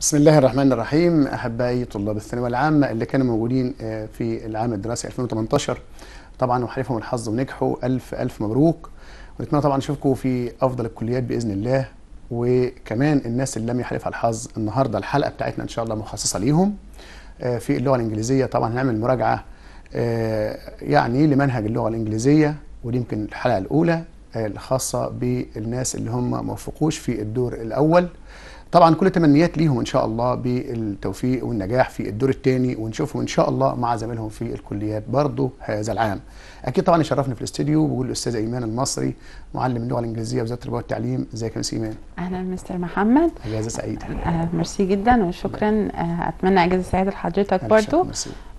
بسم الله الرحمن الرحيم احبائي طلاب الثانويه العامه اللي كانوا موجودين آه، في العام الدراسي 2018 طبعا وحالفهم الحظ ونجحوا الف الف مبروك ونتمنى طبعا نشوفكم في افضل الكليات باذن الله وكمان الناس اللي لم يحلفها الحظ النهارده الحلقه بتاعتنا ان شاء الله مخصصه ليهم آه، في اللغه الانجليزيه طبعا هنعمل مراجعه آه، يعني لمنهج اللغه الانجليزيه ودي يمكن الحلقه الاولى الخاصه بالناس اللي هم ما وفقوش في الدور الاول طبعا كل التمنيات ليهم ان شاء الله بالتوفيق والنجاح في الدور الثاني ونشوفهم ان شاء الله مع زمايلهم في الكليات برضه هذا العام اكيد طبعا يشرفني في الاستديو بقول الاستاذ ايمان المصري معلم اللغه الانجليزيه وزاره التربيه والتعليم ازيك يا ايمان اهلا مستر محمد اجازه سعيده آه ميرسي جدا وشكرا آه اتمنى اجازه سعيده لحضرتك برضه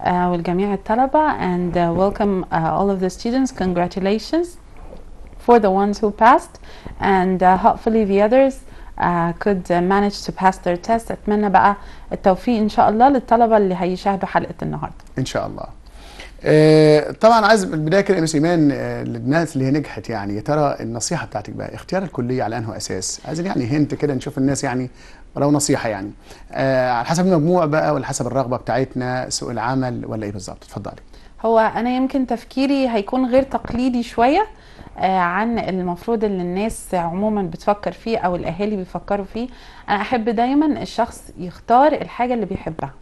آه والجميع الطلبه and uh, welcome uh, all of the students congratulations for the ones who passed and uh, hopefully the others آه، could manage to pass their test اتمنى بقى التوفيق ان شاء الله للطلبه اللي هيشاهدوا حلقه النهارده ان شاء الله آه، طبعا عايز البدايه كده مس ايمان آه، للناس اللي هي نجحت يعني يا ترى النصيحه بتاعتك بقى اختيار الكليه على انه اساس عايزين يعني هنت كده نشوف الناس يعني ولو نصيحه يعني على حسب المجموع بقى ولا حسب الرغبه بتاعتنا سوق العمل ولا ايه بالظبط اتفضلي هو انا يمكن تفكيري هيكون غير تقليدي شويه آه، عن المفروض اللي الناس عموما بتفكر فيه او الاهالي بيفكروا فيه انا احب دايما الشخص يختار الحاجه اللي بيحبها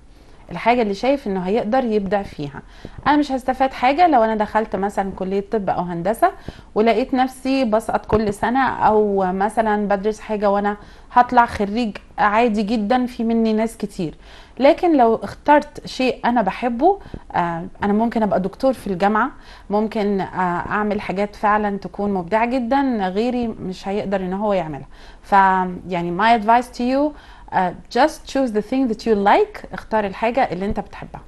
الحاجه اللي شايف انه هيقدر يبدع فيها انا مش هستفاد حاجه لو انا دخلت مثلا كليه طب او هندسه ولقيت نفسي بسقط كل سنه او مثلا بدرس حاجه وانا هطلع خريج عادي جدا في مني ناس كتير لكن لو اخترت شيء انا بحبه آه، انا ممكن ابقى دكتور في الجامعه ممكن آه، اعمل حاجات فعلا تكون مبدعه جدا غيري مش هيقدر ان هو يعملها فيعني my advice to you uh, just choose the thing that you like اختار الحاجه اللي انت بتحبها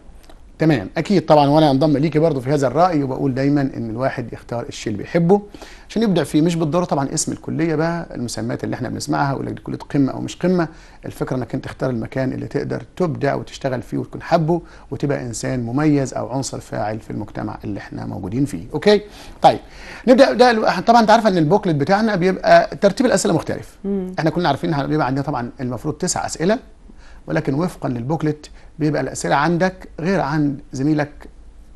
تمام اكيد طبعا وانا انضم ليكي برضو في هذا الراي وبقول دايما ان الواحد يختار الشيء اللي بيحبه عشان يبدع فيه مش بالضروره طبعا اسم الكليه بقى المسميات اللي احنا بنسمعها يقول لك دي كليه قمه او مش قمه الفكره انك انت تختار المكان اللي تقدر تبدع وتشتغل فيه وتكون حبه وتبقى انسان مميز او عنصر فاعل في المجتمع اللي احنا موجودين فيه اوكي طيب نبدا ده طبعا انت عارفه ان البوكلت بتاعنا بيبقى ترتيب الاسئله مختلف احنا كنا عارفين بيبقى عندنا طبعا المفروض تسع اسئله ولكن وفقا للبوكلت بيبقى الاسئله عندك غير عن زميلك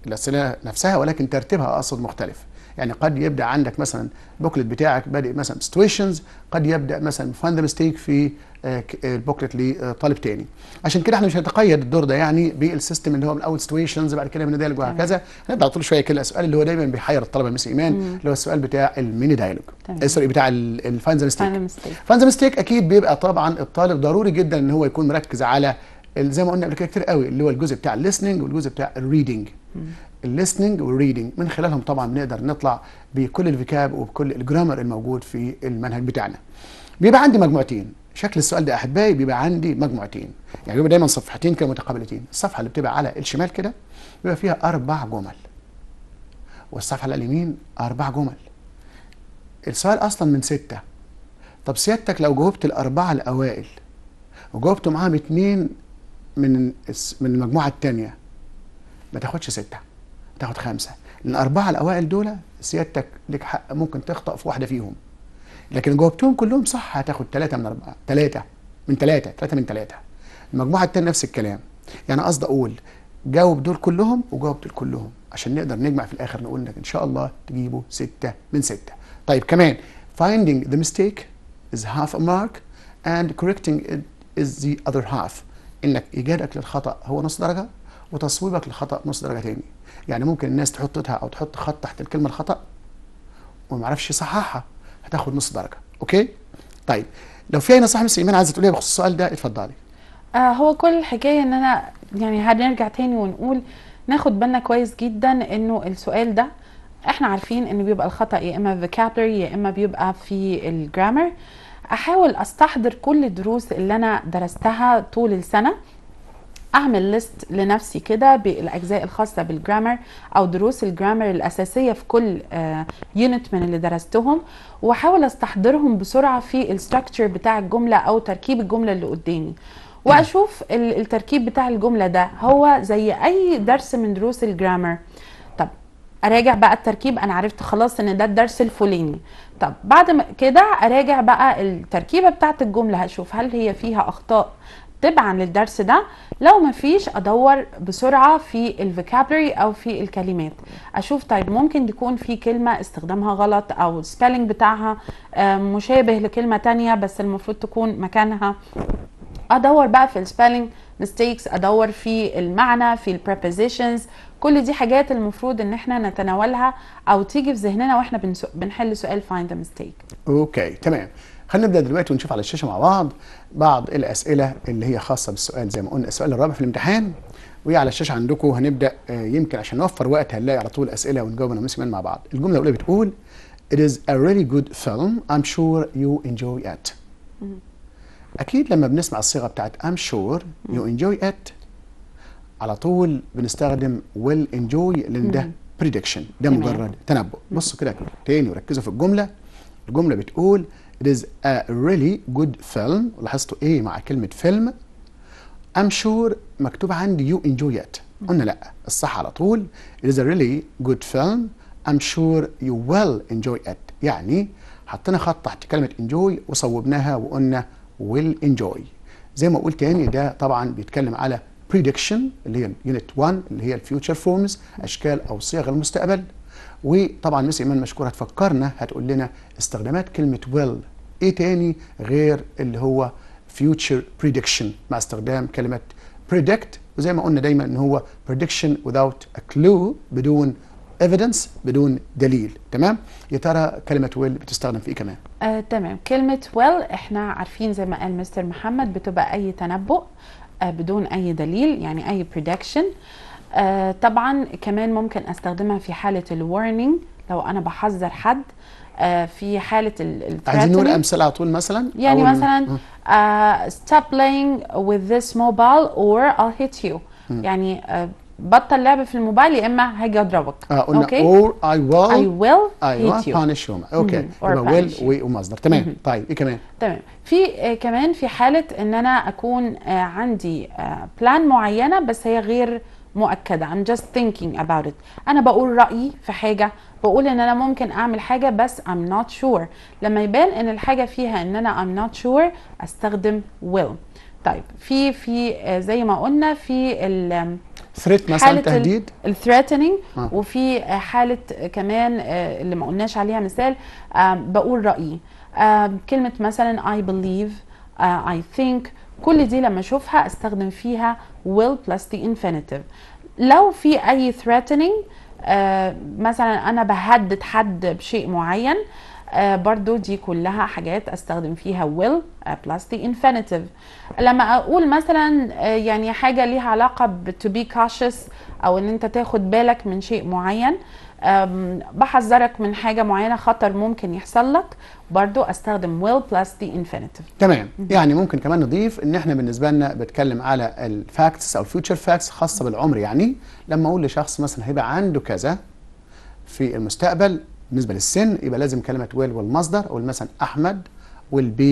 الاسئله نفسها ولكن ترتيبها اقصد مختلف يعني قد يبدا عندك مثلا البوكلت بتاعك بادئ مثلا بسيتويشنز قد يبدا مثلا فاند ميستيك في البوكلت آه، آه، لطالب تاني عشان كده احنا مش هنتقيد الدور ده يعني بالسيستم اللي هو من اول سيتويشنز بعد كده من دايلوج وهكذا هنبدا طول شويه كده السؤال اللي هو دايما بيحير الطلبه مس ايمان مم. اللي هو السؤال بتاع الميني دايلوج السؤال بتاع الفاند ميستيك فاند ميستيك اكيد بيبقى طبعا الطالب ضروري جدا ان هو يكون مركز على زي ما قلنا قبل كده كتير قوي اللي هو الجزء بتاع الليسننج والجزء بتاع الريدنج الليسننج والريدنج من خلالهم طبعا بنقدر نطلع بكل الفيكاب وبكل الجرامر الموجود في المنهج بتاعنا بيبقى عندي مجموعتين شكل السؤال ده احبائي بيبقى عندي مجموعتين يعني بيبقى دايما صفحتين كده متقابلتين الصفحه اللي بتبقى على الشمال كده بيبقى فيها اربع جمل والصفحه اللي على اليمين اربع جمل السؤال اصلا من سته طب سيادتك لو جاوبت الاربعه الاوائل وجاوبت معاهم اثنين من من المجموعه الثانيه ما تاخدش سته تاخد خمسه الاربعه الاوائل دول سيادتك لك حق ممكن تخطا في واحده فيهم لكن جاوبتهم كلهم صح هتاخد ثلاثه من اربعه ثلاثه من ثلاثه ثلاثه من ثلاثه المجموعه الثانيه نفس الكلام يعني قصدي اقول جاوب دول كلهم وجاوب دول كلهم عشان نقدر نجمع في الاخر نقول لك ان شاء الله تجيبوا سته من سته طيب كمان finding the mistake is half a mark and correcting it is the other half انك ايجادك للخطا هو نص درجه وتصويبك للخطا نص درجه تاني يعني ممكن الناس تحطها او تحط خط تحت الكلمه الخطا وما يعرفش يصححها هتاخد نص درجه اوكي طيب لو في اي نصيحه مس ايمان عايزه تقوليها بخصوص السؤال ده اتفضلي آه هو كل الحكايه ان انا يعني هنرجع تاني ونقول ناخد بالنا كويس جدا انه السؤال ده احنا عارفين ان بيبقى الخطا يا اما vocabulary يا اما بيبقى في الجرامر احاول استحضر كل الدروس اللي انا درستها طول السنه اعمل ليست لنفسي كده بالاجزاء الخاصه بالجرامر او دروس الجرامر الاساسيه في كل يونت آه، من اللي درستهم واحاول استحضرهم بسرعه في الستراكشر بتاع الجمله او تركيب الجمله اللي قدامي واشوف التركيب بتاع الجمله ده هو زي اي درس من دروس الجرامر اراجع بقى التركيب انا عرفت خلاص ان ده الدرس الفلاني طب بعد كده اراجع بقى التركيبه بتاعه الجمله هشوف هل هي فيها اخطاء تبعا للدرس ده لو مفيش ادور بسرعه في الفوكابلري او في الكلمات اشوف طيب ممكن تكون في كلمه استخدامها غلط او السبيلنج بتاعها مشابه لكلمه تانية بس المفروض تكون مكانها ادور بقى في السبيلنج مستيكس ادور في المعنى في البريبوزيشنز كل دي حاجات المفروض ان احنا نتناولها او تيجي في ذهننا واحنا بنحل سؤال فايند ذا ميستيك اوكي تمام خلينا نبدا دلوقتي ونشوف على الشاشه مع بعض بعض الاسئله اللي هي خاصه بالسؤال زي ما قلنا السؤال الرابع في الامتحان وهي على الشاشه عندكم هنبدا آه، يمكن عشان نوفر وقت هنلاقي على طول اسئله ونجاوب انا ومسلمان مع بعض الجمله الاولى بتقول It is a really good film I'm sure you enjoy it اكيد لما بنسمع الصيغه بتاعت I'm sure you enjoy it على طول بنستخدم ويل انجوي لان ده بريدكشن ده مجرد تنبؤ بصوا كده تاني وركزوا في الجمله الجمله بتقول it is a really good film لاحظتوا ايه مع كلمه فيلم I'm sure مكتوب عندي you enjoy it قلنا لا الصح على طول it is a really good film I'm sure you will enjoy it يعني حطينا خط تحت كلمة enjoy وصوبناها وقلنا will enjoy زي ما قلت تاني ده طبعا بيتكلم على prediction اللي هي يونت 1 اللي هي الفيوتشر فورمز اشكال او صيغ المستقبل وطبعا مس ايمان مشكور هتفكرنا هتقول لنا استخدامات كلمه ويل ايه تاني غير اللي هو future prediction مع استخدام كلمه predict وزي ما قلنا دايما ان هو prediction without a clue بدون evidence بدون دليل تمام يا ترى كلمه ويل بتستخدم في ايه كمان آه، تمام كلمه ويل احنا عارفين زي ما قال مستر محمد بتبقى اي تنبؤ آه، بدون اي دليل يعني اي بريدكشن آه، طبعا كمان ممكن استخدمها في حاله الورنينج لو انا بحذر حد آه، في حاله ال عايزين نقول امثله على طول مثلا يعني مثلا uh, stop playing with this mobile or I'll hit you يعني آه بطل لعب في الموبايل يا اما هاجي اضربك اه قلنا okay. or اوكي اور اي ويل اي ويل ايوه بانش هيوم اوكي يبقى ويل ومصدر تمام mm-hmm. طيب ايه كمان؟ تمام في آه كمان في حاله ان انا اكون آه عندي آه بلان معينه بس هي غير مؤكده I'm just thinking about it انا بقول رايي في حاجه بقول ان انا ممكن اعمل حاجه بس I'm not sure لما يبان ان الحاجه فيها ان انا I'm not sure استخدم will طيب في في آه زي ما قلنا في ال آه ثريت مثلا تهديد الثريتنينج آه. وفي حاله كمان آه، اللي ما قلناش عليها مثال آه، بقول رايي كلمه مثلا اي بليف اي ثينك كل دي لما اشوفها استخدم فيها will plus the infinitive لو في اي threatening آه مثلا انا بهدد حد بشيء معين آه آه، برضو دي كلها حاجات استخدم فيها will آه، the infinitive لما اقول مثلا آه، يعني حاجة ليها علاقة ب to be cautious او ان انت تاخد بالك من شيء معين بحذرك من حاجة معينة خطر ممكن يحصل لك برضو استخدم will plus the infinitive تمام يعني ممكن كمان نضيف ان احنا بالنسبة لنا بتكلم على الفاكتس او future facts خاصة بالعمر يعني لما اقول لشخص مثلا هيبقى عنده كذا في المستقبل بالنسبه للسن يبقى لازم كلمه ويل والمصدر اقول مثلا احمد will be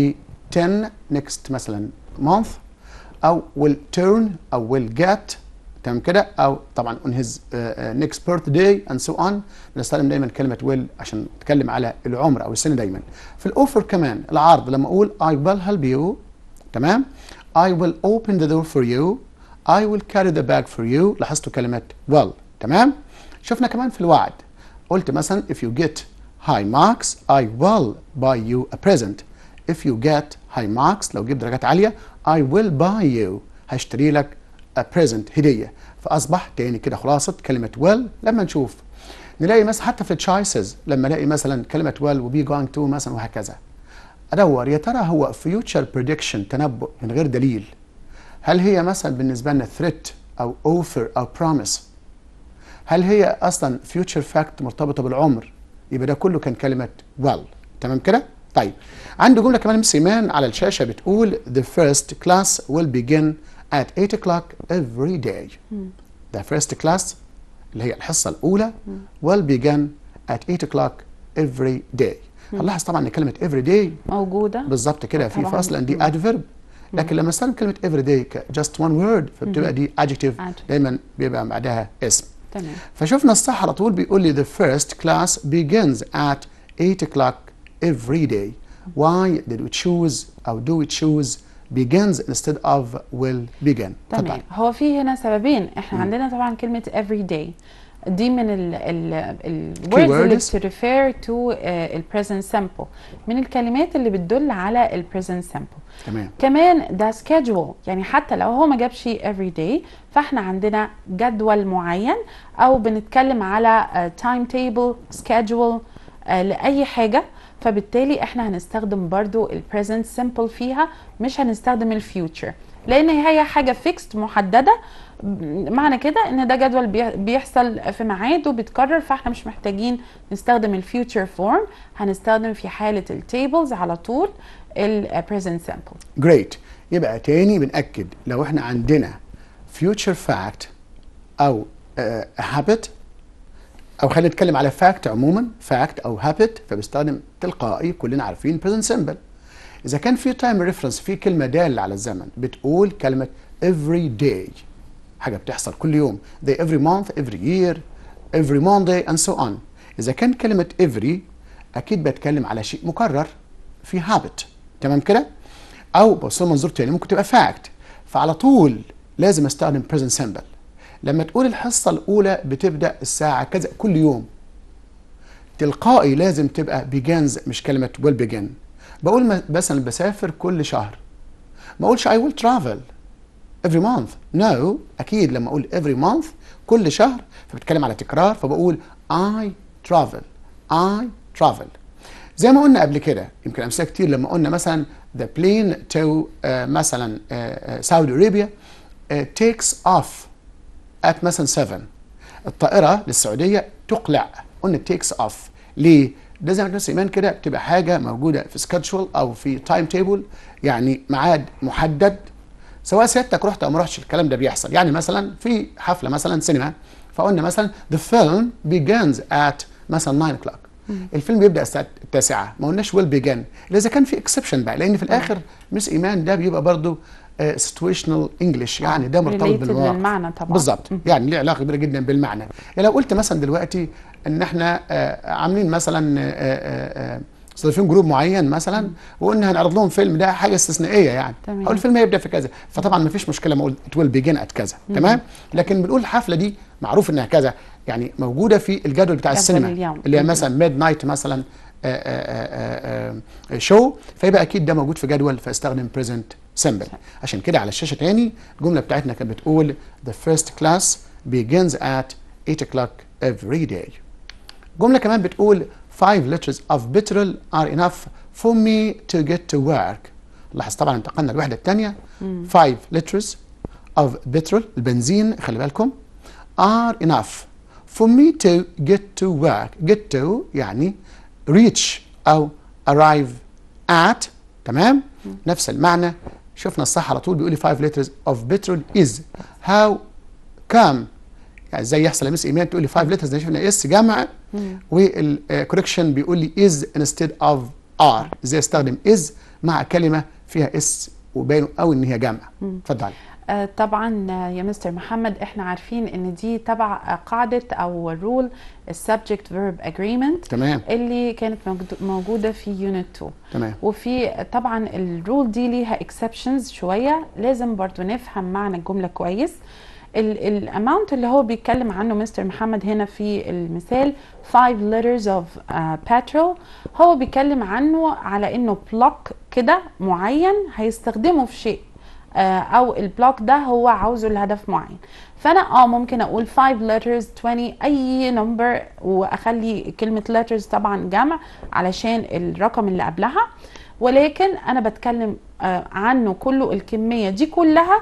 10 next مثلا month او will turn او will get تمام كده او طبعا on his نيكست آه، آه، next birthday and so on بنستخدم دايما كلمه will عشان نتكلم على العمر او السن دايما في الاوفر كمان العرض لما اقول I will help you تمام I will open the door for you I will carry the bag for you لاحظتوا كلمه will تمام شفنا كمان في الوعد قلت مثلا if you get high marks I will buy you a present if you get high marks لو جبت درجات عالية I will buy you هشتري لك a present هدية فأصبح تاني كده خلاصة كلمة will لما نشوف نلاقي مثلا حتى في choices لما الاقي مثلا كلمة will وبي going to مثلا وهكذا أدور يا ترى هو future prediction تنبؤ من غير دليل هل هي مثلا بالنسبة لنا threat أو offer أو promise هل هي اصلا فيوتشر فاكت مرتبطه بالعمر يبقى ده كله كان كلمه well تمام كده طيب عنده جمله كمان مسيمان على الشاشه بتقول the first class will begin at 8 o'clock every day the first class اللي هي الحصه الاولى will begin at 8 o'clock every day هنلاحظ طبعا ان كلمه every day موجوده بالظبط كده في فصل دي ادفيرب لكن لما استخدم كلمه every day just one word فبتبقى دي adjective دايما بيبقى بعدها اسم تمام فشفنا الصح على طول بيقول لي the first class begins at 8 o'clock every day why did we choose How do we choose begins instead of will begin تمام طبعا. هو في هنا سببين احنا م. عندنا طبعا كلمه every day دي من الوردز اللي بتريفير تو البريزنت سامبل من الكلمات اللي بتدل على البريزنت سامبل تمام كمان ده schedule يعني حتى لو هو ما جابش افري داي فاحنا عندنا جدول معين او بنتكلم على تايم آه، تيبل schedule آه، لاي حاجه فبالتالي احنا هنستخدم برضو البريزنت سامبل فيها مش هنستخدم الفيوتشر لان هي حاجه فيكست محدده معنى كده ان ده جدول بيحصل في ميعاد وبيتكرر فاحنا مش محتاجين نستخدم الفيوتشر فورم هنستخدم في حاله التيبلز على طول البريزنت سامبل جريت يبقى تاني بناكد لو احنا عندنا فيوتشر فاكت او هابت آه، او خلينا نتكلم على فاكت عموما فاكت او هابت فبستخدم تلقائي كلنا عارفين بريزنت سامبل اذا كان في تايم ريفرنس في كلمه دال على الزمن بتقول كلمه every day حاجه بتحصل كل يوم they every month every year every Monday and so on اذا كان كلمه every اكيد بتكلم على شيء مكرر في habit تمام كده او بص منظور تاني ممكن تبقى fact فعلى طول لازم استخدم present simple لما تقول الحصه الاولى بتبدا الساعه كذا كل يوم تلقائي لازم تبقى begins مش كلمه will begin بقول مثلا بسافر كل شهر ما اقولش I will travel every month نو no. اكيد لما اقول every month كل شهر فبتكلم على تكرار فبقول I travel I travel زي ما قلنا قبل كده يمكن امثله كتير لما قلنا مثلا the plane to uh, مثلا سعودي uh, ارابيا uh, takes off at مثلا 7 الطائره للسعوديه تقلع قلنا takes off ليه؟ ده زي ما نفس ايمان كده بتبقى حاجه موجوده في سكادشول او في تايم تيبل يعني ميعاد محدد سواء سيادتك رحت او ما رحتش الكلام ده بيحصل يعني مثلا في حفله مثلا سينما فقلنا مثلا the film begins at مثلا 9 o'clock الفيلم بيبدا الساعه التاسعة ما قلناش ويل بيجن اذا كان في اكسبشن بقى لان في الاخر مس ايمان ده بيبقى برضه سيتويشنال uh, انجلش يعني ده مرتبط بالمعنى طبعا بالظبط يعني ليه علاقه كبيره جدا بالمعنى يعني لو قلت مثلا دلوقتي ان احنا آه عاملين مثلا آه آه, آه، مستضيفين جروب معين مثلا وقلنا هنعرض لهم فيلم ده حاجه استثنائيه يعني تمام. او الفيلم هيبدا في كذا فطبعا ما فيش مشكله ما اقول ات ويل بيجن ات كذا تمام لكن بنقول الحفله دي معروف انها كذا يعني موجوده في الجدول بتاع السينما اليوم. اللي هي مثلا ميد نايت مثلا شو آه، آه، آه، فيبقى اكيد ده موجود في جدول فاستخدم بريزنت سمبل عشان كده على الشاشه تاني الجمله بتاعتنا كانت بتقول ذا فيرست كلاس begins at 8 o'clock every day جمله كمان بتقول five liters of petrol are enough for me to get to work لاحظ طبعا انتقلنا الوحدة الثانية 5 liters of petrol البنزين خلي بالكم are enough for me to get to work get to يعني reach أو arrive at تمام مم. نفس المعنى شفنا الصح على طول بيقول لي 5 liters of petrol is how come يعني ازاي يحصل مس ايمان تقول لي 5 لترز شفنا اس جمع والكوركشن بيقول لي از انستيد اوف ار ازاي استخدم از مع كلمه فيها اس وباين قوي ان هي جمع اتفضل آه، طبعا يا مستر محمد احنا عارفين ان دي تبع قاعده او رول السبجكت فيرب اجريمنت تمام اللي كانت موجوده في يونت 2 تمام وفي طبعا الرول دي ليها اكسبشنز شويه لازم برضو نفهم معنى الجمله كويس الاماونت اللي هو بيتكلم عنه مستر محمد هنا في المثال 5 liters of uh, petrol هو بيتكلم عنه على انه بلوك كده معين هيستخدمه في شيء uh, او البلوك ده هو عاوزه لهدف معين فانا اه ممكن اقول 5 لترز 20 اي نمبر واخلي كلمه letters طبعا جمع علشان الرقم اللي قبلها ولكن انا بتكلم آه، عنه كله الكميه دي كلها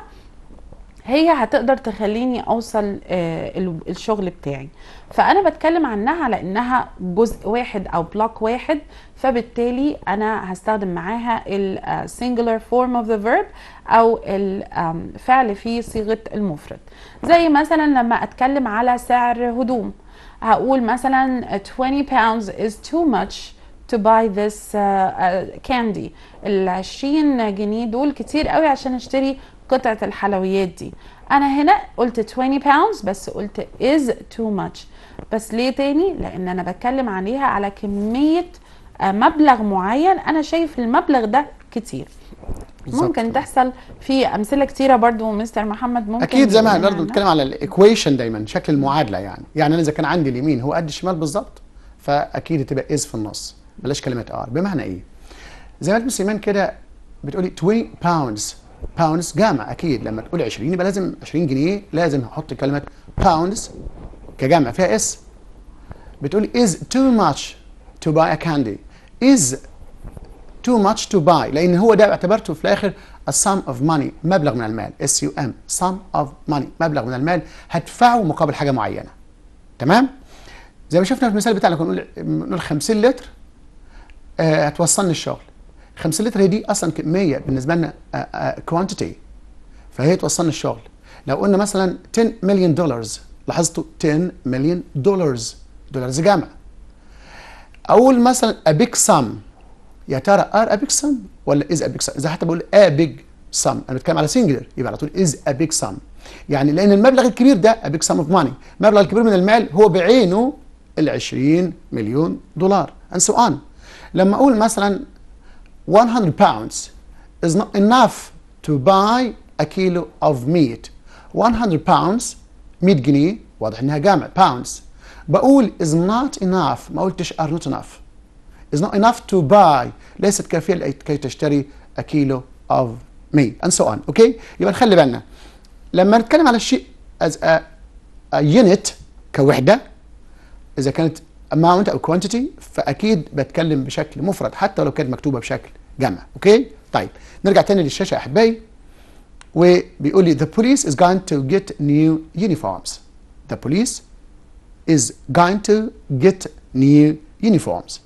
هي هتقدر تخليني اوصل آه، الشغل بتاعي فانا بتكلم عنها على انها جزء واحد او بلوك واحد فبالتالي انا هستخدم معاها السنجلر فورم اوف ذا فيرب او الفعل في صيغه المفرد زي مثلا لما اتكلم على سعر هدوم هقول مثلا 20 pounds is too much to buy this uh, uh, candy ال 20 جنيه دول كتير قوي عشان اشتري قطعة الحلويات دي انا هنا قلت 20 باوندز بس قلت is too much بس ليه تاني لان انا بتكلم عليها على كمية آه، مبلغ معين انا شايف المبلغ ده كتير ممكن تحصل في امثله كتيره برضو مستر محمد ممكن اكيد زي ما احنا برضه بنتكلم على الايكويشن دايما شكل المعادله يعني يعني انا اذا كان عندي اليمين هو قد الشمال بالظبط فاكيد هتبقى از في النص بلاش كلمه ار بمعنى ايه زي ما انت ايمان كده بتقولي 20 باوندز باوندز جامع اكيد لما تقول 20 يبقى لازم 20 جنيه لازم احط كلمه باوندز كجامع فيها اس بتقول is too much to buy a candy is too much to buy لان هو ده اعتبرته في الاخر a sum of money مبلغ من المال اس يو ام sum of money مبلغ من المال هدفعه مقابل حاجه معينه تمام زي ما شفنا في المثال بتاعنا كنا نقول 50 لتر آه، هتوصلني الشغل 5 لتر هي دي اصلا كميه بالنسبه لنا كوانتيتي آه، آه، فهي توصلنا الشغل لو قلنا مثلا 10 مليون دولار لاحظتوا 10 مليون دولار دولارز جامعة اقول مثلا ابيك سام يا ترى ار ابيك سام ولا از ابيك سام اذا حتى بقول ابيك سام انا بتكلم على سنجلر يبقى على طول از ابيك سام يعني لان المبلغ الكبير ده ابيك سام اوف ماني المبلغ الكبير من المال هو بعينه ال 20 مليون دولار اند سو اون لما اقول مثلا 100 pounds is not enough to buy a kilo of meat 100 pounds 100 جنيه واضح انها جامع pounds بقول is not enough ما قلتش are not enough is not enough to buy ليست كافيه لكي تشتري a kilo of meat and so on اوكي يبقى نخلي بالنا لما نتكلم على الشيء as a, a unit كوحده اذا كانت amount او quantity فاكيد بتكلم بشكل مفرد حتى لو كانت مكتوبه بشكل جمع اوكي طيب نرجع تاني للشاشه احبائي وبيقول لي the police is going to get new uniforms the police is going to get new uniforms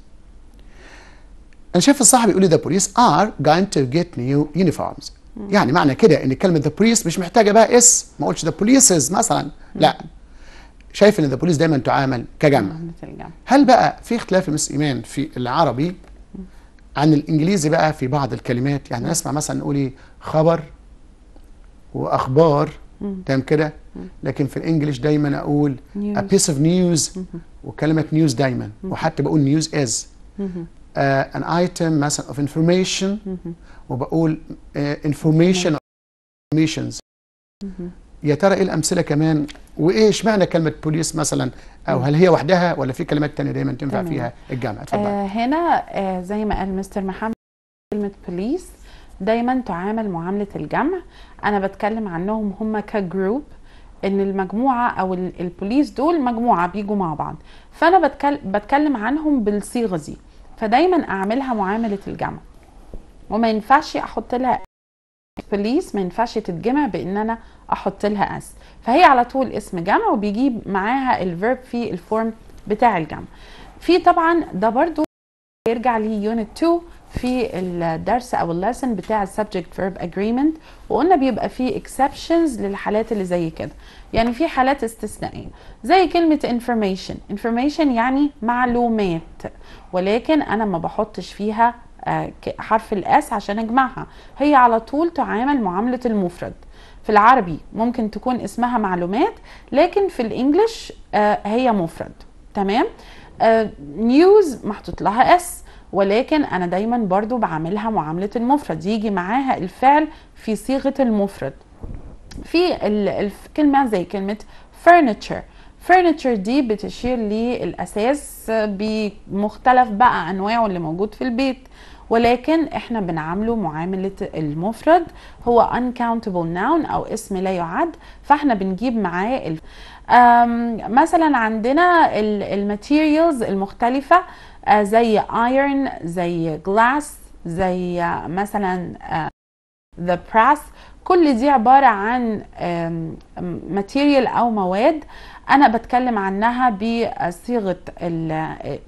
انا شايف الصح بيقول لي the police are going to get new uniforms يعني معنى كده ان كلمه the police مش محتاجه بقى اس ما اقولش the polices مثلا لا شايف ان the police دايما تعامل كجمع هل بقى في اختلاف مس ايمان في العربي عن الانجليزي بقى في بعض الكلمات يعني نسمع مثلا نقول ايه خبر واخبار تمام كده لكن في الانجليش دايما اقول a piece of news وكلمه نيوز دايما وحتى بقول نيوز از ان ايتم مثلا اوف انفورميشن وبقول انفورميشن آه، uh, information يا ترى ايه الامثله كمان وايش معنى كلمه بوليس مثلا او هل هي وحدها ولا في كلمات ثانيه دايما تنفع تمام. فيها الجامعه اتفضل آه هنا آه زي ما قال مستر محمد كلمه بوليس دايما تعامل معامله الجمع انا بتكلم عنهم هم كجروب ان المجموعه او البوليس دول مجموعه بيجوا مع بعض فانا بتكلم بتكلم عنهم بالصيغه دي فدايما اعملها معامله الجمع وما ينفعش احط لها بليز ما ينفعش تتجمع بان انا احط لها اس فهي على طول اسم جمع وبيجيب معاها الفيرب في الفورم بتاع الجمع في طبعا ده برضو يرجع لي يونت 2 في الدرس او الليسن بتاع السبجكت فيرب اجريمنت وقلنا بيبقى فيه اكسبشنز للحالات اللي زي كده يعني في حالات استثنائيه زي كلمه انفورميشن انفورميشن يعني معلومات ولكن انا ما بحطش فيها آه، حرف الاس عشان اجمعها هي على طول تعامل معامله المفرد في العربي ممكن تكون اسمها معلومات لكن في الانجليش آه، هي مفرد تمام نيوز آه، محطوط لها اس ولكن انا دايما برضو بعاملها معامله المفرد يجي معاها الفعل في صيغه المفرد في الكلمه زي كلمه فرنتشر فرنتشر دي بتشير للاساس بمختلف بقى انواعه اللي موجود في البيت ولكن احنا بنعامله معاملة المفرد هو uncountable noun او اسم لا يعد فاحنا بنجيب معاه ال... مثلا عندنا الماتيريالز المختلفة آه، زي iron زي glass زي آه، مثلا آه، the brass كل دي عبارة عن ماتيريال أو مواد انا بتكلم عنها بصيغه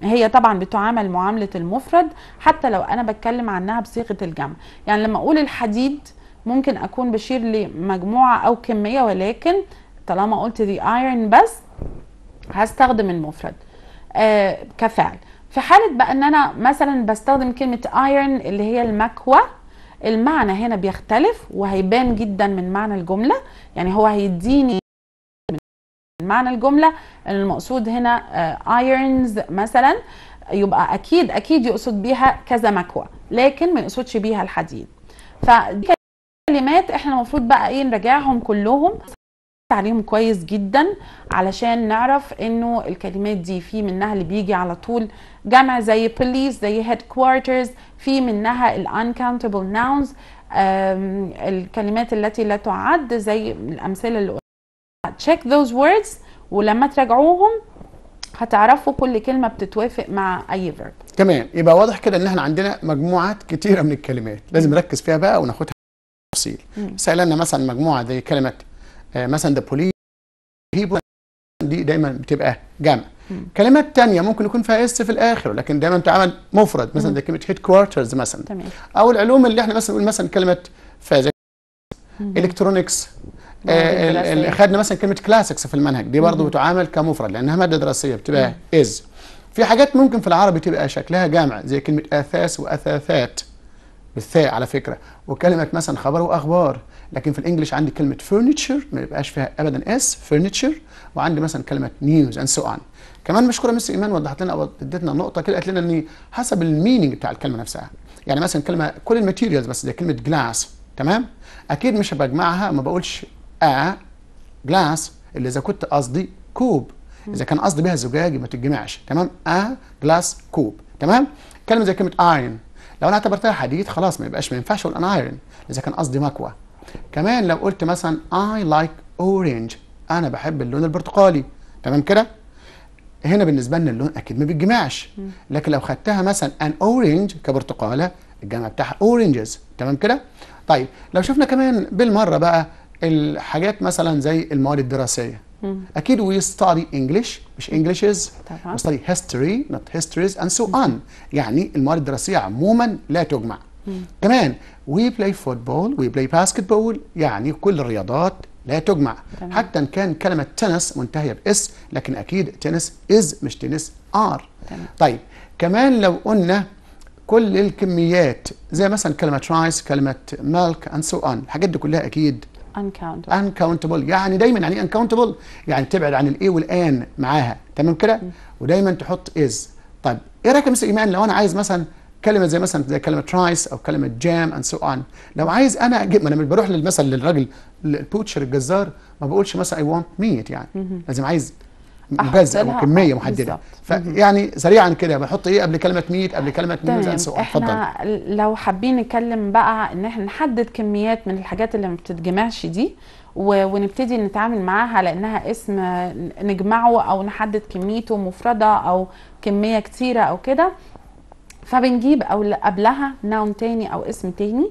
هي طبعا بتعامل معامله المفرد حتى لو انا بتكلم عنها بصيغه الجمع يعني لما اقول الحديد ممكن اكون بشير لمجموعه او كميه ولكن طالما قلت دي ايرن بس هستخدم المفرد آه كفعل في حاله بقى ان انا مثلا بستخدم كلمه ايرن اللي هي المكوى المعنى هنا بيختلف وهيبان جدا من معنى الجمله يعني هو هيديني معنى الجملة أن المقصود هنا ايرنز آه، مثلا يبقى أكيد أكيد يقصد بيها كذا مكوى لكن ما يقصدش بيها الحديد فدي كلمات احنا المفروض بقى ايه نراجعهم كلهم عليهم كويس جدا علشان نعرف انه الكلمات دي في منها اللي بيجي على طول جمع زي police زي headquarters في منها ال uncountable nouns الكلمات التي لا تعد زي الامثله اللي check those words ولما تراجعوهم هتعرفوا كل كلمه بتتوافق مع اي فيرب تمام يبقى واضح كده ان احنا عندنا مجموعات كتيره من الكلمات لازم نركز فيها بقى وناخدها تفصيل سالنا مثلا مجموعه زي كلمه آه، مثلا ذا بوليس دي دايما بتبقى جمع كلمات تانية ممكن يكون فيها اس في الاخر لكن دايما بتعمل مفرد مثلا زي كلمه هيد كوارترز مثلا تمام. او العلوم اللي احنا مثلا نقول مثلا كلمه فازك الكترونكس آه، اللي خدنا مثلا كلمه كلاسيكس في المنهج دي برضه بتعامل كمفرد لانها ماده دراسيه بتبقى از في حاجات ممكن في العربي تبقى شكلها جامع زي كلمه اثاث واثاثات بالثاء على فكره وكلمه مثلا خبر واخبار لكن في الانجليش عندي كلمه فرنتشر ما بيبقاش فيها ابدا اس فرنتشر وعندي مثلا كلمه نيوز اند سو ان كمان مشكوره مس ايمان وضحت لنا او ادتنا نقطه كده قالت لنا ان حسب الميننج بتاع الكلمه نفسها يعني مثلا كلمه كل الماتيريالز بس زي كلمه جلاس تمام اكيد مش بجمعها ما بقولش ا جلاس اللي اذا كنت قصدي كوب اذا كان قصدي بها زجاج ما تتجمعش تمام ا جلاس كوب تمام كلمه زي كلمه ايرن لو انا اعتبرتها حديد خلاص ما يبقاش ما ينفعش اقول انا ايرن اذا كان قصدي مكوى كمان لو قلت مثلا اي لايك اورنج انا بحب اللون البرتقالي تمام كده هنا بالنسبه لنا اللون اكيد ما بيتجمعش لكن لو خدتها مثلا ان اورنج كبرتقاله الجمع بتاعها اورنجز تمام كده طيب لو شفنا كمان بالمره بقى الحاجات مثلا زي المواد الدراسيه اكيد وي ستادي انجلش مش انجلشز وي ستادي هيستوري نوت هيستوريز اند سو اون يعني المواد الدراسيه عموما لا تجمع مم. كمان وي بلاي فوتبول وي بلاي باسكتبول يعني كل الرياضات لا تجمع تمام. حتى ان كان كلمه تنس منتهيه باس لكن اكيد تنس از مش تنس ار تمام. طيب كمان لو قلنا كل الكميات زي مثلا كلمه رايس كلمه ميلك اند سو اون الحاجات دي كلها اكيد انكاونتبل يعني دايما يعني انكاونتبل يعني تبعد عن الايه والان معاها تمام كده ودايما تحط از طيب ايه رايك يا ايمان لو انا عايز مثلا كلمه زي مثلا زي كلمه ترايس او كلمه جام اند سو اون لو عايز انا اجيب انا بروح مثلا للراجل البوتشر الجزار ما بقولش مثلا اي ونت ميت يعني لازم عايز مجزأ وكمية محددة فيعني سريعا كده بحط ايه قبل كلمة ميت قبل كلمة مليون طيب، سؤال احنا فضل. لو حابين نتكلم بقى ان احنا نحدد كميات من الحاجات اللي ما بتتجمعش دي ونبتدي نتعامل معاها لانها اسم نجمعه او نحدد كميته مفردة او كمية كثيره او كده فبنجيب او قبلها ناون تاني او اسم تاني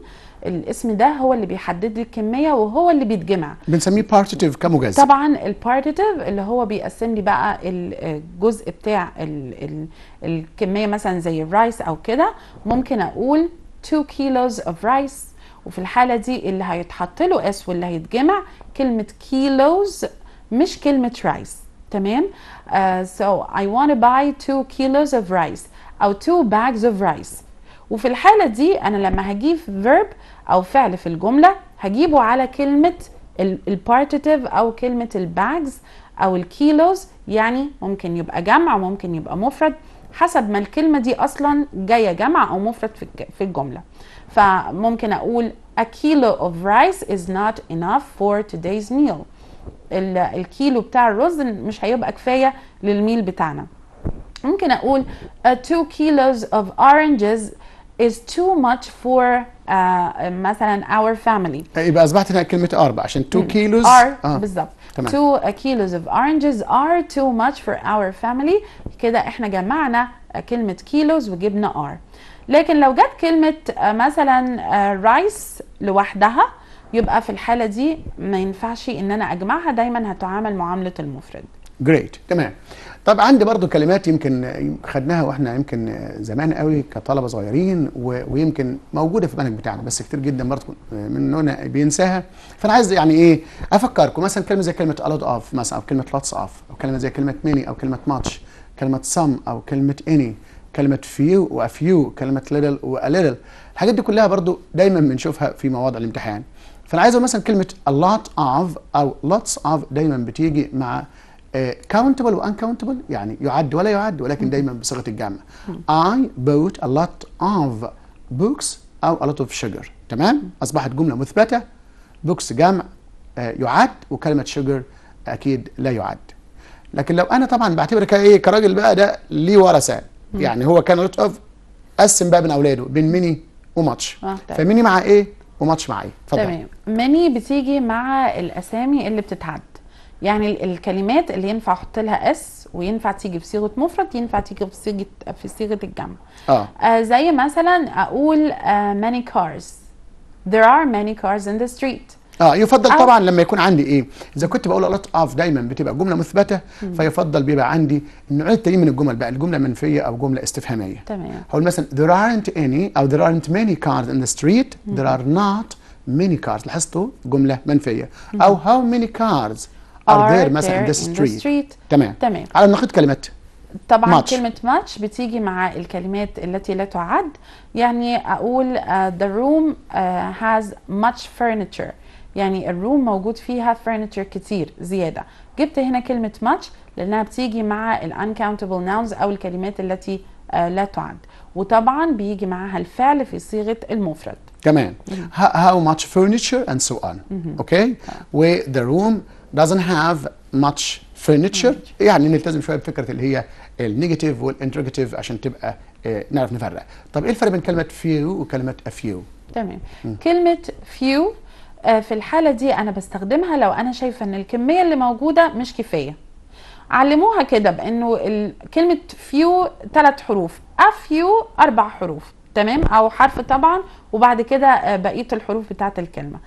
الاسم ده هو اللي بيحدد لي الكميه وهو اللي بيتجمع بنسميه بارتيتيف كمجاز طبعا البارتيتيف اللي هو بيقسم لي بقى الجزء بتاع الـ الـ الكميه مثلا زي الرايس او كده ممكن اقول 2 كيلوز اوف رايس وفي الحاله دي اللي هيتحط له اس واللي هيتجمع كلمه كيلوز مش كلمه رايس تمام uh, so I want to buy 2 kilos of rice او 2 bags of rice وفي الحالة دي أنا لما هجيب verb أو فعل في الجملة هجيبه على كلمة البارتيتيف أو كلمة الباجز أو الكيلوز يعني ممكن يبقى جمع وممكن يبقى مفرد حسب ما الكلمة دي أصلا جاية جمع أو مفرد في الجملة فممكن أقول a kilo of rice is not enough for today's meal الكيلو بتاع الرز مش هيبقى كفاية للميل بتاعنا ممكن أقول 2 kilos of oranges is too much for uh, مثلا our family يبقى اصبحت هنا كلمه ار بقى عشان 2 كيلوز ار آه. بالظبط 2 كيلوز of oranges are too much for our family كده احنا جمعنا uh, كلمه كيلوز وجبنا ار لكن لو جت كلمه uh, مثلا رايس uh, لوحدها يبقى في الحاله دي ما ينفعش ان انا اجمعها دايما هتعامل معامله المفرد جريت تمام طب عندي برضو كلمات يمكن خدناها واحنا يمكن زمان قوي كطلبه صغيرين ويمكن موجوده في المنهج بتاعنا بس كتير جدا برضو مننا بينساها فانا عايز يعني ايه افكركم مثلا كلمه زي كلمه الود اوف مثلا او كلمه لاتس اوف او كلمه زي كلمه ميني او كلمه ماتش كلمه سم او كلمه اني كلمه فيو وافيو كلمه ليتل واليتل الحاجات دي كلها برضو دايما بنشوفها في مواضع الامتحان فانا عايز مثلا كلمه اللوت اوف او لوتس اوف دايما بتيجي مع كاونتبل وان يعني يعد ولا يعد ولكن دائما بصيغه الجامعه I bought a lot of books او a lot of sugar تمام اصبحت جمله مثبته بوكس جمع آه، يعد وكلمه sugar اكيد لا يعد لكن لو انا طبعا بعتبر كايه كراجل بقى ده ليه ورثه يعني هو كان لوت اوف قسم بقى بين اولاده بين ميني وماتش آه، طيب. فميني مع ايه وماتش مع ايه تمام ميني بتيجي مع الاسامي اللي بتتعد يعني الكلمات اللي ينفع احط لها اس وينفع تيجي بصيغه مفرد ينفع تيجي بصيغه في صيغه الجمع آه. آه زي مثلا اقول آه many cars there are many cars in the street اه يفضل أو طبعا لما يكون عندي ايه اذا كنت بقول lot of دايما بتبقى جمله مثبته فيفضل بيبقى عندي النوعيه التاني من الجمل بقى الجمله منفيه او جمله استفهاميه تمام هقول مثلا there aren't any او there aren't many cars in the street there are not many cars لاحظتوا جمله منفيه او how many cars are there مثلا in the street, street. تمام تمام على النقيض كلمات طبعا ماتش. كلمة ماتش بتيجي مع الكلمات التي لا تعد يعني أقول uh, the room uh, has much furniture يعني الروم موجود فيها furniture كتير زيادة جبت هنا كلمة ماتش لأنها بتيجي مع ال uncountable nouns أو الكلمات التي uh, لا تعد وطبعا بيجي معاها الفعل في صيغة المفرد تمام how much furniture and so on okay و the room doesn't have much furniture mm. يعني نلتزم شويه بفكره اللي هي النيجاتيف والانتروجاتيف عشان تبقى آه، نعرف نفرق طب ايه الفرق بين كلمه few وكلمه a few تمام كلمه few آه، في الحاله دي انا بستخدمها لو انا شايفه ان الكميه اللي موجوده مش كفايه علموها كده بانه كلمه فيو ثلاث حروف افيو اربع حروف تمام او حرف طبعا وبعد كده آه، بقيه الحروف بتاعه الكلمه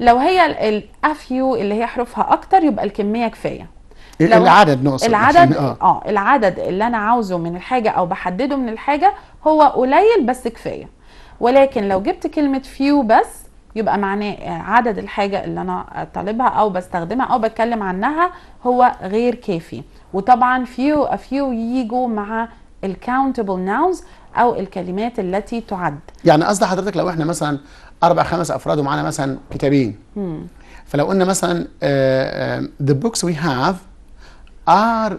لو هي الافيو اللي هي حروفها اكتر يبقى الكميه كفايه العدد نقصد العدد اه. اه العدد اللي انا عاوزه من الحاجه او بحدده من الحاجه هو قليل بس كفايه ولكن لو جبت كلمه فيو بس يبقى معناه آه، عدد الحاجه اللي انا طالبها او بستخدمها او بتكلم عنها هو غير كافي وطبعا فيو افيو ييجوا مع الكاونتبل ناونز او الكلمات التي تعد يعني قصدي حضرتك لو احنا مثلا اربع خمس افراد ومعانا مثلا كتابين مم. فلو قلنا مثلا آه، آه، the books we have are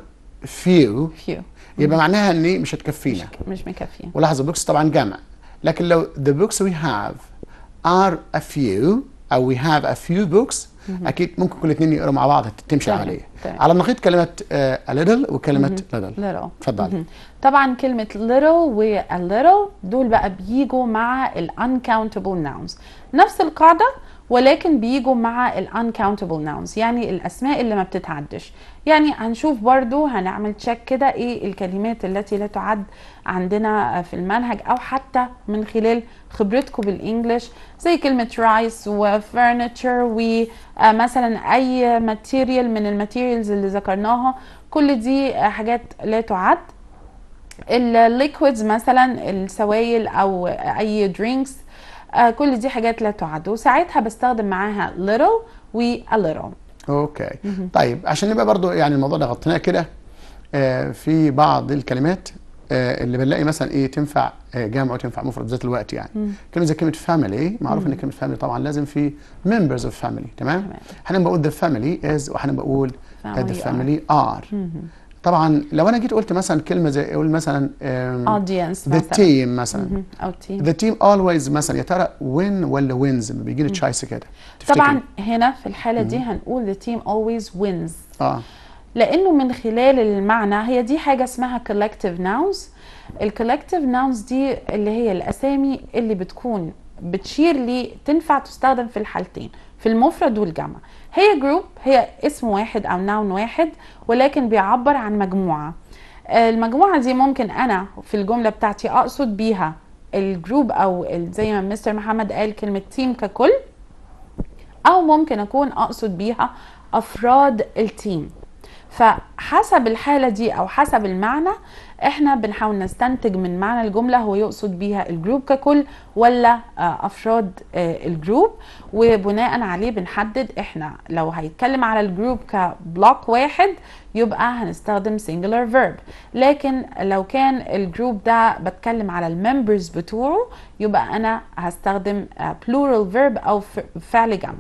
few, few. يبقى معناها ان مش هتكفينا مش مكفيه ولاحظوا البوكس طبعا جمع لكن لو the books we have are a few او we have a few books اكيد ممكن كل الاثنين يقروا مع بعض تمشي طيب. طيب. على النقيض كلمه ليتل آه، وكلمه ليتل اتفضل طبعا كلمه ليتل و دول بقى بيجوا مع الانكاونتبل ناونز نفس القاعده ولكن بيجوا مع ال uncountable nouns يعني الأسماء اللي ما بتتعدش يعني هنشوف برضو هنعمل تشيك كده إيه الكلمات التي لا تعد عندنا في المنهج أو حتى من خلال خبرتكم بالإنجليش زي كلمة rice و furniture ومثلا آه، أي material من الماتيريالز اللي ذكرناها كل دي آه، حاجات لا تعد الليكويدز مثلا السوائل أو أي drinks آه كل دي حاجات لا تعد وساعتها بستخدم معاها little و a little اوكي طيب عشان نبقى برضو يعني الموضوع ده غطيناه كده آه في بعض الكلمات آه اللي بنلاقي مثلا ايه تنفع آه، جمع وتنفع مفرد ذات الوقت يعني مم. كلمه زي كلمه فاميلي معروف ان كلمه فاميلي طبعا لازم في ممبرز اوف فاميلي تمام احنا بنقول ذا فاميلي از واحنا بنقول ذا فاميلي ار طبعا لو انا جيت قلت مثلا كلمه زي اقول مثلا اودينس ذا تيم مثلا او تيم ذا تيم اولويز مثلا يا ترى وين ولا وينز بيجي لي تشايس كده طبعا هنا في الحاله دي هنقول ذا تيم اولويز وينز اه لانه من خلال المعنى هي دي حاجه اسمها كولكتيف ناونز الكولكتيف ناونز دي اللي هي الاسامي اللي بتكون بتشير لي تنفع تستخدم في الحالتين في المفرد والجمع هي جروب هي اسم واحد او نون واحد ولكن بيعبر عن مجموعه آه، المجموعه دي ممكن انا في الجمله بتاعتي اقصد بيها الجروب او زي ما مستر محمد قال كلمه تيم ككل او ممكن اكون اقصد بيها افراد التيم فحسب الحاله دي او حسب المعنى احنا بنحاول نستنتج من معنى الجمله هو يقصد بيها الجروب ككل ولا آه، افراد آه، الجروب وبناء عليه بنحدد احنا لو هيتكلم على الجروب كبلوك واحد يبقى هنستخدم singular verb لكن لو كان الجروب ده بتكلم على الممبرز بتوعه يبقى انا هستخدم آه، plural verb او فعل جمع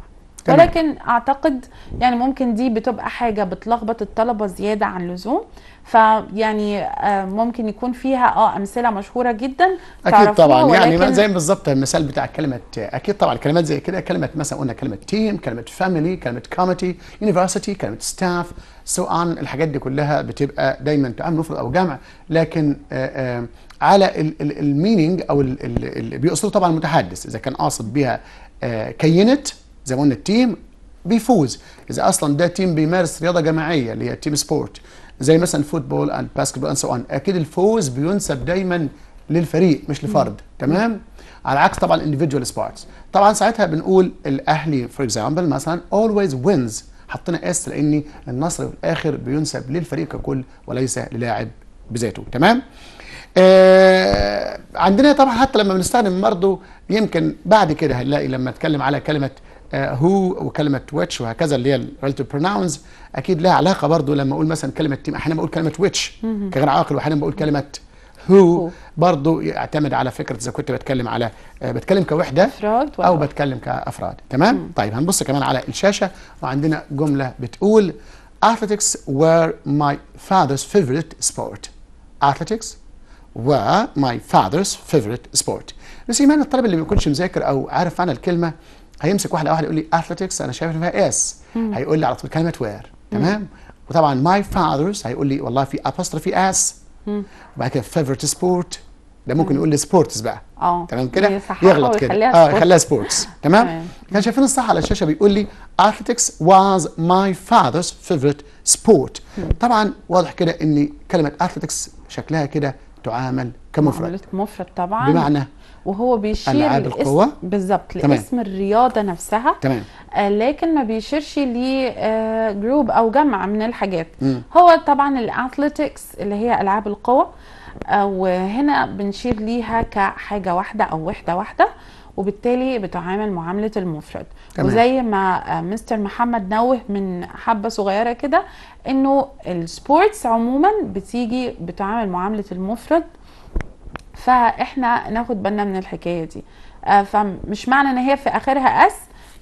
ولكن اعتقد يعني ممكن دي بتبقى حاجه بتلخبط الطلبه زياده عن اللزوم فيعني آه، ممكن يكون فيها اه امثله مشهوره جدا اكيد طبعا يعني زي بالظبط المثال بتاع كلمه اكيد طبعا كلمات زي كده كلمه مثلا قلنا كلمه تيم كلمه فاميلي كلمه كوميتي يونيفرسيتي كلمه ستاف سو سواء الحاجات دي كلها بتبقى دايما تعمل مفرد او جمع لكن آه، آه، على الميننج او اللي بيقصده طبعا المتحدث اذا كان قاصد بيها كينت زي ما قلنا التيم بيفوز اذا اصلا ده تيم بيمارس رياضه جماعيه اللي هي تيم سبورت زي مثلا الفوتبول اند باسكتبول اند سو اون اكيد الفوز بينسب دايما للفريق مش لفرد تمام على عكس طبعا الانديفيدوال سبورتس طبعا ساعتها بنقول الاهلي فور اكزامبل مثلا اولويز وينز حطينا اس لان النصر في الاخر بينسب للفريق ككل وليس للاعب بذاته تمام آه عندنا طبعا حتى لما بنستخدم برضه يمكن بعد كده هنلاقي لما اتكلم على كلمه هو آه، وكلمه ويتش وهكذا اللي هي الريلاتيف بروناونز اكيد لها علاقه برضه لما اقول مثلا كلمه تيم احيانا بقول كلمه ويتش كغير عاقل واحيانا بقول كلمه هو برضه يعتمد على فكره اذا كنت بتكلم على آه، بتكلم كوحده او بتكلم كافراد تمام طيب هنبص كمان على الشاشه وعندنا جمله بتقول athletics were my father's favorite sport athletics were my father's favorite sport بس يمان الطالب اللي ما يكونش مذاكر او عارف معنى الكلمه هيمسك واحده واحده يقول لي اثليتكس انا شايف ان فيها اس هيقول لي على طول كلمه وير تمام وطبعا ماي فاذرز هيقول لي والله في ابوستروفي اس وبعد كده فيفرت سبورت ده ممكن يقول لي سبورتس بقى اه تمام كده يغلط كده اه يخليها سبورتس تمام كان شايفين الصح على الشاشه بيقول لي اثليتكس واز ماي فاذرز فيفرت سبورت طبعا واضح كده ان كلمه اثليتكس شكلها كده تعامل كمفرد مفرد طبعا بمعنى وهو بيشير القوة بالظبط لاسم الرياضه نفسها تمام آه، لكن ما بيشيرش لجروب آه، او جمع من الحاجات م. هو طبعا الاثليتكس اللي هي العاب القوه آه، وهنا بنشير ليها كحاجه واحده او وحده واحده وبالتالي بتعامل معامله المفرد تمام. وزي ما مستر محمد نوه من حبه صغيره كده انه السبورتس عموما بتيجي بتعامل معامله المفرد فاحنا ناخد بالنا من الحكايه دي آه، فمش معنى ان هي في اخرها اس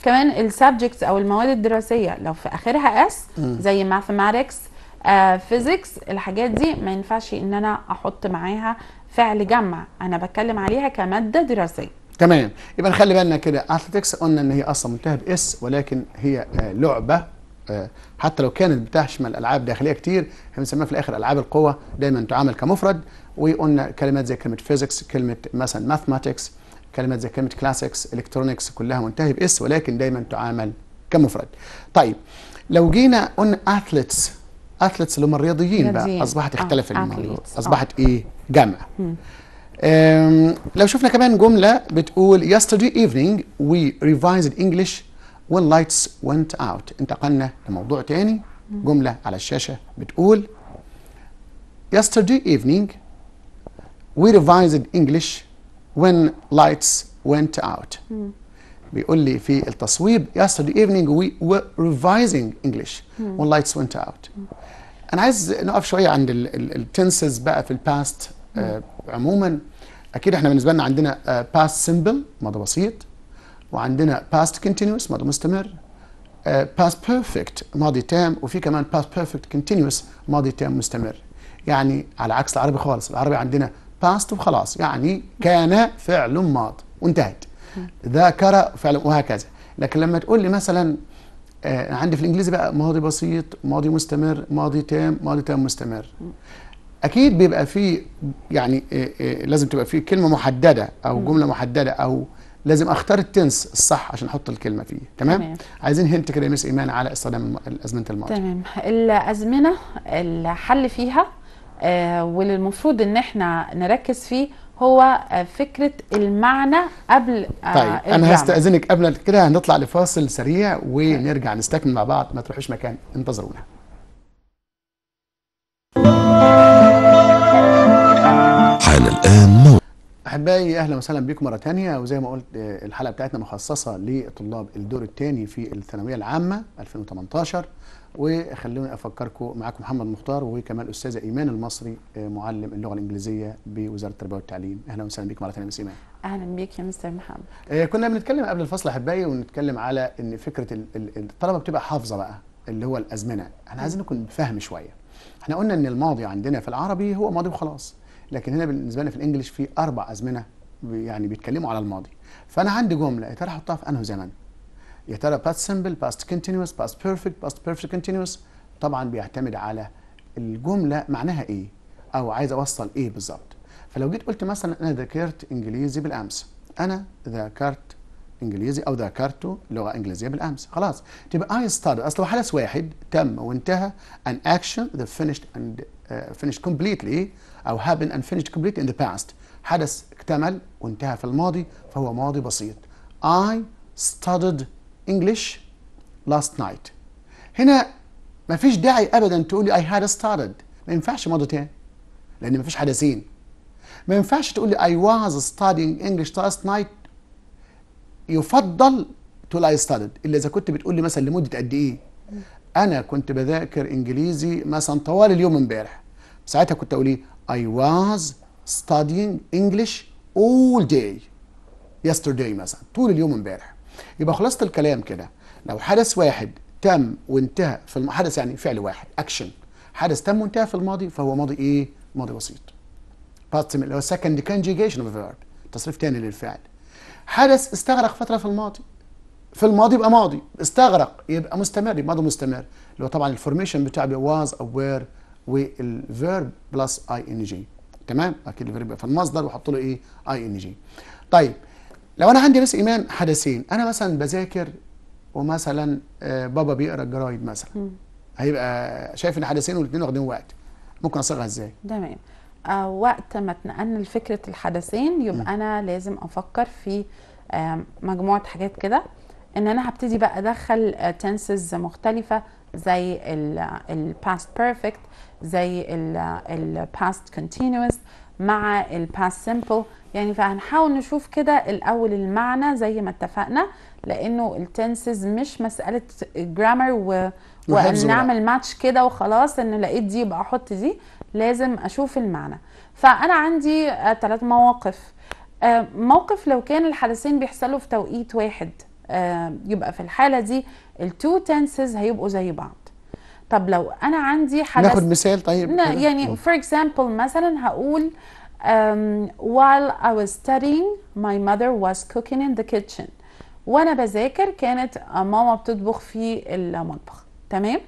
كمان السبجكتس او المواد الدراسيه لو في اخرها اس زي ماثماتكس آه، فيزيكس الحاجات دي ما ينفعش ان انا احط معاها فعل جمع انا بتكلم عليها كماده دراسيه تمام يبقى نخلي بالنا كده اثليتكس قلنا ان هي اصلا منتهى باس ولكن هي آه، لعبه حتى لو كانت بتشمل العاب داخليه كتير احنا بنسميها في الاخر العاب القوه دايما تعامل كمفرد وقلنا كلمات زي كلمه فيزيكس كلمه مثلا ماثماتكس كلمات زي كلمه كلاسيكس الكترونكس كلها منتهي باس ولكن دايما تعامل كمفرد طيب لو جينا قلنا اثليتس اثليتس اللي هم الرياضيين بقى اصبحت اختلف آه. الموضوع اصبحت آه. آه. ايه جمع لو شفنا كمان جمله بتقول yesterday evening we revised English when lights went out انتقلنا لموضوع تاني جمله على الشاشه بتقول yesterday evening we revised English when lights went out بيقول لي في التصويب yesterday evening we were revising English when lights went out انا عايز نقف شويه عند التنسز بقى في الباست آه، عموما اكيد احنا بالنسبه لنا عندنا باست سيمبل ماضي بسيط وعندنا باست كونتينوس ماضي مستمر باست آه، بيرفكت ماضي تام وفي كمان باست بيرفكت كونتينوس ماضي تام مستمر يعني على عكس العربي خالص العربي عندنا باست وخلاص يعني كان فعل ماض وانتهت ذاكر فعل وهكذا لكن لما تقول لي مثلا آه عندي في الانجليزي بقى ماضي بسيط ماضي مستمر ماضي تام ماضي تام مستمر اكيد بيبقى في يعني آه آه لازم تبقى في كلمه محدده او جمله محدده او لازم اختار التنس الصح عشان احط الكلمه فيه تمام, تمام. عايزين هنت كده يا مس ايمان على استخدام الازمنه الماضي تمام الازمنه الحل فيها آه، واللي المفروض ان احنا نركز فيه هو آه، فكره المعنى قبل آه، طيب الجامعة. انا هستاذنك قبل كده هنطلع لفاصل سريع ونرجع نستكمل مع بعض ما تروحوش مكان انتظرونا حان الان احبائي اهلا وسهلا بكم مره ثانيه وزي ما قلت الحلقه بتاعتنا مخصصه لطلاب الدور الثاني في الثانويه العامه 2018 وخلوني افكركم معاكم محمد مختار وكمان الاستاذه ايمان المصري آه، معلم اللغه الانجليزيه بوزاره التربيه والتعليم اهلا وسهلا بيك مره ثانيه مس ايمان اهلا بيك يا مستر محمد آه، كنا بنتكلم قبل الفصل احبائي ونتكلم على ان فكره الطلبه بتبقى حافظه بقى اللي هو الازمنه احنا عايزين نكون فاهم شويه احنا قلنا ان الماضي عندنا في العربي هو ماضي وخلاص لكن هنا بالنسبه لنا في الانجليش في اربع ازمنه يعني بيتكلموا على الماضي فانا عندي جمله يا ترى احطها في انه زمن يا ترى باست سمبل باست كونتينوس باست بيرفكت باست بيرفكت كونتينوس طبعا بيعتمد على الجمله معناها ايه او عايز اوصل ايه بالظبط فلو جيت قلت مثلا انا ذاكرت انجليزي بالامس انا ذاكرت انجليزي او ذاكرت لغه انجليزيه بالامس خلاص تبقى اي ستارت اصل حدث واحد تم وانتهى ان اكشن ذا فينيشد اند فينيشد كومبليتلي او هابن اند فينيشد كومبليت ان ذا باست حدث اكتمل وانتهى في الماضي فهو ماضي بسيط اي studied English last night هنا ما فيش داعي ابدا تقول لي I had started ما ينفعش مرتين لان ما فيش حدثين ما ينفعش تقول لي I was studying English last night يفضل تقول I studied الا اذا كنت بتقول لي مثلا لمده قد ايه انا كنت بذاكر انجليزي مثلا طوال اليوم امبارح ساعتها كنت اقول ايه I was studying English all day yesterday مثلا طول اليوم امبارح يبقى خلاصه الكلام كده لو حدث واحد تم وانتهى في الم... حدث يعني فعل واحد اكشن حدث تم وانتهى في الماضي فهو ماضي ايه؟ ماضي بسيط. past اللي هو سكند كونجيجيشن اوف فيرب تصريف تاني للفعل. حدث استغرق فتره في الماضي. في الماضي يبقى ماضي، استغرق يبقى مستمر يبقى ماضي مستمر اللي هو طبعا الفورميشن بتاع واز او وير والفيرب بلس اي ان جي. تمام؟ اكيد الفيرب يبقى في المصدر واحط له ايه؟ اي ان جي. طيب لو انا عندي بس ايمان حدثين انا مثلا بذاكر ومثلا آه، بابا بيقرا الجرايد مثلا م. هيبقى شايف ان حدثين والاثنين واخدين وقت ممكن اصيغها ازاي تمام آه، وقت ما اتنقلنا لفكره الحدثين يبقى م. انا لازم افكر في آه، مجموعه حاجات كده ان انا هبتدي بقى ادخل تنسز مختلفه زي الباست بيرفكت زي الباست كونتينوس مع الباس سيمبل يعني فهنحاول نشوف كده الاول المعنى زي ما اتفقنا لانه التنسز مش مساله جرامر و... وان نعمل ماتش كده وخلاص ان لقيت دي يبقى احط دي لازم اشوف المعنى فانا عندي ثلاث آه، مواقف آه، موقف لو كان الحدثين بيحصلوا في توقيت واحد آه، يبقى في الحاله دي التو تنسز هيبقوا زي بعض طب لو انا عندي حدث ناخد مثال طيب يعني فور اكزامبل مثلا هقول um, while I was studying my mother was cooking in the kitchen وانا بذاكر كانت ماما بتطبخ في المطبخ تمام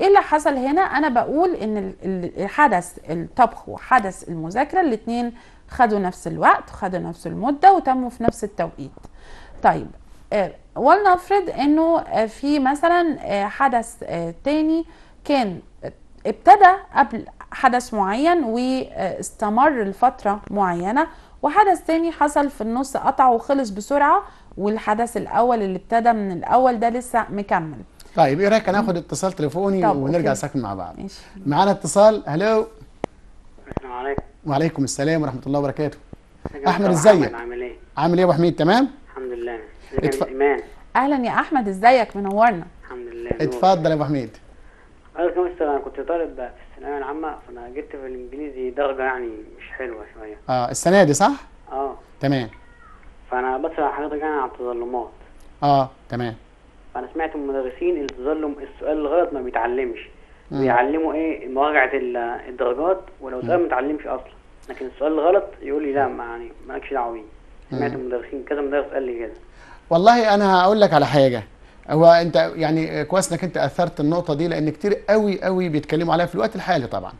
ايه اللي حصل هنا انا بقول ان الحدث الطبخ وحدث المذاكره الاثنين خدوا نفس الوقت خدوا نفس المده وتموا في نفس التوقيت طيب آه، ولنفرض انه آه، في مثلا آه، حدث آه، تاني كان ابتدى قبل حدث معين واستمر لفتره معينه وحدث تاني حصل في النص قطع وخلص بسرعه والحدث الاول اللي ابتدى من الاول ده لسه مكمل طيب ايه رايك هناخد اتصال تليفوني ونرجع ساكن مع بعض معانا اتصال هلو السلام عليكم وعليكم السلام ورحمه الله وبركاته احمد ازيك عامل ايه عامل ايه يا ابو حميد تمام اتف... اهلا يا احمد ازيك منورنا الحمد لله اتفضل يا ابو حميد ايوه السلام انا كنت طالب في الثانويه العامه فانا جبت في الانجليزي درجه يعني مش حلوه شويه اه السنه دي صح؟ اه تمام فانا بسال حضرتك يعني عن التظلمات اه تمام فانا سمعت من المدرسين التظلم السؤال الغلط ما بيتعلمش بيعلموا ايه مراجعه الدرجات ولو سؤال ما اتعلمش اصلا لكن السؤال الغلط يقول لي لا ما يعني مالكش دعوه بيه سمعت من المدرسين كذا مدرس قال لي كده والله انا هقول لك على حاجه هو انت يعني كويس انك انت اثرت النقطه دي لان كتير قوي قوي بيتكلموا عليها في الوقت الحالي طبعا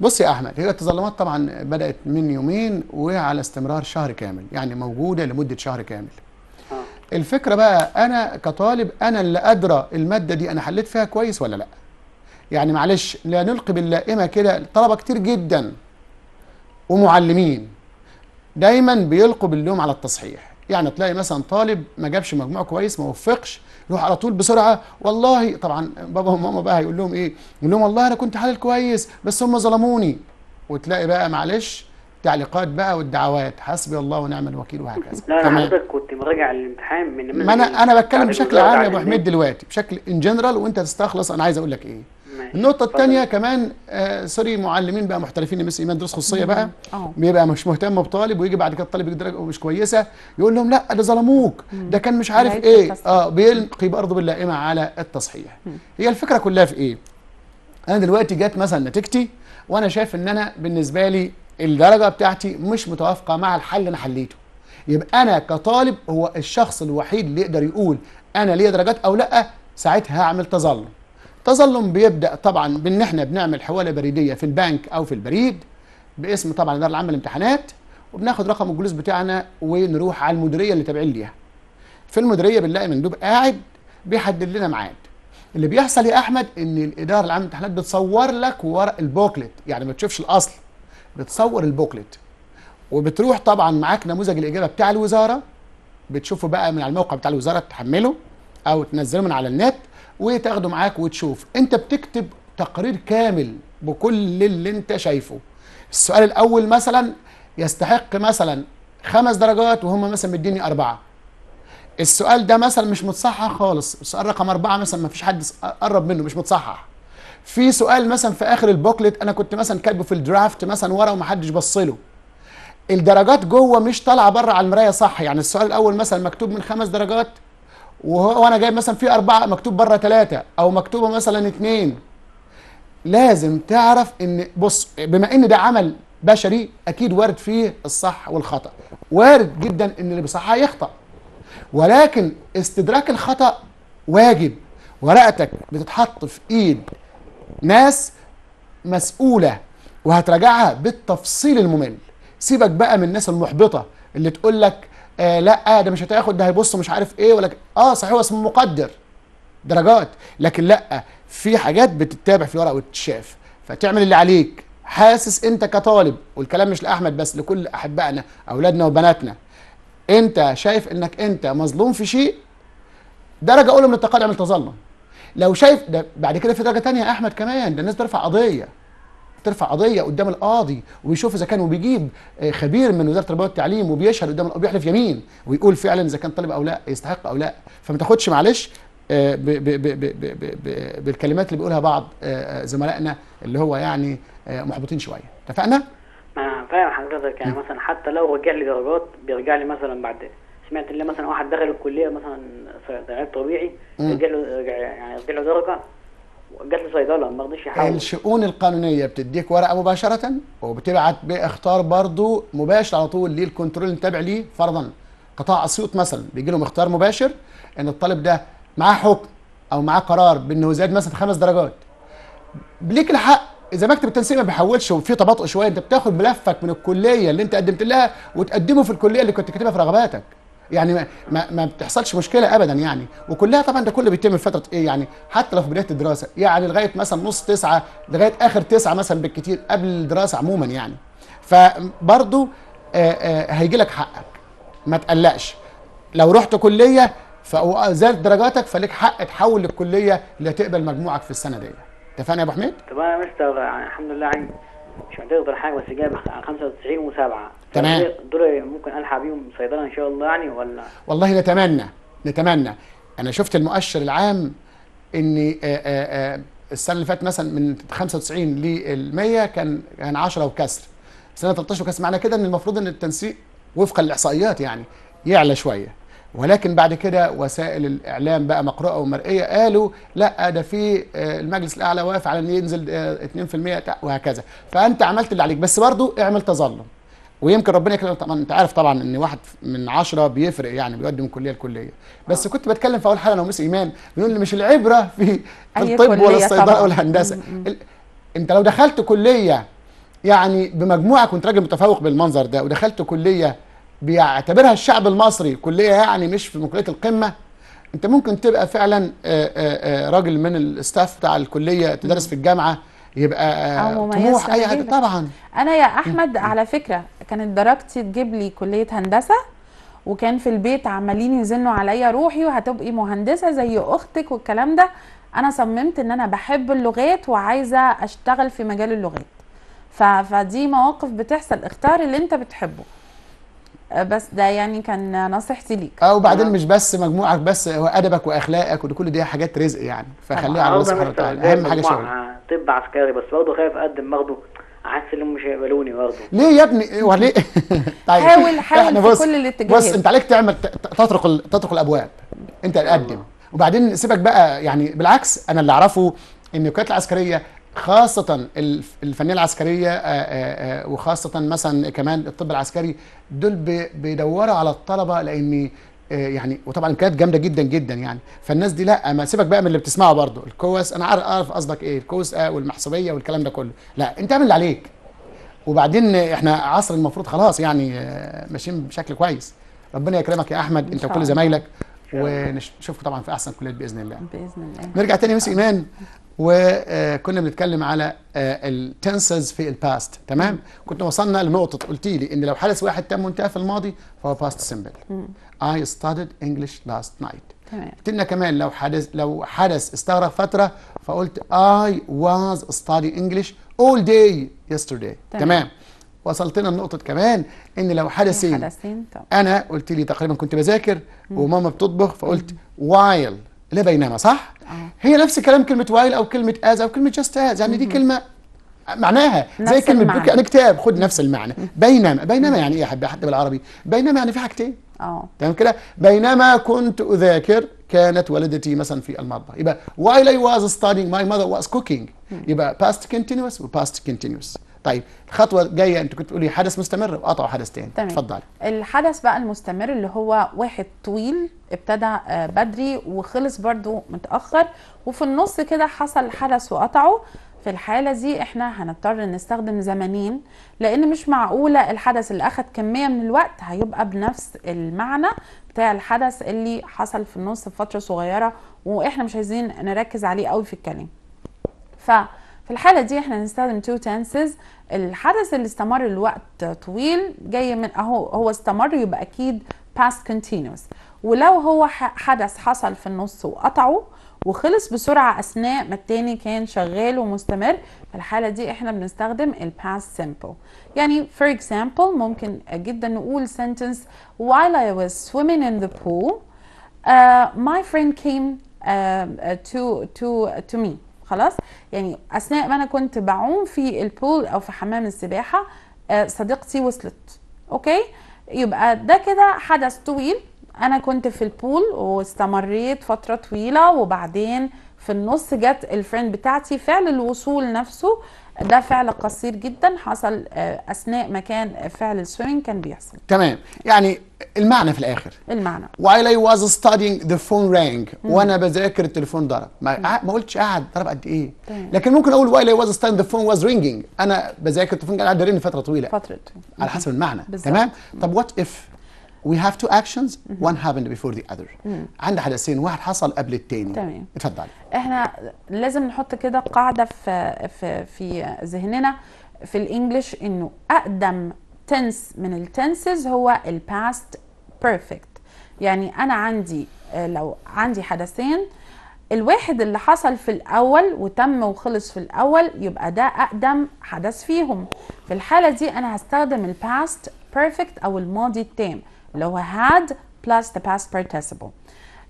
بص يا احمد هي التظلمات طبعا بدات من يومين وعلى استمرار شهر كامل يعني موجوده لمده شهر كامل آه. الفكره بقى انا كطالب انا اللي ادرى الماده دي انا حليت فيها كويس ولا لا يعني معلش لا نلقي باللائمه كده طلبه كتير جدا ومعلمين دايما بيلقوا باللوم على التصحيح يعني تلاقي مثلا طالب ما جابش مجموع كويس ما وفقش يروح على طول بسرعه والله طبعا بابا وماما بقى هيقول لهم ايه يقول لهم والله انا كنت حالل كويس بس هم ظلموني وتلاقي بقى معلش تعليقات بقى والدعوات حسبي الله ونعم الوكيل وهكذا لا انا حضرتك كنت مراجع الامتحان من ما انا انا بتكلم بشكل عام يا ابو حميد دلوقتي بشكل ان جنرال وانت تستخلص انا عايز اقول لك ايه النقطه الثانيه كمان آه سوري معلمين بقى محترفين ام ايمان دروس خصوصيه بقى اه. بيبقى مش مهتم بطالب ويجي بعد كده الطالب يجيب مش كويسه يقول لهم لا ده ظلموك ده كان مش عارف ايه اه بيلقي برضه باللائمه على التصحيح هي الفكره كلها في ايه انا دلوقتي جت مثلا نتيجتي وانا شايف ان انا بالنسبه لي الدرجه بتاعتي مش متوافقه مع الحل اللي انا حليته يبقى انا كطالب هو الشخص الوحيد اللي يقدر يقول انا ليا درجات او لا ساعتها هعمل تظلم تظلم بيبدا طبعا بان احنا بنعمل حواله بريديه في البنك او في البريد باسم طبعا الاداره العامه للامتحانات وبناخد رقم الجلوس بتاعنا ونروح على المديريه اللي تابعين ليها. في المديريه بنلاقي مندوب قاعد بيحدد لنا ميعاد. اللي بيحصل يا احمد ان الاداره العامه للامتحانات بتصور لك ورق البوكلت يعني ما تشوفش الاصل بتصور البوكلت وبتروح طبعا معاك نموذج الاجابه بتاع الوزاره بتشوفه بقى من على الموقع بتاع الوزاره تحمله او تنزله من على النت وتاخده معاك وتشوف انت بتكتب تقرير كامل بكل اللي انت شايفه السؤال الاول مثلا يستحق مثلا خمس درجات وهم مثلا مديني اربعه السؤال ده مثلا مش متصحح خالص السؤال رقم أربعة مثلا ما فيش حد قرب منه مش متصحح في سؤال مثلا في اخر البوكلت انا كنت مثلا كاتبه في الدرافت مثلا ورا ومحدش بص له الدرجات جوه مش طالعه بره على المرايه صح يعني السؤال الاول مثلا مكتوب من خمس درجات وانا جايب مثلا في اربعه مكتوب بره ثلاثه او مكتوبه مثلا اثنين لازم تعرف ان بص بما ان ده عمل بشري اكيد وارد فيه الصح والخطا وارد جدا ان اللي بيصحح يخطا ولكن استدراك الخطا واجب ورقتك بتتحط في ايد ناس مسؤوله وهتراجعها بالتفصيل الممل سيبك بقى من الناس المحبطه اللي تقول لك آه لا آه، ده مش هتاخد ده هيبص مش عارف ايه ولا اه صحيح هو اسمه مقدر درجات لكن لا في حاجات بتتابع في ورقه وتتشاف فتعمل اللي عليك حاسس انت كطالب والكلام مش لاحمد بس لكل احبائنا اولادنا وبناتنا انت شايف انك انت مظلوم في شيء درجه اولى من التقاعد عمل تظلم لو شايف ده بعد كده في درجه ثانيه يا احمد كمان ده الناس ترفع قضيه ترفع قضيه قدام القاضي ويشوف اذا كان وبيجيب آه، خبير من وزاره التربيه والتعليم وبيشهد قدام وبيحلف يمين ويقول فعلا اذا كان طالب او لا يستحق او لا فما تاخدش معلش آه، بالكلمات اللي بيقولها بعض آه، زملائنا اللي هو يعني محبطين شويه اتفقنا؟ انا فاهم حضرتك يعني مثلا حتى لو رجع لي درجات بيرجع لي مثلا بعد سمعت ان مثلا واحد دخل الكليه مثلا في طبيعي رجع له يعني رجع له درجه جات لي صيدله ما اخدش حاجه الشؤون القانونيه بتديك ورقه مباشره وبتبعت باختار برضو مباشر على طول للكنترول التابع ليه فرضا قطاع اسيوط مثلا بيجي لهم اختيار مباشر ان الطالب ده معاه حكم او معاه قرار بانه زاد مثلا خمس درجات ليك الحق اذا مكتب التنسيق ما بيحولش وفي تباطؤ شويه انت بتاخد ملفك من الكليه اللي انت قدمت لها وتقدمه في الكليه اللي كنت كاتبها في رغباتك يعني ما, ما بتحصلش مشكله ابدا يعني وكلها طبعا ده كله بيتم في فتره ايه يعني حتى لو في بدايه الدراسه يعني لغايه مثلا نص تسعه لغايه اخر تسعه مثلا بالكتير قبل الدراسه عموما يعني فبرضه آه، آه، هيجي لك حقك ما تقلقش لو رحت كليه فزادت درجاتك فليك حق تحول للكليه اللي هتقبل مجموعك في السنه دي اتفقنا يا ابو حميد؟ طب انا مستر يعني الحمد لله عندي مش هتقدر حاجه بس جايب 95 و7 تمام يعني دول ممكن الحق بيهم صيدله ان شاء الله يعني ولا والله نتمنى نتمنى انا شفت المؤشر العام ان آه، آه، آه، السنه اللي فاتت مثلا من 95 لل 100 كان كان 10 وكسر سنه 13 وكسر معنى كده ان المفروض ان التنسيق وفقا للاحصائيات يعني يعلى شويه ولكن بعد كده وسائل الاعلام بقى مقروءه ومرئيه قالوا لا ده في المجلس الاعلى واقف على ان ينزل 2% وهكذا فانت عملت اللي عليك بس برضو اعمل تظلم ويمكن ربنا يكرم طبعا انت عارف طبعا ان واحد من عشرة بيفرق يعني بيودي من كليه لكليه بس آه. كنت بتكلم في اول حلقه انا ومس ايمان لي مش العبره في الطب ولا الصيدله ولا الهندسه ال... انت لو دخلت كليه يعني بمجموعه كنت راجل متفوق بالمنظر ده ودخلت كليه بيعتبرها الشعب المصري كليه يعني مش في كليه القمه انت ممكن تبقى فعلا آه، آه، آه، راجل من الاستاف بتاع الكليه تدرس في الجامعه يبقى طموح اي حاجه طبعا انا يا احمد على فكره كانت درجتي تجيب لي كليه هندسه وكان في البيت عمالين يزنوا عليا روحي وهتبقي مهندسه زي اختك والكلام ده انا صممت ان انا بحب اللغات وعايزه اشتغل في مجال اللغات فدي مواقف بتحصل اختار اللي انت بتحبه آه، بس ده يعني كان نصيحتي ليك اه وبعدين مش بس مجموعك بس هو ادبك واخلاقك وكل دي حاجات رزق يعني فخليها على الله سبحانه وتعالى اهم حاجه شغل آه، طب عسكري بس برضه خايف اقدم باخده حاسس ان هم مش هيقبلوني برضه ليه يا ابني هو ليه إيه؟ طيب حاول حاول في كل الاتجاهات بص انت عليك تعمل تطرق تطرق الابواب انت آه. تقدم وبعدين سيبك بقى يعني بالعكس انا اللي اعرفه ان الوكالات العسكريه خاصة الفنية العسكرية آه، آه، آه، وخاصة مثلا كمان الطب العسكري دول بيدوروا على الطلبة لأن يعني وطبعا كانت جامده جدا جدا يعني فالناس دي لا ما سيبك بقى من اللي بتسمعه برضه الكوس انا عارف اعرف قصدك ايه الكوس والمحسوبيه والكلام ده كله لا انت اعمل اللي عليك وبعدين احنا عصر المفروض خلاص يعني ماشيين بشكل كويس ربنا يكرمك يا احمد انت وكل زمايلك ونشوفكم طبعا في احسن كليات باذن الله باذن الله نرجع تاني يا مس ايمان وكنا بنتكلم على آه، التنسز في الباست تمام كنا وصلنا لنقطه قلتي لي ان لو حدث واحد تم وانتهى في الماضي فهو باست سمبل I studied English last night تمام قلت لنا كمان لو حدث لو حدث استغرق فتره فقلت I was studying English all day yesterday تمام, تمام. وصلت لنا لنقطة كمان إن لو حدثين حدثين أنا قلت لي تقريبا كنت بذاكر وماما بتطبخ فقلت وايل لا بينما صح؟ آه. هي نفس كلام كلمة وايل أو كلمة آز أو كلمة جاست آز يعني دي كلمة معناها زي كلمة بوك أنا يعني كتاب خد نفس المعنى بينما بينما يعني إيه يا حبيبي حتى بالعربي بينما يعني في حاجتين اه تمام كده بينما كنت أذاكر كانت والدتي مثلا في المطبخ يبقى while I was studying my mother was cooking يبقى past continuous و past continuous طيب الخطوه الجايه انت كنت بتقولي حدث مستمر وقطعوا حدث تاني تمام. اتفضلي الحدث بقى المستمر اللي هو واحد طويل ابتدى آه، بدري وخلص برده متاخر وفي النص كده حصل حدث وقطعه في الحالة دي احنا هنضطر نستخدم زمانين لان مش معقولة الحدث اللي اخد كمية من الوقت هيبقى بنفس المعنى بتاع الحدث اللي حصل في النص في فترة صغيرة واحنا مش عايزين نركز عليه قوي في الكلام ف في الحالة دي احنا نستخدم تو تنسز الحدث اللي استمر لوقت طويل جاي من اهو هو استمر يبقى اكيد past continuous ولو هو حدث حصل في النص وقطعه وخلص بسرعة أثناء ما التاني كان شغال ومستمر في الحالة دي احنا بنستخدم ال past simple يعني for example ممكن جدا نقول sentence while I was swimming in the pool uh, my friend came uh, to, to, to me خلاص يعني اثناء ما انا كنت بعوم في البول او في حمام السباحه آه، صديقتي وصلت اوكي يبقى ده كده حدث طويل انا كنت في البول واستمريت فتره طويله وبعدين في النص جت الفريند بتاعتي فعل الوصول نفسه ده فعل قصير جدا حصل آه، اثناء ما كان فعل السويمنج كان بيحصل تمام يعني المعنى في الاخر المعنى while I was studying the phone rang مم. وانا بذاكر التليفون ضرب ما, ما قلتش قاعد ضرب قد ايه تمام. لكن ممكن اقول while I was studying the phone was ringing انا بذاكر التليفون قاعد يرن فتره طويله فتره على حسب المعنى بالزبط. تمام طب وات اف وي هاف تو اكشنز وان happened بيفور ذا اذر عندي حدثين واحد حصل قبل الثاني تمام اتفضلي احنا لازم نحط كده قاعده في في في ذهننا في الانجليش انه اقدم تنس من التنسز هو الباست بيرفكت يعني انا عندي آه، لو عندي حدثين الواحد اللي حصل في الاول وتم وخلص في الاول يبقى ده اقدم حدث فيهم في الحاله دي انا هستخدم الباست بيرفكت او الماضي التام اللي هو had plus the past participle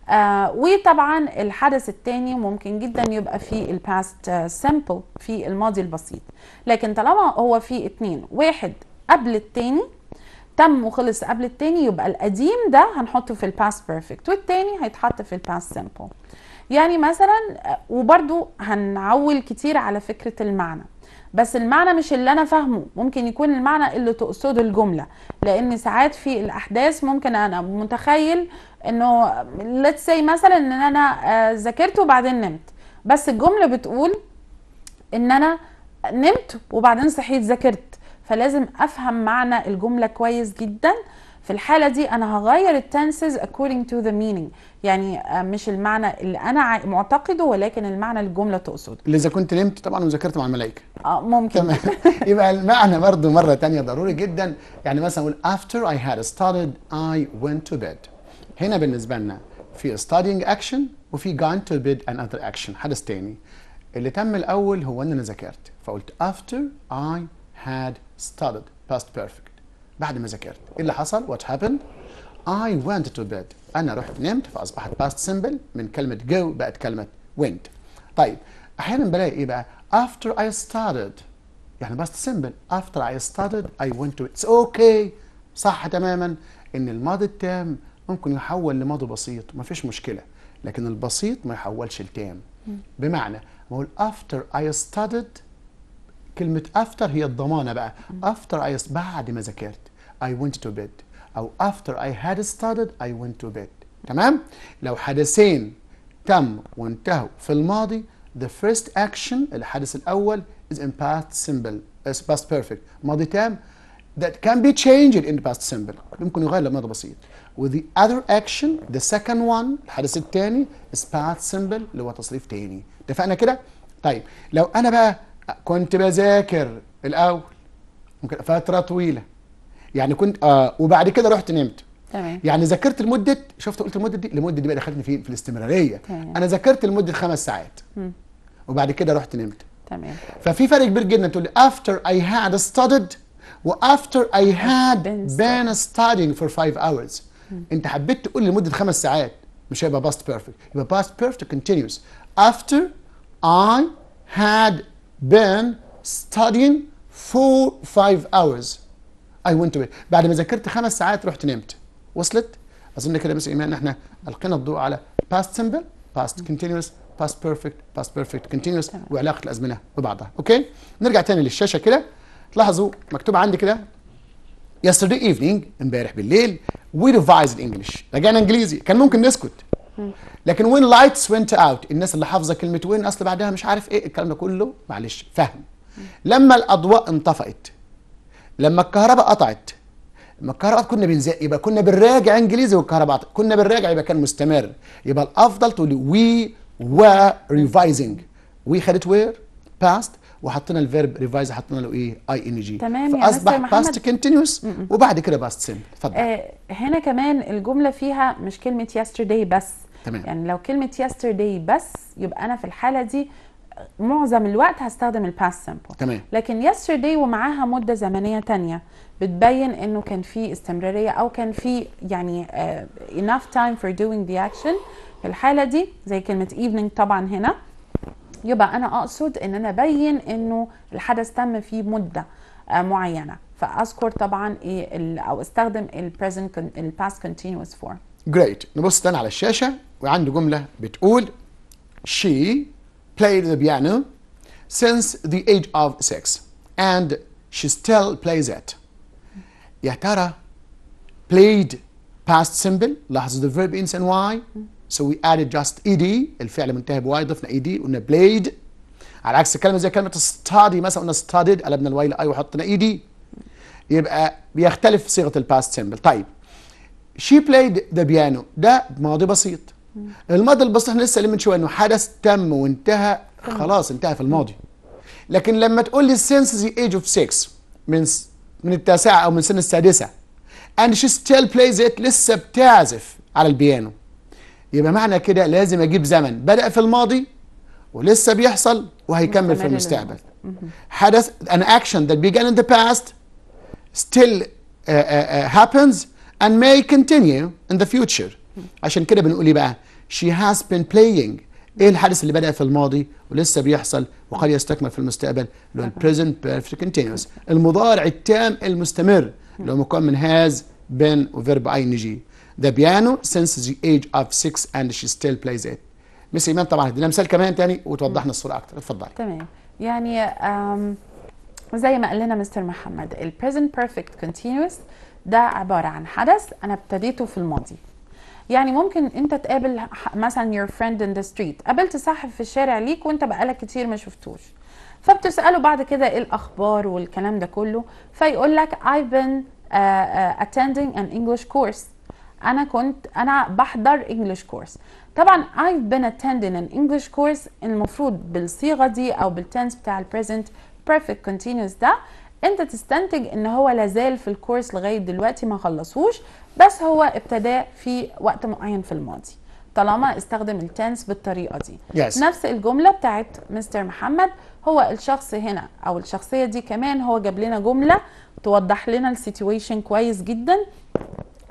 آه وطبعا الحدث الثاني ممكن جدا يبقى في الباست آه، سمبل في الماضي البسيط لكن طالما هو في اتنين واحد قبل التاني تم وخلص قبل التاني يبقى القديم ده هنحطه في الباست بيرفكت والتاني هيتحط في الباست سمبل يعني مثلا آه، وبرده هنعول كتير على فكرة المعنى بس المعنى مش اللي انا فاهمه ممكن يكون المعنى اللي تقصده الجمله لان ساعات في الاحداث ممكن انا متخيل انه ليتس سي مثلا ان انا آه، ذاكرت وبعدين نمت بس الجمله بتقول ان انا نمت وبعدين صحيت ذاكرت فلازم افهم معنى الجمله كويس جدا في الحالة دي أنا هغير التنسز according to the meaning يعني آه، مش المعنى اللي أنا معتقده ولكن المعنى الجملة تقصد اللي إذا كنت نمت طبعا وذاكرت مع الملائكة آه ممكن تمام يبقى المعنى برضو مرة تانية ضروري جدا يعني مثلا أقول after I had started I went to bed هنا بالنسبة لنا في studying action وفي gone to bed another action حدث تاني اللي تم الأول هو إن أنا ذاكرت فقلت after I had started past perfect بعد ما ذاكرت ايه اللي حصل وات هابند I went to bed أنا رحت نمت فأصبحت past simple من كلمة go بقت كلمة went طيب أحيانا بلاقي إيه بقى after I started يعني past simple after I started I went to it's okay صح تماما إن الماضي التام ممكن يحول لماضي بسيط مفيش مشكلة لكن البسيط ما يحولش لتام بمعنى بقول after I started كلمه after هي الضمانه بقى after I بعد ما ذاكرت I went to bed او after I had started I went to bed تمام لو حدثين تم وانتهوا في الماضي the first action الحدث الأول is in past simple is past perfect ماضي تام that can be changed in past simple يمكن يغير لماضي بسيط with the other action the second one الحدث الثاني is past simple اللي هو تصريف تاني اتفقنا كده؟ طيب لو أنا بقى كنت بذاكر الاول ممكن فتره طويله يعني كنت آه وبعد كده رحت نمت تمام يعني ذاكرت لمده شفت قلت المده دي المده دي بقى دخلتني في في الاستمراريه تمام. انا ذاكرت لمده خمس ساعات وبعد كده رحت نمت تمام ففي فرق كبير جدا تقول after I had studied و after I had been studying for five hours انت حبيت تقول لمده خمس ساعات مش هيبقى past perfect يبقى past perfect continuous after I had been studying for five hours I went to bed بعد ما ذاكرت خمس ساعات رحت نمت وصلت أظن كده بس إيمان إحنا ألقينا الضوء على past simple past continuous past perfect past perfect continuous وعلاقة الأزمنة ببعضها أوكي نرجع تاني للشاشة كده تلاحظوا مكتوب عندي كده yesterday evening امبارح بالليل we revised English رجعنا انجليزي كان ممكن نسكت لكن وين لايتس وينت اوت الناس اللي حافظه كلمه وين اصل بعدها مش عارف ايه الكلام ده كله معلش فهم لما الاضواء انطفأت لما الكهرباء قطعت لما الكهرباء كنا بنزق يبقى كنا بنراجع انجليزي والكهرباء قطعت كنا بنراجع يبقى كان مستمر يبقى الافضل تقول وي were ريفايزنج وي خدت وير باست وحطينا الفيرب ريفايز حطينا له ايه اي ان جي تمام فاصبح باست كونتينوس وبعد كده باست سيمبل اتفضل آه هنا كمان الجمله فيها مش كلمه يسترداي بس تمام يعني لو كلمه yesterday بس يبقى انا في الحاله دي معظم الوقت هستخدم الباست سمبل تمام لكن yesterday ومعاها مده زمنيه تانية بتبين انه كان في استمراريه او كان في يعني uh, enough time for doing the action في الحاله دي زي كلمه evening طبعا هنا يبقى انا اقصد ان انا ابين انه الحدث تم في مده uh, معينه فاذكر طبعا ايه او استخدم البريزنت الباست continuous form جريت نبص تاني على الشاشه وعنده جملة بتقول she played the piano since the age of six and she still plays it يا ترى played past simple لاحظوا the verb in and why so we added just ed الفعل منتهي بواي ضفنا ed قلنا played على عكس الكلمة زي كلمة study مثلا قلنا studied قلبنا الواي لأي وحطنا ed يبقى بيختلف صيغة الباست سيمبل طيب she played the piano ده ماضي بسيط الماضي البسيط احنا لسه قايلين من شويه انه حدث تم وانتهى خلاص انتهى في الماضي لكن لما تقول لي since the age of 6 من من التاسعه او من سن السادسه and she still plays it لسه بتعزف على البيانو يبقى معنى كده لازم اجيب زمن بدأ في الماضي ولسه بيحصل وهيكمل في المستقبل حدث an action that began in the past still uh, uh, uh happens and may continue in the future عشان كده بنقول ايه بقى she has been playing ايه الحدث اللي بدأ في الماضي ولسه بيحصل وقد يستكمل في المستقبل اللي هو present perfect continuous المضارع التام المستمر اللي هو مكون من has been وفيرب جي the piano since the age of six and she still plays it مس ايمان طبعا هدينا مثال كمان تاني وتوضحنا الصوره اكتر اتفضلي تمام يعني زي ما قال لنا مستر محمد البريزنت بيرفكت كونتينوس ده عباره عن حدث انا ابتديته في الماضي يعني ممكن انت تقابل مثلا يور فريند ان ذا ستريت قابلت صاحب في الشارع ليك وانت بقالك كتير ما شفتوش فبتساله بعد كده ايه الاخبار والكلام ده كله فيقول لك I've been uh, uh, attending an English course انا كنت انا بحضر English course طبعا I've been attending an English course المفروض بالصيغه دي او بالتنس بتاع البريزنت perfect continuous ده انت تستنتج ان هو لازال في الكورس لغايه دلوقتي ما خلصوش بس هو ابتداء في وقت معين في الماضي طالما استخدم التنس بالطريقه دي yes. نفس الجمله بتاعت مستر محمد هو الشخص هنا او الشخصيه دي كمان هو جاب لنا جمله توضح لنا السيتويشن كويس جدا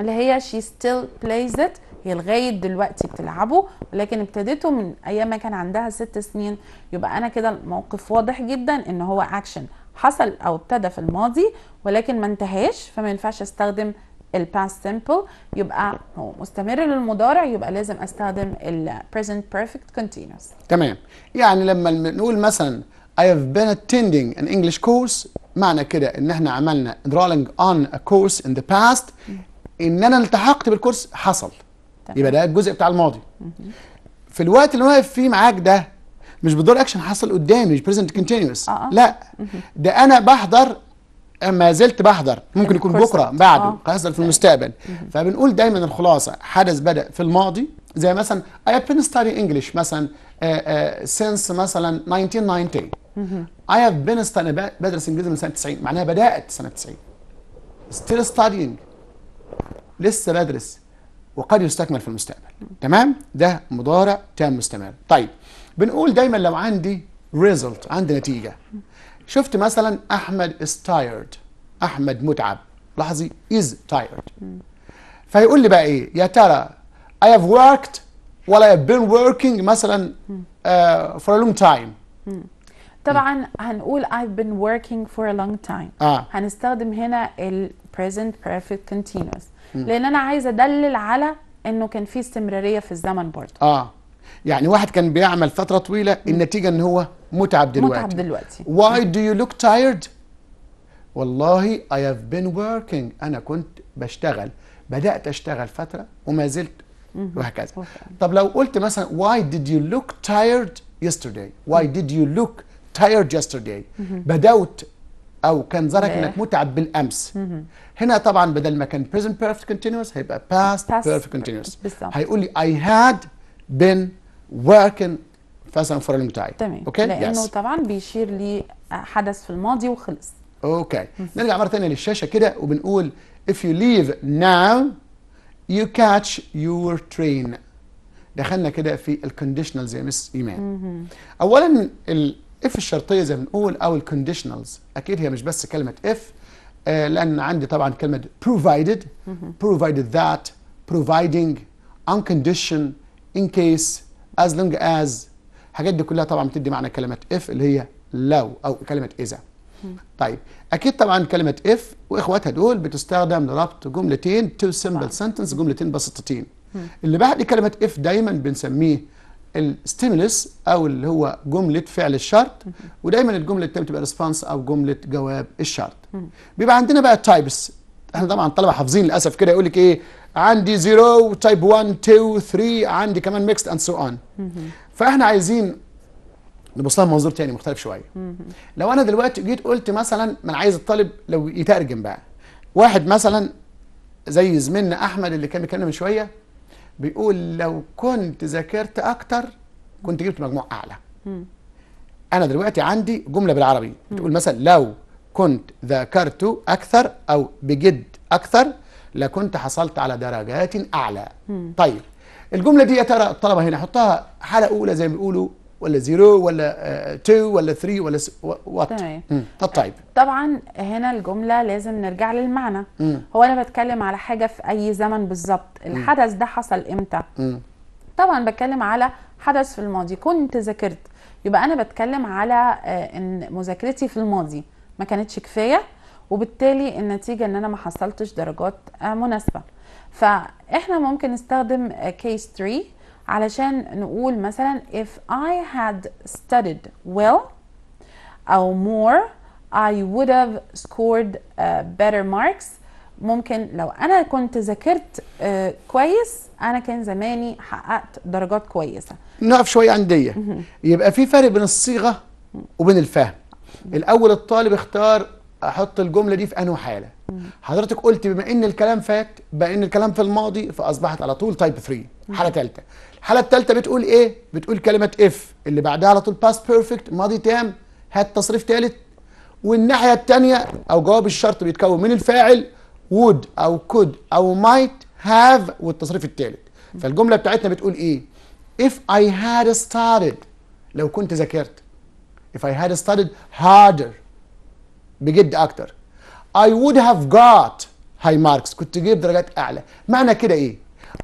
اللي هي she still plays it هي لغايه دلوقتي بتلعبه ولكن ابتدته من ايام ما كان عندها ست سنين يبقى انا كده الموقف واضح جدا ان هو اكشن حصل او ابتدى في الماضي ولكن ما انتهاش فما ينفعش استخدم الباست simple يبقى هو مستمر للمضارع يبقى لازم استخدم ال present perfect continuous تمام يعني لما نقول مثلا I have been attending an English course معنى كده ان احنا عملنا enrolling on a course in the past ان انا التحقت بالكورس حصل تمام. يبقى ده الجزء بتاع الماضي في الوقت اللي واقف فيه معاك ده مش بدور اكشن حصل قدامي مش بريزنت كونتينوس آه، آه. لا ده انا بحضر ما زلت بحضر ممكن يكون بكره بعده هيحصل آه. في المستقبل فبنقول دايما الخلاصه حدث بدا في الماضي زي مثلا I have been studying English مثلا uh, uh, since مثلا 1990 I have been studying بدرس انجليزي من سنه 90 معناها بدات سنه 90 still studying لسه بدرس وقد يستكمل في المستقبل تمام ده مضارع تام مستمر طيب بنقول دايما لو عندي result عندي نتيجه شفت مثلا احمد is tired احمد متعب لاحظي is tired فيقول لي بقى ايه يا ترى I have worked ولا I have been working مثلا فور آه، for a long time طبعا هنقول I've been working for a long time آه. هنستخدم هنا ال present perfect continuous لان انا عايزه ادلل على انه كان في استمراريه في الزمن برضه اه يعني واحد كان بيعمل فتره طويله النتيجه ان هو متعب دلوقتي متعب دلوقتي why do you look tired والله I have been working أنا كنت بشتغل بدأت أشتغل فترة وما زلت وهكذا طب لو قلت مثلا why did you look tired yesterday why did you look tired yesterday بدأت أو كان ظرك إنك متعب بالأمس هنا طبعا بدل ما كان present perfect continuous هيبقى past, past perfect continuous هيقول لي I had been ولكن فاز فرع المتعين تمام اوكي لانه yes. طبعا بيشير لحدث في الماضي وخلص اوكي نرجع مره ثانيه للشاشه كده وبنقول if you leave now you catch your train دخلنا كده في الكونديشنال زي مس ايمان اولا الاف الشرطيه زي ما بنقول او الكونديشنالز اكيد هي مش بس كلمه اف آه، لان عندي طبعا كلمه provided provided that providing on كونديشن in case as long as الحاجات دي كلها طبعا بتدي معنى كلمه if اللي هي لو او كلمه اذا طيب اكيد طبعا كلمه اف واخواتها دول بتستخدم لربط جملتين تو سمبل سنتنس جملتين بسيطتين اللي بعد كلمه اف دايما بنسميه الستيمولس او اللي هو جمله فعل الشرط ودايما الجمله التانية بتبقى ريسبونس او جمله جواب الشرط بيبقى عندنا بقى تايبس احنا طبعا الطلبه حافظين للاسف كده يقول لك ايه عندي زيرو تايب 1 2 3 عندي كمان ميكست اند سو اون فاحنا عايزين نبص لها منظور تاني مختلف شويه لو انا دلوقتي جيت قلت مثلا ما انا عايز الطالب لو يترجم بقى واحد مثلا زي زميلنا احمد اللي كان بيتكلم من شويه بيقول لو كنت ذاكرت اكتر كنت جبت مجموع اعلى انا دلوقتي عندي جمله بالعربي بتقول مثلا لو كنت ذاكرت اكثر او بجد اكثر لكنت حصلت على درجات أعلى مم. طيب الجملة دي يا ترى الطلبة هنا حطها حالة أولى زي ما بيقولوا ولا زيرو ولا تو آه، ولا ثري ولا وات طيب طبعا هنا الجمله لازم نرجع للمعنى مم. هو انا بتكلم على حاجه في اي زمن بالظبط الحدث ده حصل امتى مم. طبعا بتكلم على حدث في الماضي كنت ذاكرت يبقى انا بتكلم على آه، ان مذاكرتي في الماضي ما كانتش كفايه وبالتالي النتيجه ان انا ما حصلتش درجات آه، مناسبه فاحنا ممكن نستخدم آه، case 3 علشان نقول مثلا if I had studied well أو more I would have scored آه، better marks ممكن لو أنا كنت ذاكرت كويس أنا كان زماني حققت درجات كويسة نقف شوية عندي يبقى في فرق بين الصيغة وبين الفهم الأول الطالب اختار احط الجمله دي في انه حاله حضرتك قلت بما ان الكلام فات بما ان الكلام في الماضي فاصبحت على طول تايب 3 حاله ثالثه الحاله الثالثه بتقول ايه بتقول كلمه اف اللي بعدها على طول باست بيرفكت ماضي تام هات تصريف ثالث والناحيه الثانيه او جواب الشرط بيتكون من الفاعل would او could او might have والتصريف الثالث فالجمله بتاعتنا بتقول ايه if i had started لو كنت ذاكرت if i had started harder بجد اكتر I would have got high marks كنت جايب درجات اعلى معنى كده ايه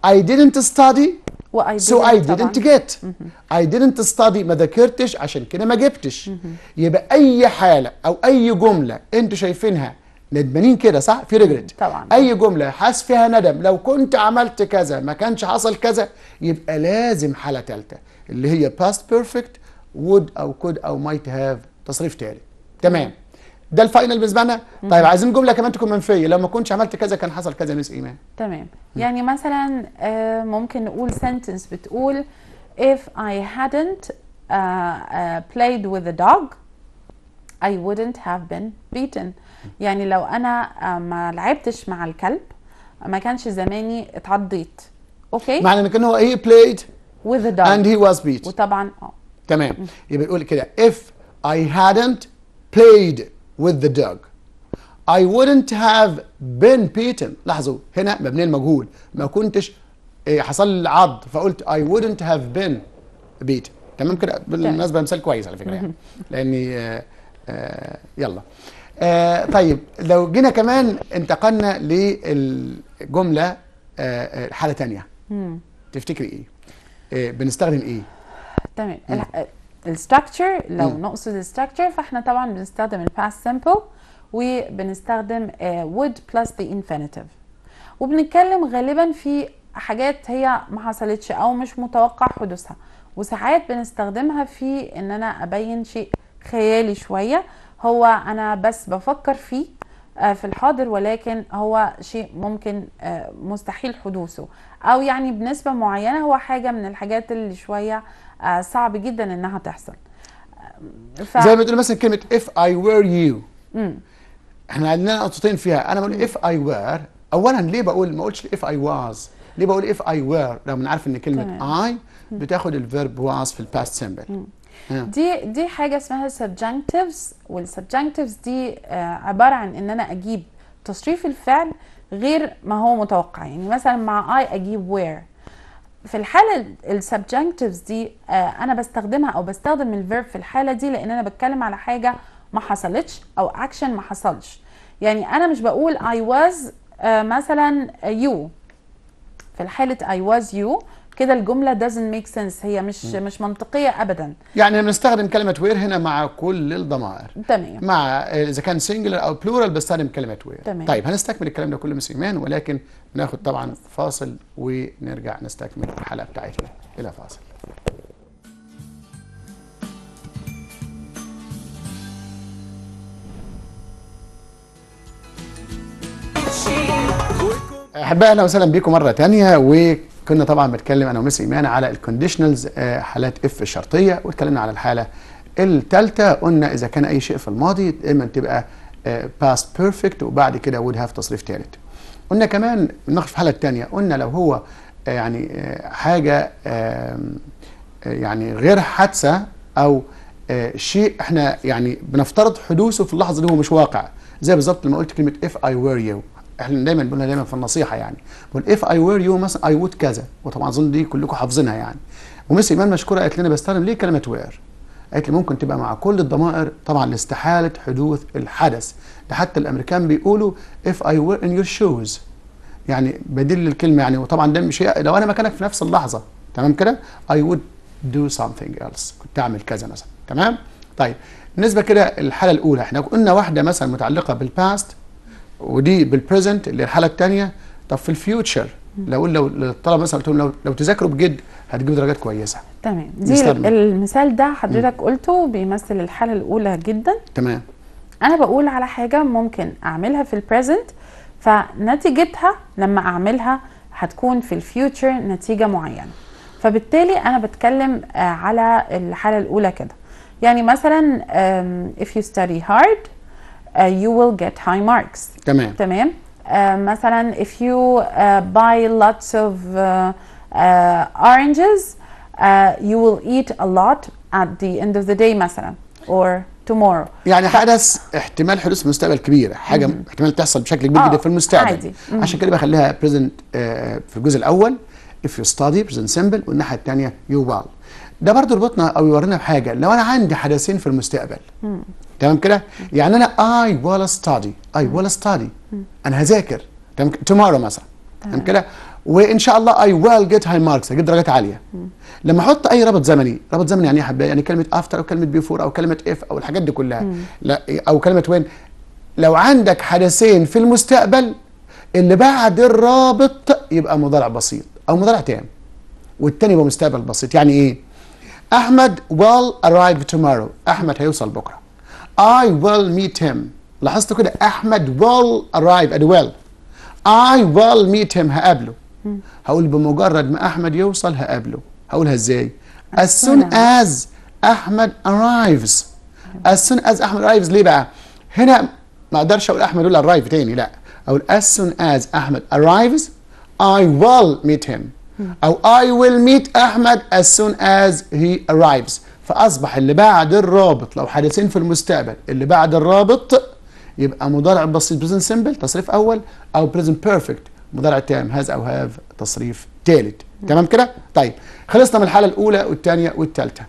I didn't study I so I didn't طبعاً. get mm -hmm. I didn't study ما ذاكرتش عشان كده ما جبتش mm -hmm. يبقى اي حاله او اي جمله انتوا شايفينها ندمانين كده صح في ريجريت طبعا اي جمله حاسس فيها ندم لو كنت عملت كذا ما كانش حصل كذا يبقى لازم حاله ثالثه اللي هي past perfect would او could او might have تصريف ثالث تمام ده الفاينل بالنسبه لنا طيب عايزين جمله كمان تكون منفيه لو ما كنتش عملت كذا كان حصل كذا مس ايمان تمام يعني مثلا آه، ممكن نقول سنتنس بتقول if I hadn't uh, uh, played with the dog I wouldn't have been beaten يعني لو انا ما لعبتش مع الكلب ما كانش زماني اتعضيت اوكي معنى ان كان هو he played with the dog and he was beat وطبعا اه تمام يبقى بيقول كده if I hadn't played with the dog I wouldn't have been beaten لاحظوا هنا مبني المجهول ما كنتش إيه، حصل لي عض فقلت I wouldn't have been beaten تمام كده طيب. بالمناسبه مثال كويس على فكره يعني لاني آه، آه، يلا آه، طيب لو جينا كمان انتقلنا للجمله حاله ثانيه تفتكري ايه بنستخدم ايه تمام الستراكشر لو م. نقصد الستراكشر فاحنا طبعا بنستخدم الباست سمبل وبنستخدم آه، would plus the infinitive وبنتكلم غالبا في حاجات هي ما حصلتش او مش متوقع حدوثها وساعات بنستخدمها في ان انا ابين شيء خيالي شويه هو انا بس بفكر فيه آه، في الحاضر ولكن هو شيء ممكن آه، مستحيل حدوثه او يعني بنسبه معينه هو حاجه من الحاجات اللي شويه آه، صعب جدا انها تحصل آه، ف... زي ما تقول مثلا كلمه اف اي وير يو احنا عندنا نقطتين فيها انا بقول اف اي وير اولا ليه بقول ما قلتش اف اي واز ليه بقول اف اي وير لو انا عارف ان كلمه اي بتاخد الفيرب واز في الباست سيمبل دي دي حاجه اسمها سبجنكتيفز والسبجنكتيفز دي آه، عباره عن ان انا اجيب تصريف الفعل غير ما هو متوقع يعني مثلا مع اي اجيب وير في الحاله السبجنكتيفز دي آه، انا بستخدمها او بستخدم الفيرب في الحاله دي لان انا بتكلم على حاجه ما حصلتش او اكشن ما حصلش يعني انا مش بقول I was آه، مثلا you في الحاله I was you كده الجمله doesn't make sense هي مش م. مش منطقيه ابدا يعني بنستخدم كلمه وير هنا مع كل الضمائر تمام مع آه، اذا كان سنجلر او بلورال بستخدم كلمه وير تمام طيب هنستكمل الكلام ده كله مس ولكن ناخد طبعا فاصل ونرجع نستكمل الحلقه بتاعتنا الى فاصل احبائي اهلا وسهلا بيكم مره ثانيه و كنا طبعا بنتكلم انا ومس ايمان على الكونديشنالز آه، حالات اف الشرطيه واتكلمنا على الحاله الثالثه قلنا اذا كان اي شيء في الماضي اما تبقى باست آه، بيرفكت وبعد كده وود هاف تصريف ثالث قلنا كمان نناقش في الحاله الثانيه قلنا لو هو آه، يعني حاجه يعني غير حادثه او شيء احنا يعني بنفترض حدوثه في اللحظه اللي هو مش واقع زي بالظبط لما قلت كلمه if I were you احنا دايما بنقولها دايما في النصيحه يعني بقول اف اي وير يو مثلا اي وود كذا وطبعا اظن دي كلكم حافظينها يعني ومس ايمان مشكوره قالت لنا بستخدم ليه كلمه وير قالت لي ممكن تبقى مع كل الضمائر طبعا لاستحاله حدوث الحدث ده حتى الامريكان بيقولوا اف اي وير ان يور شوز يعني بديل الكلمه يعني وطبعا ده مش لو انا مكانك في نفس اللحظه تمام كده اي وود دو سمثينج ايلس كنت اعمل كذا مثلا تمام طيب بالنسبه كده الحاله الاولى احنا قلنا واحده مثلا متعلقه بالباست ودي بالبريزنت اللي الحاله الثانيه طب في الفيوتشر لو لو للطلبه مثلا قلت لهم لو, لو تذاكروا بجد هتجيبوا درجات كويسه تمام دي المثال ده حضرتك قلته بيمثل الحاله الاولى جدا تمام انا بقول على حاجه ممكن اعملها في البريزنت فنتيجتها لما اعملها هتكون في الفيوتشر نتيجه معينه فبالتالي انا بتكلم آه، على الحاله الاولى كده يعني مثلا if you study hard uh, you will get high marks تمام تمام uh, مثلا if you uh, buy lots of uh, uh, oranges uh, you will eat a lot at the end of the day مثلا or tomorrow يعني ف... حدث احتمال حدوث مستقبل كبير حاجه -hmm. احتمال تحصل بشكل كبير جدا في آه، المستقبل عادي. -hmm. عشان كده بخليها uh, في الجزء الاول if you study present simple والناحيه الثانيه you will ده برضه ربطنا او يورينا بحاجه لو انا عندي حدثين في المستقبل -hmm. تمام كده يعني انا اي ويل ستادي اي ويل ستادي انا هذاكر تمام تومورو مثلا تمام كده وان شاء الله اي ويل جيت هاي ماركس اجيب درجات عاليه لما احط اي رابط زمني رابط زمني يعني ايه يا يعني كلمه افتر او كلمه بيفور او كلمه اف او الحاجات دي كلها لا او كلمه وين لو عندك حدثين في المستقبل اللي بعد الرابط يبقى مضارع بسيط او مضارع تام والتاني يبقى مستقبل بسيط يعني ايه احمد will arrive tomorrow احمد هيوصل بكره I will meet him لاحظت كده أحمد will arrive at well. I will meet him هقابله هقول بمجرد ما أحمد يوصل هقابله هقولها إزاي as soon as أحمد arrives as soon as أحمد arrives ليه بقى هنا ما أقدرش أقول أحمد ولا arrive تاني لا أقول as soon as أحمد arrives I will meet him أو I will meet أحمد as soon as he arrives فأصبح اللي بعد الرابط لو حدثين في المستقبل اللي بعد الرابط يبقى مضارع بسيط بريزنت سمبل تصريف أول أو بريزنت بيرفكت مضارع تام هاز أو هاف تصريف ثالث تمام كده؟ طيب خلصنا من الحالة الأولى والثانية والثالثة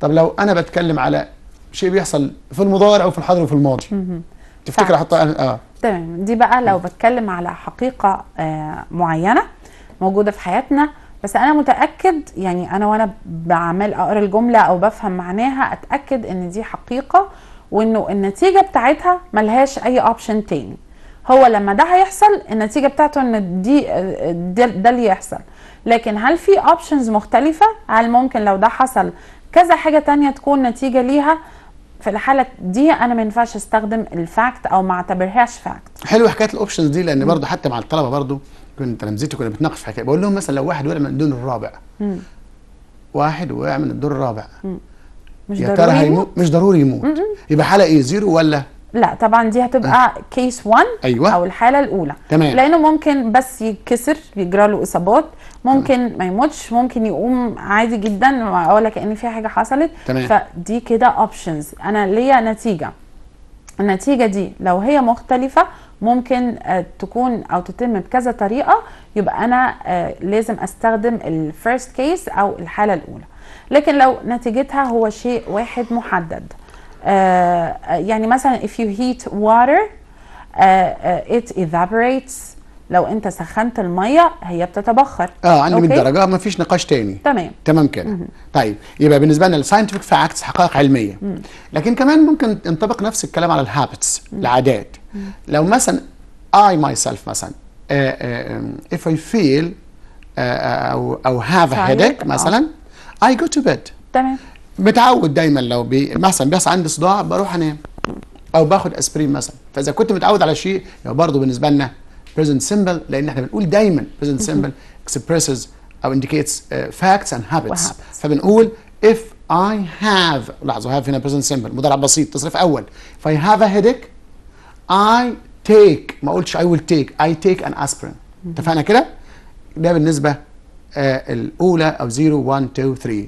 طب لو أنا بتكلم على شيء بيحصل في المضارع وفي الحاضر وفي الماضي تفتكر طيب. احط اه تمام دي بقى لو بتكلم على حقيقه آه معينه موجوده في حياتنا بس انا متاكد يعني انا وانا بعمل اقرا الجمله او بفهم معناها اتاكد ان دي حقيقه وانه النتيجه بتاعتها ملهاش اي اوبشن تاني هو لما ده هيحصل النتيجه بتاعته ان دي ده اللي يحصل لكن هل في اوبشنز مختلفه هل ممكن لو ده حصل كذا حاجه تانية تكون نتيجه ليها في الحاله دي انا ما ينفعش استخدم الفاكت او ما اعتبرهاش فاكت حلو حكايه الاوبشنز دي لان برضو حتى مع الطلبه برضو كنت انا كنا بنتناقش في حكايه بقول لهم مثلا لو واحد وقع من الدور الرابع واحد وقع من الدور الرابع مم. مش يا ترى هيموت مش ضروري يموت يبقى حلقه ايه زيرو ولا لا طبعا دي هتبقى أه. كيس 1 أيوة. او الحاله الاولى تمام لانه ممكن بس يتكسر يجرى له اصابات ممكن تمام. ما يموتش ممكن يقوم عادي جدا ولا كان في حاجه حصلت تمام. فدي كده اوبشنز انا ليا نتيجه النتيجه دي لو هي مختلفه ممكن آه، تكون او تتم بكذا طريقه يبقى انا آه، لازم استخدم الفيرست كيس او الحاله الاولى لكن لو نتيجتها هو شيء واحد محدد آه، يعني مثلا if you heat water it evaporates لو انت سخنت الميه هي بتتبخر اه عندي 100 درجه آه، ما فيش نقاش تاني تمام تمام كده مم. طيب يبقى بالنسبه لنا الساينتفك فاكتس حقائق علميه مم. لكن كمان ممكن ينطبق نفس الكلام على الهابتس العادات مم. لو مثلا اي ماي سيلف مثلا اف اي فيل او او هاف هيدك آه. مثلا اي جو تو بيد تمام متعود دايما لو بي مثلا بيحصل عندي صداع بروح انام او باخد اسبرين مثلا فاذا كنت متعود على شيء برضه بالنسبه لنا present simple لان احنا بنقول دايما present simple expresses او indicates uh, facts and habits وحبت. فبنقول if I have لحظه have هنا present simple مضارع بسيط تصريف اول if I have a headache I take ما قلتش I will take I take an aspirin اتفقنا كده ده بالنسبه آه الاولى او 0 1 2 3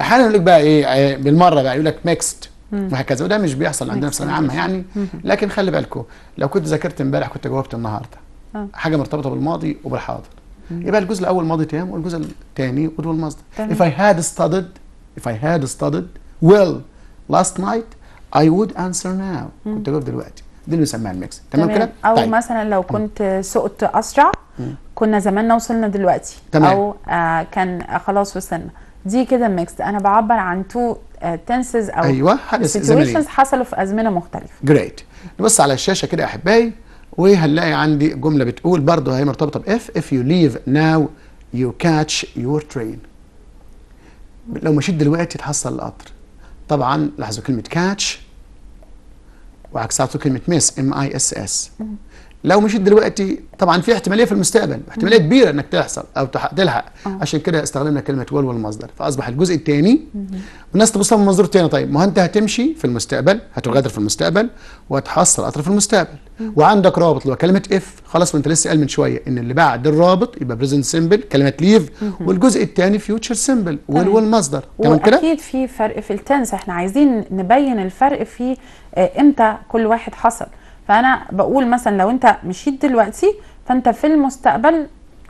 احيانا يقول لك بقى ايه آه بالمره بقى يقول لك ميكست وهكذا وده مش بيحصل عندنا في ثانويه عامه يعني لكن خلي بالكم لو كنت ذاكرت امبارح كنت جاوبت النهارده آه. حاجه مرتبطه بالماضي وبالحاضر مم. يبقى الجزء الاول ماضي تام والجزء الثاني قدوه المصدر if i had studied if i had studied well last night i would answer now مم. كنت اجاوب دلوقتي دي اللي بنسميها الميكس تمام كده او طيب. مثلا لو كنت سقت اسرع كنا زماننا وصلنا دلوقتي تمام. او آه كان آه خلاص وصلنا دي كده ميكس انا بعبر عن تو تنسز آه، او ايوه سيتويشنز حصلوا في ازمنه مختلفه جريت نبص على الشاشه كده يا احبائي وهنلاقي عندي جمله بتقول برضه هي مرتبطه باف if you leave now you catch your train لو مشيت دلوقتي تحصل القطر طبعا لاحظوا كلمه كاتش وعكساته كلمه مس ام اي اس اس لو مشيت دلوقتي طبعا في احتماليه في المستقبل احتماليه كبيره انك تحصل او تلحق أوه. عشان كده استخدمنا كلمه وال والمصدر فاصبح الجزء الثاني الناس تبص من منظور ثاني طيب ما انت هتمشي في المستقبل هتغادر في المستقبل وهتحصل قطر في المستقبل مم. وعندك رابط اللي هو كلمه اف خلاص وانت لسه قال من شويه ان اللي بعد الرابط يبقى بريزنت سيمبل كلمه ليف والجزء الثاني فيوتشر سيمبل وال والمصدر تمام كده اكيد في فرق في التنس احنا عايزين نبين الفرق في آه، امتى كل واحد حصل فانا بقول مثلا لو انت مشيت دلوقتي فانت في المستقبل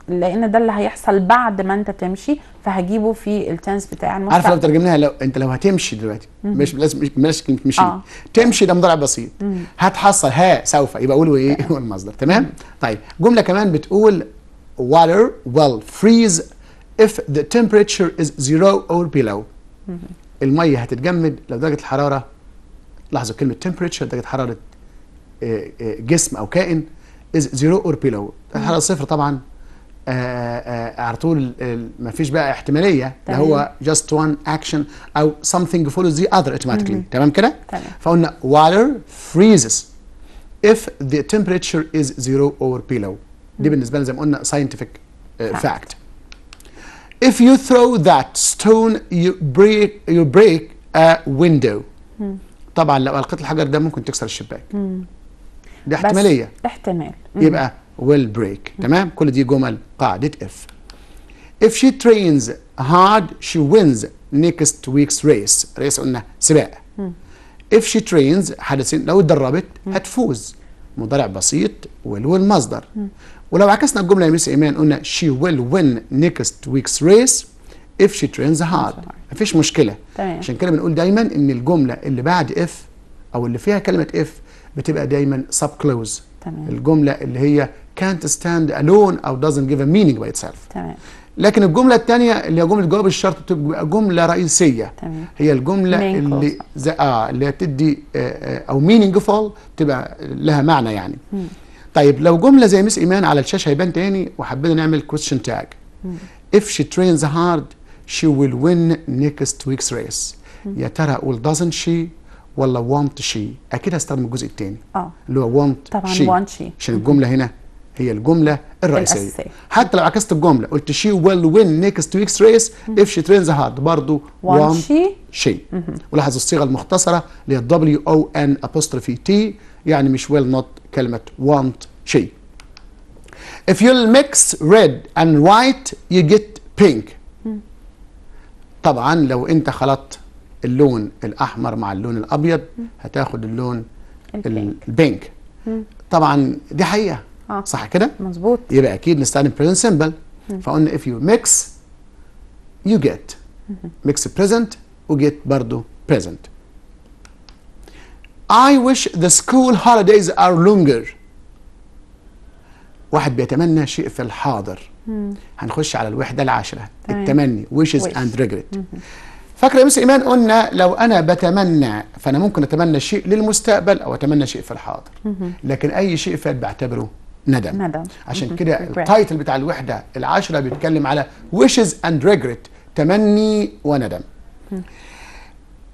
لان ده اللي هيحصل بعد ما انت تمشي فهجيبه في التنس بتاع المستقبل عارف لو ترجمناها لو انت لو هتمشي دلوقتي مش لازم مش مشي آه. تمشي ده مضارع بسيط هتحصل ها سوف يبقى اقول ايه هو المصدر تمام طيب جمله كمان بتقول water will freeze if the temperature is zero or below الميه هتتجمد لو درجه الحراره لاحظوا كلمه temperature درجه حراره آه، آه، جسم او كائن زيرو اور بيلو الحاله الصفر طبعا آه، على طول ما فيش بقى احتماليه ده هو جاست وان اكشن او something follows the other اوتوماتيكلي تمام كده فقلنا water freezes if the temperature is zero or below دي بالنسبه لنا زي ما قلنا ساينتفك فاكت if you throw that stone you break you break a window طبعا لو القيت الحجر ده ممكن تكسر الشباك دي احتماليه احتمال يبقى ويل بريك تمام كل دي جمل قاعده اف if she trains hard she wins next week's race ريس قلنا سباق if she trains حدثين لو اتدربت هتفوز مضارع بسيط will والمصدر ولو عكسنا الجمله يا ميس ايمان قلنا she will win next week's race if she trains hard مفيش مشكله تمام. عشان كده بنقول دايما ان الجمله اللي بعد اف او اللي فيها كلمه اف بتبقى دايما سب كلوز الجمله اللي هي كانت ستاند الون او doesn't give a meaning by itself تمام لكن الجمله الثانيه اللي هي جمله جواب الشرط بتبقى جمله رئيسيه تمام. هي الجمله اللي اه اللي بتدي آه, آه، او مينينجفول بتبقى لها معنى يعني مم. طيب لو جمله زي مس ايمان على الشاشه هيبان تاني وحبينا نعمل كويستشن تاج if she trains hard she will win next week's race يا ترى will doesn't she ولا want she اكيد هستخدم الجزء الثاني اه اللي هو want طبعا she want she عشان الجمله هنا هي الجمله الرئيسيه الأساسية. حتى لو عكست الجمله قلت she will win next week's race if she trains hard برضه want she, she. ولاحظ الصيغه المختصره اللي هي w o n apostrophe t يعني مش will not كلمه want she if you'll mix red and white you get pink طبعا لو انت خلطت اللون الاحمر مع اللون الابيض هتاخد اللون البينك, طبعا دي حقيقه آه. صح كده مظبوط يبقى اكيد نستخدم present simple فقلنا if you mix you get mix present وجيت برضو present I wish the school holidays are longer واحد بيتمنى شيء في الحاضر مم. هنخش على الوحده العاشره التمني wishes اند and فاكر يا مس ايمان قلنا لو انا بتمنى فانا ممكن اتمنى شيء للمستقبل او اتمنى شيء في الحاضر لكن اي شيء فات بعتبره ندم ندم عشان كده التايتل بتاع الوحده العاشره بيتكلم على wishes and regret تمني وندم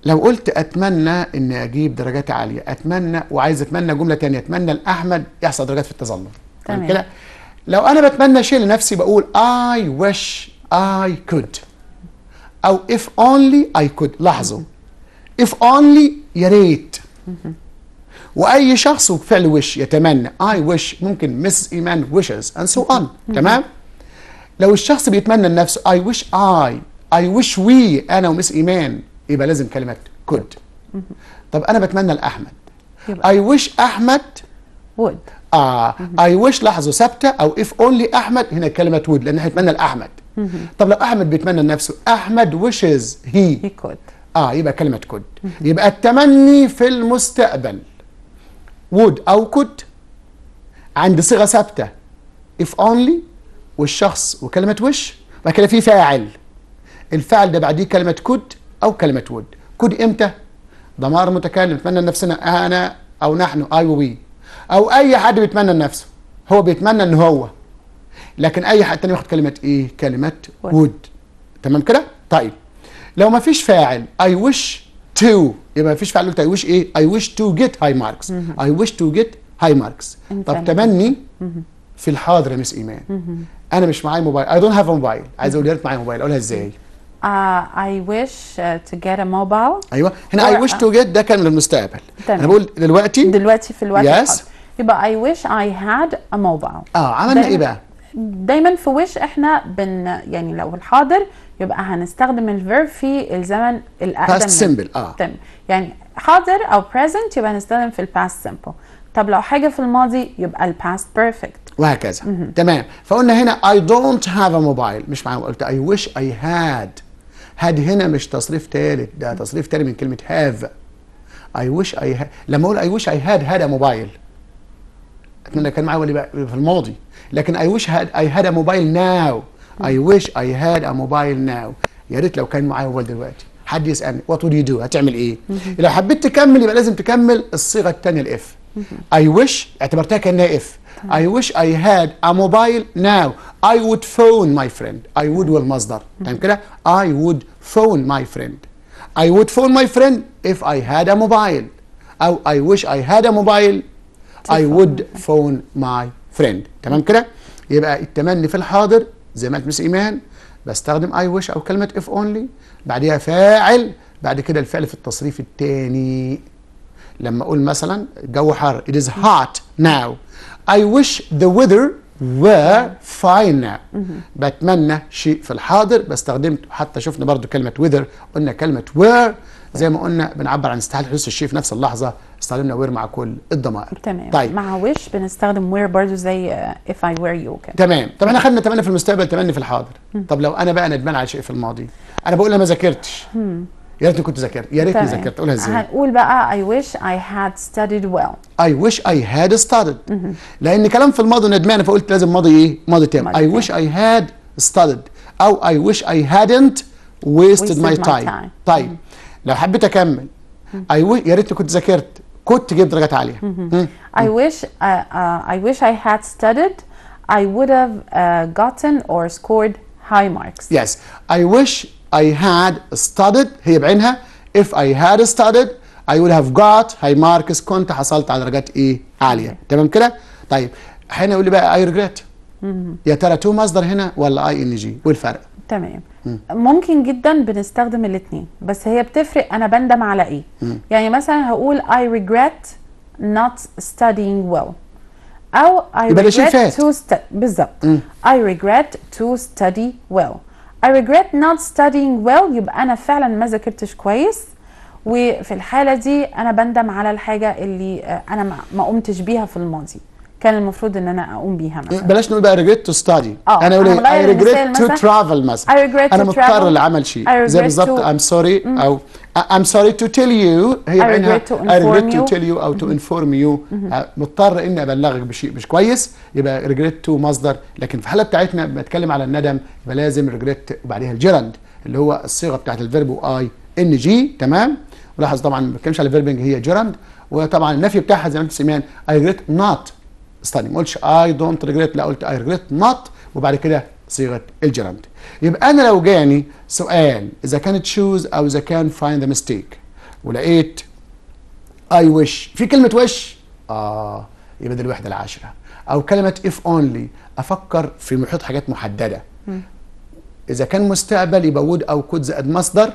لو قلت اتمنى ان اجيب درجات عاليه اتمنى وعايز اتمنى جمله تانية اتمنى لاحمد يحصل درجات في التظلم تمام كده لو انا بتمنى شيء لنفسي بقول اي wish اي كود او if only I could لاحظوا if only يا ريت واي شخص بفعل وش يتمنى I wish ممكن مس ايمان wishes and so on تمام لو الشخص بيتمنى لنفسه I wish I I wish we انا ومس ايمان يبقى لازم كلمه could طب انا بتمنى لاحمد I wish احمد would اه I wish لاحظوا ثابته او if only احمد هنا كلمه would لان احنا بنتمنى لاحمد Mm-hmm. طب لو احمد بيتمنى لنفسه احمد ويشز هي هي كود اه يبقى كلمه كود mm-hmm. يبقى التمني في المستقبل وود او كود عند صيغه ثابته اف اونلي والشخص وكلمه وش بعد كده في فاعل الفاعل ده بعديه كلمه كود او كلمه وود كود امتى ضمار متكلم بيتمنى لنفسنا انا او نحن اي وي او اي حد بيتمنى لنفسه هو بيتمنى ان هو لكن اي حد تاني ياخد كلمه ايه كلمه وود تمام كده طيب لو ما فيش فاعل اي ويش تو يبقى ما فيش فاعل قلت اي ويش ايه اي ويش تو جيت هاي ماركس اي ويش تو جيت هاي ماركس طب تمني في الحاضر يا مس ايمان انا مش معايا موبايل اي دونت هاف موبايل عايز اقول يا ريت معايا موبايل اقولها ازاي اي ويش تو جيت ا موبايل ايوه هنا اي ويش تو جيت ده كان من المستقبل تمام. انا بقول دلوقتي دلوقتي في الوقت yes. الحاضر يبقى I wish I had a mobile اه عملنا ايه بقى؟ دايما في وش احنا بن يعني لو الحاضر يبقى هنستخدم الفيرب في الزمن الاقدم past simple اه تمام يعني حاضر او present يبقى هنستخدم في الباست simple طب لو حاجه في الماضي يبقى الباست بيرفكت وهكذا م -م. تمام فقلنا هنا I don't have a mobile مش معايا قلت I wish I had had هنا مش تصريف ثالث ده تصريف تالت من كلمه have I wish I had لما اقول I wish I had had a mobile اتمنى كان معايا بقى في الماضي لكن اي ويش اي هاد ا موبايل ناو اي ويش اي هاد ا موبايل ناو يا ريت لو كان معايا موبايل دلوقتي حد يسالني وات وود يو دو هتعمل ايه لو حبيت تكمل يبقى لازم تكمل الصيغه الثانيه الاف اي ويش اعتبرتها كانها اف اي ويش اي هاد ا موبايل ناو اي وود فون ماي فريند اي وود والمصدر تمام كده اي وود فون ماي فريند I would phone my friend if I had a mobile. أو I wish I had a mobile. I would phone my فريند تمام كده يبقى التمني في الحاضر زي ما قالت مس ايمان بستخدم اي ويش او كلمه اف اونلي بعديها فاعل بعد كده الفعل في التصريف الثاني لما اقول مثلا الجو حر it is hot now I wish the weather were fine now بتمنى شيء في الحاضر بستخدمت حتى شفنا برضو كلمة weather قلنا كلمة were زي ما قلنا بنعبر عن استحاله حدوث الشيء في نفس اللحظه استخدمنا وير مع كل الضمائر تمام طيب مع وش بنستخدم وير برضو زي اف اي وير يو كده تمام طب احنا خدنا تمنى في المستقبل تمني في الحاضر مم. طب لو انا بقى ندمان على شيء في الماضي انا بقول انا ما ذاكرتش يا ريتني كنت ذاكرت يا ريتني ذاكرت قولها ازاي هنقول بقى اي ويش اي هاد ستاديد ويل اي ويش اي هاد ستاديد لان كلام في الماضي ندمان فقلت لازم ماضي ايه ماضي تام اي ويش اي هاد ستاديد او اي ويش اي هادنت wasted, ماي my, my time. time. طيب لو حبيت اكمل اي يا ريت كنت ذاكرت كنت جبت درجات عاليه اي ويش اي ويش اي هاد I اي وود هاف would اور سكورد uh, gotten ماركس يس اي marks اي هاد wish هي بعينها if I had studied I would have got high marks كنت حصلت على درجات ايه عاليه تمام كده طيب هنا يقول لي بقى I regret يا ترى تو مصدر هنا ولا اي ان جي والفرق تمام م. ممكن جدا بنستخدم الاثنين بس هي بتفرق انا بندم على ايه م. يعني مثلا هقول I regret not studying well او I regret to study بالظبط I regret to study well I regret not studying well يبقى انا فعلا ما ذاكرتش كويس وفي الحاله دي انا بندم على الحاجه اللي آه، انا ما قمتش بيها في الماضي كان المفروض ان انا اقوم بيها مثلا بلاش نقول بقى ريجريت تو ستادي انا اقول اي ريجريت تو ترافل مثلا انا مضطر لعمل شيء زي بالظبط ام سوري او ام سوري تو تيل يو هي I اي ريجريت تو تيل يو أو تو انفورم يو مضطر إني أبلغك بشيء مش كويس يبقى ريجريت تو مصدر لكن في الحالة بتاعتنا بتكلم على الندم يبقى لازم ريجريت وبعديها الجيرند اللي هو الصيغة بتاعت الفيرب اي ان جي تمام ولاحظ طبعا ما بتكلمش على الفيربنج هي جيرند وطبعا النفي بتاعها زي ما انتم سمعان اي regret نوت ستاني ما قلتش اي دونت ريجريت لا قلت اي ريجريت نوت وبعد كده صيغه الجرامد يبقى انا لو جاني سؤال اذا كان تشوز او اذا كان فايند ذا ميستيك ولقيت اي ويش في كلمه ويش اه يبقى دي الوحده العاشره او كلمه اف اونلي افكر في محيط حاجات محدده اذا كان مستقبل يبقى وود او كود زائد مصدر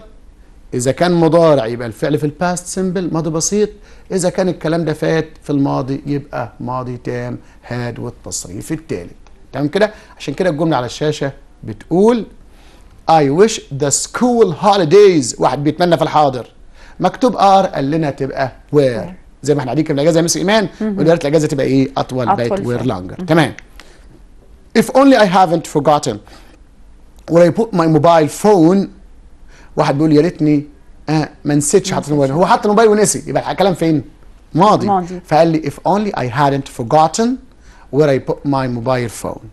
إذا كان مضارع يبقى الفعل في الباست سمبل ماضي بسيط إذا كان الكلام ده فات في الماضي يبقى ماضي تام هاد والتصريف التالت تمام كده عشان كده الجملة على الشاشة بتقول I wish the school holidays واحد بيتمنى في الحاضر مكتوب ار قال لنا تبقى وير زي ما احنا قاعدين كده الاجازه يا مس ايمان ودارت الاجازه تبقى ايه اطول, بيت وير لانجر تمام if only I haven't forgotten when I put my mobile phone واحد بيقول يا ريتني اه ما نسيتش حاطط الموبايل هو حط الموبايل ونسي يبقى الكلام فين؟ ماضي. ماضي فقال لي if only I hadn't forgotten where I put my mobile phone.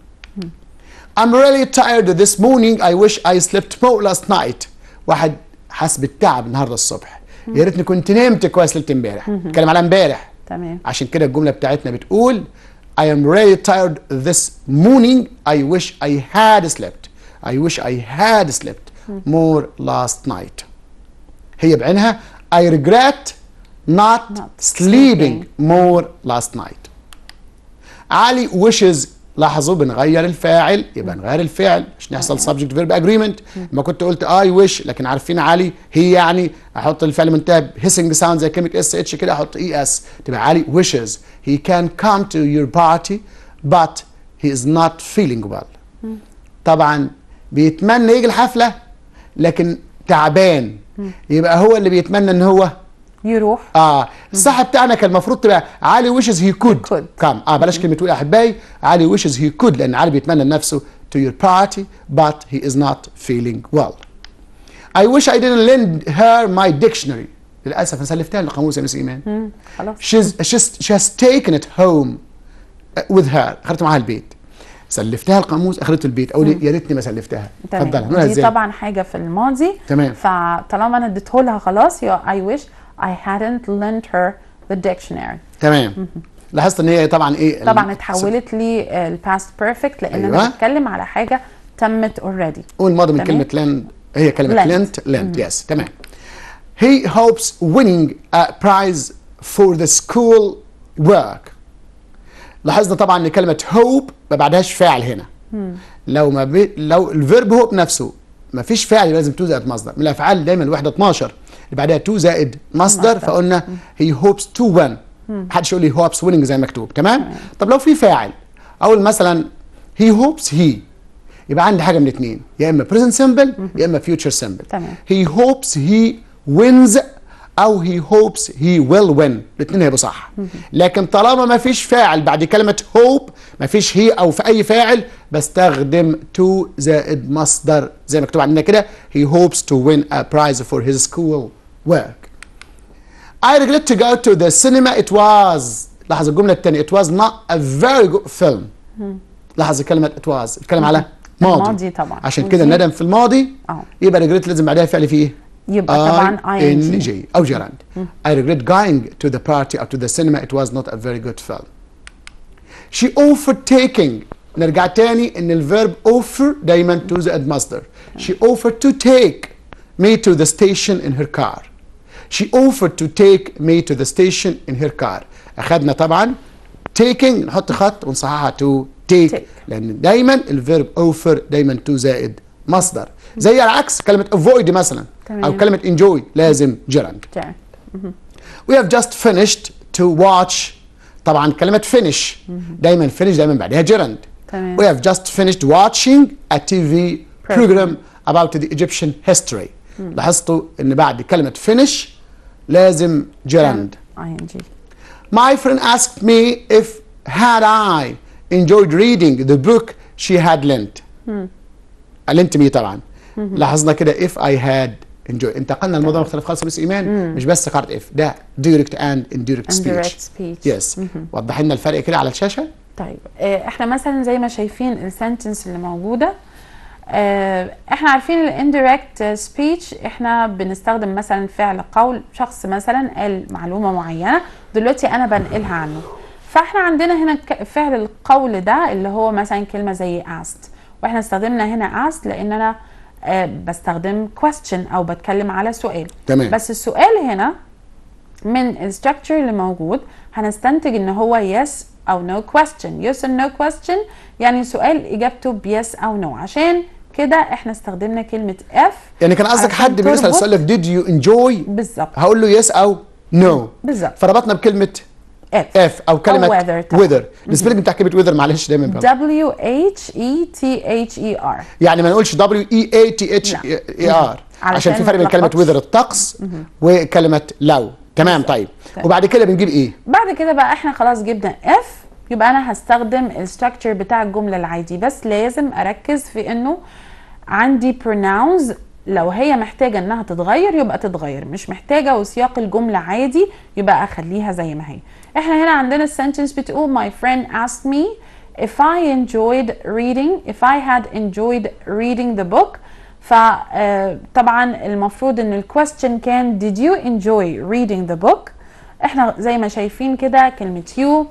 I'm really tired this morning I wish I slept more last night. واحد حاسس بالتعب النهارده الصبح يا ريتني كنت نمت كويس ليله امبارح اتكلم على امبارح تمام عشان كده الجمله بتاعتنا بتقول I am really tired this morning I wish I had slept I wish I had slept مور لاست نايت هي بعينها اي ريجريت نوت سليبينج مور لاست نايت علي ويشز لاحظوا بنغير الفاعل يبقى نغير الفعل عشان يحصل أيوة. subject فيرب اجريمنت ما كنت قلت اي ويش لكن عارفين علي هي يعني احط الفعل منتهى هيسنج the sound زي كلمة اس اتش كده احط اي e اس تبقى علي ويشز هي كان come تو يور party بات هي از نوت فيلينج ويل طبعا بيتمنى يجي الحفلة لكن تعبان يبقى هو اللي بيتمنى ان هو يروح اه الصح بتاعنا كان المفروض تبقى علي ويشز هي كود كام اه بلاش كلمه تقول احبائي علي ويشز هي كود لان علي بيتمنى لنفسه تو يور بارتي بات هي از نوت فيلينج ويل اي ويش اي didn't lend her my dictionary للاسف انا سلفتها لقاموس يا مس ايمان خلاص شيز شيز she has taken it home uh, with her خدت معاها البيت سلفتها القاموس اخرته البيت او يا ريتني ما سلفتها اتفضل دي طبعا حاجه في الماضي تمام فطالما انا اديته لها خلاص اي ويش اي هادنت lent هير ذا ديكشنري تمام لاحظت ان هي طبعا ايه طبعا اتحولت لي الباست بيرفكت لان أيوة. انا بتكلم على حاجه تمت اوريدي والماضي من كلمه لاند هي كلمه لاند لاند يس تمام هي هوبس winning ا prize فور ذا سكول ورك لاحظنا طبعا ان كلمه هوب ما بعدهاش فاعل هنا لو ما بي... لو الفيرب هوب نفسه ما فيش فاعل لازم تو زائد مصدر من الافعال دايما الوحده 12 اللي بعدها تو زائد مصدر فقلنا هي هوبس تو وين محدش يقول لي هوبس ويننج زي ما مكتوب تمام مم. طب لو في فاعل اقول مثلا هي هوبس هي يبقى عندي حاجه من اثنين يا اما بريزنت سمبل يا اما فيوتشر سمبل هي هوبس هي وينز او هي هوبس هي ويل وين الاثنين هيبقوا صح لكن طالما ما فيش فاعل بعد كلمه هوب ما فيش هي او في اي فاعل بستخدم تو زائد مصدر زي ما مكتوب عندنا كده هي هوبس تو وين ا برايز فور هيز سكول ورك I regret to go to the cinema it was لاحظ الجمله الثانيه it was not a very good film لاحظ كلمه it was اتكلم على ماضي, الماضي طبعا عشان كده الندم في الماضي أوه. يبقى regret لازم بعدها فعل فيه إيه؟ In I ING I regret going to the party or to the cinema it was not a very good film she offered taking Nergatani in the verb offer دايما to the headmaster she offered to take me to the station in her car she offered to take me to the station in her car اخذنا طبعا taking نحط خط ونصححها to take, take. لان دايما الفيرب offer دايما to زائد مصدر زي العكس كلمة avoid مثلا أو كلمة enjoy لازم جرند We have just finished to watch طبعا كلمة finish دايما finish دايما بعدها We have just finished watching a TV program about the Egyptian history لاحظتوا أن بعد كلمة finish لازم جرند My friend asked me if had I enjoyed reading the book she had lent. I lent me, طبعاً. لاحظنا كده اف اي هاد انجوي انتقلنا لموضوع مختلف خالص بس ايمان مش بس قاره اف ده دايركت اند انديركت سبيتش يس وضح لنا الفرق كده على الشاشه طيب آه، احنا مثلا زي ما شايفين السنتنس اللي موجوده آه، احنا عارفين الاندايركت سبيتش احنا بنستخدم مثلا فعل قول شخص مثلا قال معلومه معينه دلوقتي انا بنقلها عنه فاحنا عندنا هنا فعل القول ده اللي هو مثلا كلمه زي asked واحنا استخدمنا هنا asked لان انا آه، بستخدم question او بتكلم على سؤال تمام بس السؤال هنا من structure اللي موجود هنستنتج ان هو yes او no question yes or no question يعني سؤال اجابته ب yes او no عشان كده احنا استخدمنا كلمه F يعني كان قصدك حد بيسال سؤالك did you enjoy بالظبط هقول له yes او no. بالظبط فربطنا بكلمه اف اف او كلمه ويذر ويذر السبيلنج بتاع كلمه ويذر معلش دايما دبليو اتش اي تي اتش اي ار يعني ما نقولش دبليو اي اي تي اتش اي ار عشان في فرق بين كلمه ويذر الطقس وكلمه لو تمام طيب وبعد كده بنجيب ايه بعد كده بقى احنا خلاص جبنا اف يبقى انا هستخدم الستراكشر بتاع الجمله العادي بس لازم اركز في انه عندي pronouns لو هي محتاجه انها تتغير يبقى تتغير مش محتاجه وسياق الجمله عادي يبقى اخليها زي ما هي احنا هنا عندنا السنتنس بتقول my friend asked me if I enjoyed reading if I had enjoyed reading the book فطبعا آه, المفروض ان الكويستشن كان did you enjoy reading the book احنا زي ما شايفين كده كلمة you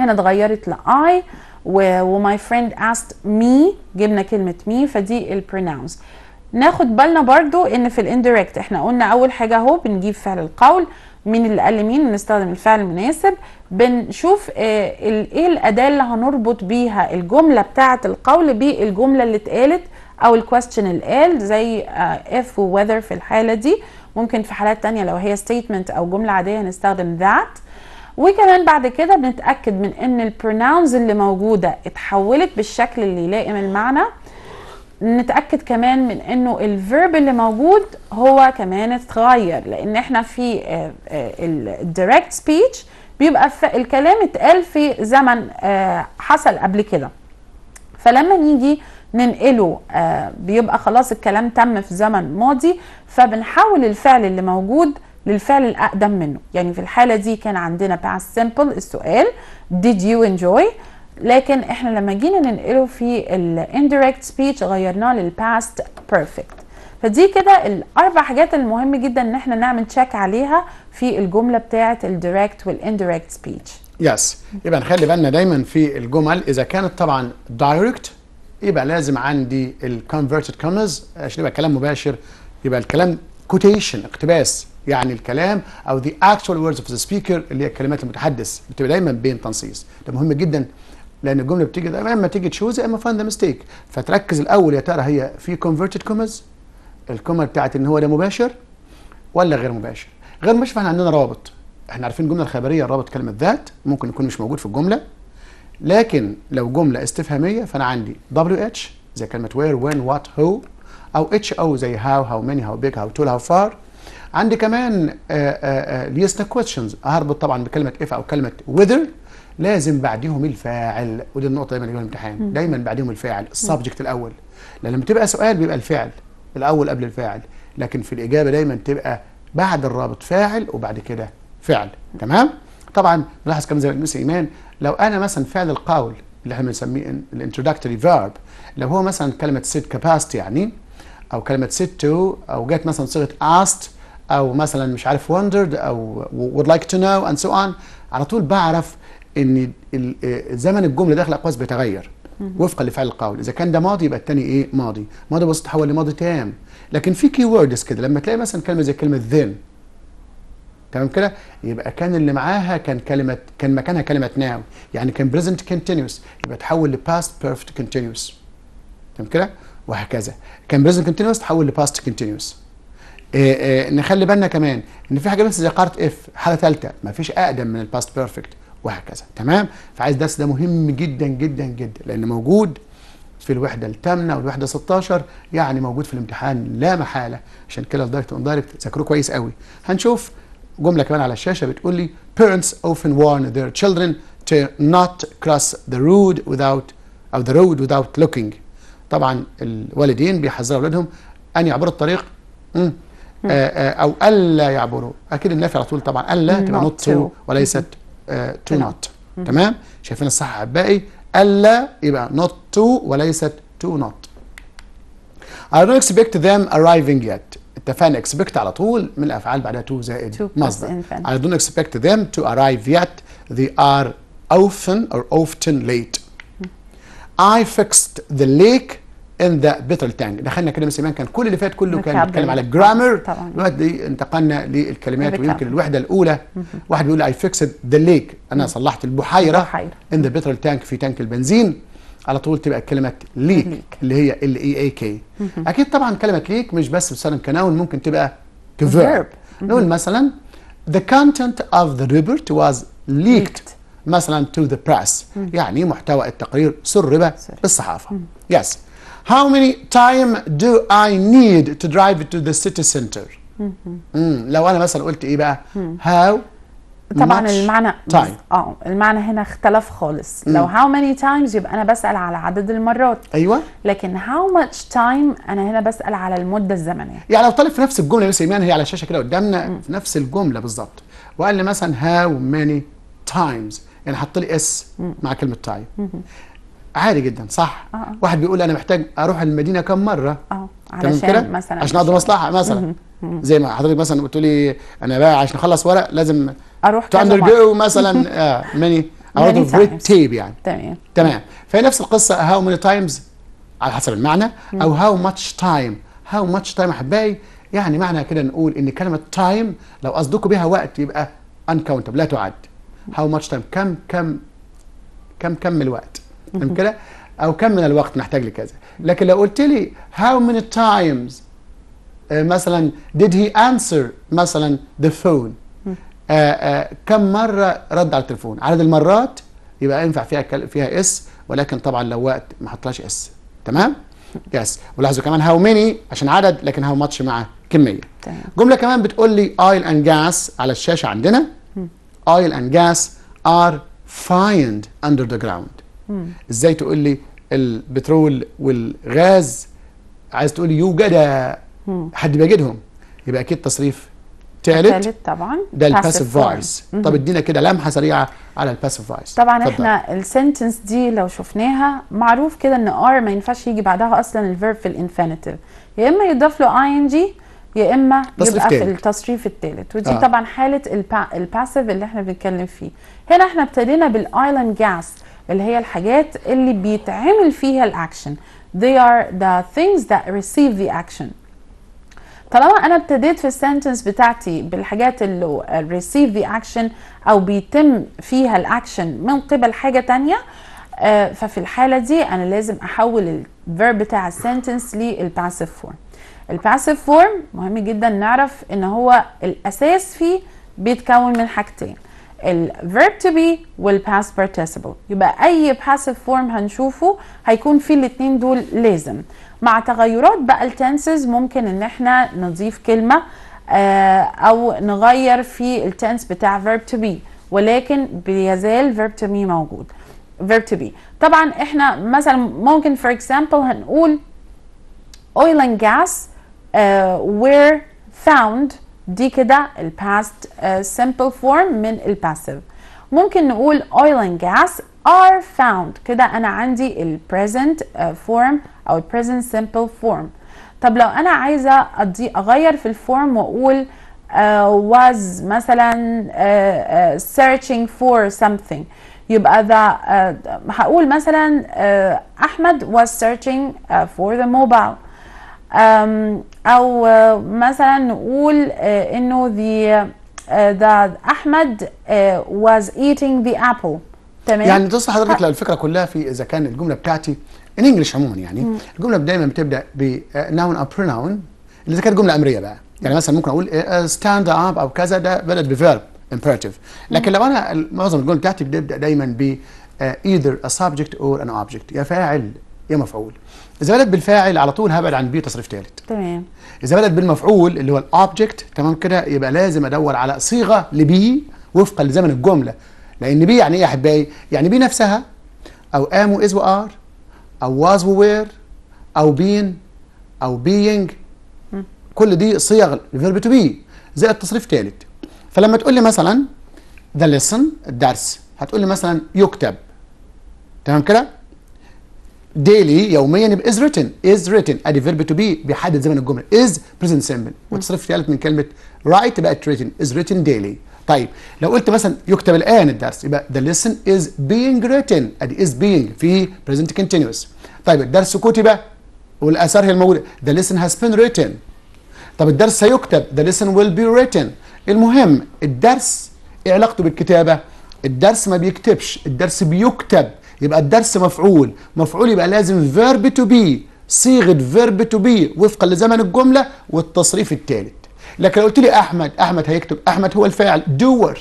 هنا اتغيرت ل I و my friend asked me جبنا كلمة me فدي ال pronouns ناخد بالنا برضو ان في الاندريكت احنا قلنا اول حاجة اهو بنجيب فعل القول مين اللي قال مين بنستخدم الفعل المناسب بنشوف آه، ايه الاداه اللي هنربط بيها الجمله بتاعه القول بالجمله اللي اتقالت او الكويستشن اللي قال زي اف آه، وذر في الحاله دي ممكن في حالات تانية لو هي ستيتمنت او جمله عاديه هنستخدم ذات وكمان بعد كده بنتاكد من ان البروناونز اللي موجوده اتحولت بالشكل اللي يلائم المعنى نتاكد كمان من انه الفيرب اللي موجود هو كمان اتغير لان احنا في آه، آه، الديركت سبيتش بيبقى الكلام اتقال في زمن آه، حصل قبل كده فلما نيجي ننقله بيبقى خلاص الكلام تم في زمن ماضي فبنحول الفعل اللي موجود للفعل الاقدم منه يعني في الحاله دي كان عندنا past simple السؤال did you enjoy لكن احنا لما جينا ننقله في الانديركت سبيتش غيرناه للباست بيرفكت فدي كده الاربع حاجات المهم جدا ان احنا نعمل تشيك عليها في الجمله بتاعه الدايركت والانديركت سبيتش يس يبقى نخلي بالنا دايما في الجمل اذا كانت طبعا دايركت يبقى لازم عندي الكونفرتد كومز عشان يبقى كلام مباشر يبقى الكلام كوتيشن اقتباس يعني الكلام او the actual words of the speaker اللي هي كلمات المتحدث بتبقى دايما بين تنصيص ده مهم جدا لان الجمله بتيجي دايما اما تيجي تشوز اما فايند ذا ميستيك فتركز الاول يا ترى هي في كونفرتد كومز الكوما بتاعت ان هو ده مباشر ولا غير مباشر غير مباشر فاحنا عندنا رابط احنا عارفين الجمله الخبريه الرابط كلمه ذات ممكن يكون مش موجود في الجمله لكن لو جمله استفهاميه فانا عندي دبليو اتش زي كلمه وير وين وات هو او اتش او زي هاو هاو ماني هاو بيج هاو تول هاو فار عندي كمان آه، آه، آه، ليست كويشنز هربط طبعا بكلمه اف او كلمه وذر لازم بعديهم الفاعل ودي النقطه دايما في الامتحان دايما بعديهم الفاعل السبجكت الاول لما تبقى سؤال بيبقى الفعل الاول قبل الفاعل لكن في الاجابه دايما تبقى بعد الرابط فاعل وبعد كده فعل تمام طبعا نلاحظ كمان زي ما المس ايمان لو انا مثلا فعل القول اللي احنا بنسميه الانتروداكتوري فيرب لو هو مثلا كلمه سيت كاباستي يعني او كلمه سيت تو او جت مثلا صيغه است او مثلا مش عارف وندرد او وود لايك تو نو اند سو اون على طول بعرف ان آه، زمن الجمله داخل اقواس بيتغير وفقا لفعل القول اذا كان ده ماضي يبقى الثاني ايه ماضي ماضي بسيط تحول لماضي تام لكن في كي ووردز كده لما تلاقي مثلا كلمه زي كلمه ذن تمام كده يبقى كان اللي معاها كان كلمه كان مكانها كلمه ناو يعني كان بريزنت كونتينوس يبقى تحول لباست بيرفكت كونتينوس تمام كده وهكذا كان بريزنت كونتينوس تحول لباست آه، كونتينوس آه، نخلي بالنا كمان ان في حاجه مثل زي قاره اف حاله ثالثه ما فيش اقدم من الباست بيرفكت وهكذا تمام فعايز درس ده مهم جدا جدا جدا لان موجود في الوحده الثامنه والوحده 16 يعني موجود في الامتحان لا محاله عشان كده الدايركت اون دايركت ذاكروه كويس قوي هنشوف جمله كمان على الشاشه بتقول لي parents often warn their children to not cross the road without او the road without looking طبعا الوالدين بيحذروا اولادهم ان يعبروا الطريق آه، آه، او الا يعبروا اكيد النافع على طول طبعا الا تبقى نوت وليست تو نوت تمام شايفين الصح الباقي الا يبقى نوت تو وليست تو نوت I don't expect them arriving yet اتفقنا expect على طول من الافعال بعدها to زائد مصدر I don't expect them to arrive yet they are often or often late I fixed the lake ان ذا بيتل تانج دخلنا كلمه سيمان كان كل اللي فات كله كان بيتكلم على الجرامر آه، دلوقتي انتقلنا للكلمات ويمكن الوحده الاولى واحد بيقول اي فيكسد ذا ليك انا صلحت البحيره ان ذا بيتل تانك في تانك البنزين على طول تبقى كلمه ليك, اللي هي ال اي اي كي اكيد طبعا كلمه ليك مش بس بتستخدم كناون ممكن تبقى كفيرب نقول مثلا the content of the report was leaked مثلا to the press يعني محتوى التقرير سرب بالصحافه يس yes. How many time do I need to drive to the city center? مم. Mm-hmm. Mm, لو أنا مثلا قلت إيه بقى؟ hmm. how طبعا المعنى time. اه المعنى هنا اختلف خالص مم. Hmm. لو how many times يبقى انا بسال على عدد المرات ايوه لكن how much time انا هنا بسال على المده الزمنيه يعني لو طالب في نفس الجمله يا سيمان هي على الشاشه كده قدامنا hmm. في نفس الجمله بالظبط وقال لي مثلا how many times يعني حط لي اس مع كلمه time عادي جدا صح آه. واحد بيقول انا محتاج اروح المدينه كم مره اه علشان مثلا عشان اقضي مصلحه مثلا زي ما حضرتك مثلا قلت لي انا بقى عشان اخلص ورق لازم اروح تو اندرجو مثلا اه ماني او اوف ريد تيب يعني تمام تمام فهي نفس القصه هاو ماني تايمز على حسب المعنى او هاو ماتش تايم هاو ماتش تايم احبائي يعني معنى كده نقول ان كلمه تايم لو قصدكم بها وقت يبقى انكاونتبل لا تعد هاو ماتش تايم كم كم كم كم الوقت فهمت كده؟ او كم من الوقت محتاج لكذا لكن لو قلت لي how many times آه، مثلا did he answer مثلا the phone آه، آه، كم مره رد على التليفون عدد المرات يبقى ينفع فيها فيها اس ولكن طبعا لو وقت ما حطلهاش اس تمام يس yes. ولاحظوا كمان هاو ميني عشان عدد لكن هاو ماتش مع كميه جمله كمان بتقول لي oil and gas على الشاشه عندنا oil and gas are find under the ground ازاي تقول لي البترول والغاز عايز تقول لي يوجد حد بيجدهم يبقى اكيد تصريف ثالث طبعا ده الباسيف فويس طب ادينا كده لمحه سريعه على الباسيف فويس طبعا فضل. احنا السنتنس دي لو شفناها معروف كده ان ار ما ينفعش يجي بعدها اصلا الفيرب في الانفينيتيف يا اما يضاف له اي ان جي يا اما يبقى في التصريف الثالث ودي آه. طبعا حاله الباسيف اللي احنا بنتكلم فيه هنا احنا ابتدينا بالايلاند جاس اللي هي الحاجات اللي بيتعمل فيها الاكشن they are the things that receive the action طالما انا ابتديت في السنتنس بتاعتي بالحاجات اللي receive the action او بيتم فيها الاكشن من قبل حاجه تانية آه، ففي الحاله دي انا لازم احول الفيرب بتاع السنتنس للباسيف فورم الباسيف فورم مهم جدا نعرف ان هو الاساس فيه بيتكون من حاجتين ال verb to be وال past participle يبقى اي passive form هنشوفه هيكون فيه الاتنين دول لازم مع تغيرات بقى التنسز ممكن ان احنا نضيف كلمه آه او نغير في التنس بتاع verb to be ولكن بيزال verb to be موجود verb to be طبعا احنا مثلا ممكن for example هنقول oil and gas uh, were found دي كده ال الباست simple form من ال passive ممكن نقول oil and gas are found كده انا عندي ال present form او ال present simple form طب لو انا عايزه أضي اغير في الفورم واقول uh, was مثلا uh, uh, searching for something يبقى ذا uh, هقول مثلا uh, احمد was searching uh, for the mobile um, او مثلا نقول آه، انه the آه، that احمد آه، was eating the apple تمام يعني تصل حضرتك لو الفكره كلها في اذا كان الجمله بتاعتي ان انجلش عموما يعني الجمله دايما بتبدا ب noun او pronoun اذا كانت جمله امريه بقى يعني مثلا ممكن اقول ستاند اب او كذا ده بدات بفيرب imperative لكن لو انا معظم الجمل بتاعتي بتبدا دايما ب either a subject or an object يا فاعل يا مفعول اذا بدات بالفاعل على طول هبعد عن بي تصريف ثالث تمام اذا بدات بالمفعول اللي هو الاوبجكت تمام كده يبقى لازم ادور على صيغه لبي وفقا لزمن الجمله لان بي يعني ايه يا احبائي يعني بي نفسها او ام واز وار او واز وير او بين او بينج كل دي صيغ الفيرب تو بي زائد تصريف ثالث فلما تقول لي مثلا ذا ليسن الدرس هتقول لي مثلا يكتب تمام كده ديلي يوميا يبقى از ريتن از ريتن ادي فيرب تو بي بيحدد زمن الجمله از بريزنت سيمبل وتصرف في من كلمه رايت بقت ريتن از ريتن ديلي طيب لو قلت مثلا يكتب الان الدرس يبقى ذا ليسن از بينج ريتن ادي از بينج في بريزنت كونتينوس طيب الدرس كتب والاثار هي الموجوده ذا ليسن هاز بين ريتن طب الدرس سيكتب ذا ليسن ويل بي ريتن المهم الدرس ايه علاقته بالكتابه؟ الدرس ما بيكتبش الدرس بيكتب يبقى الدرس مفعول مفعول يبقى لازم فيرب تو بي صيغه فيرب تو بي وفقا لزمن الجمله والتصريف الثالث لكن لو قلت لي احمد احمد هيكتب احمد هو الفاعل دور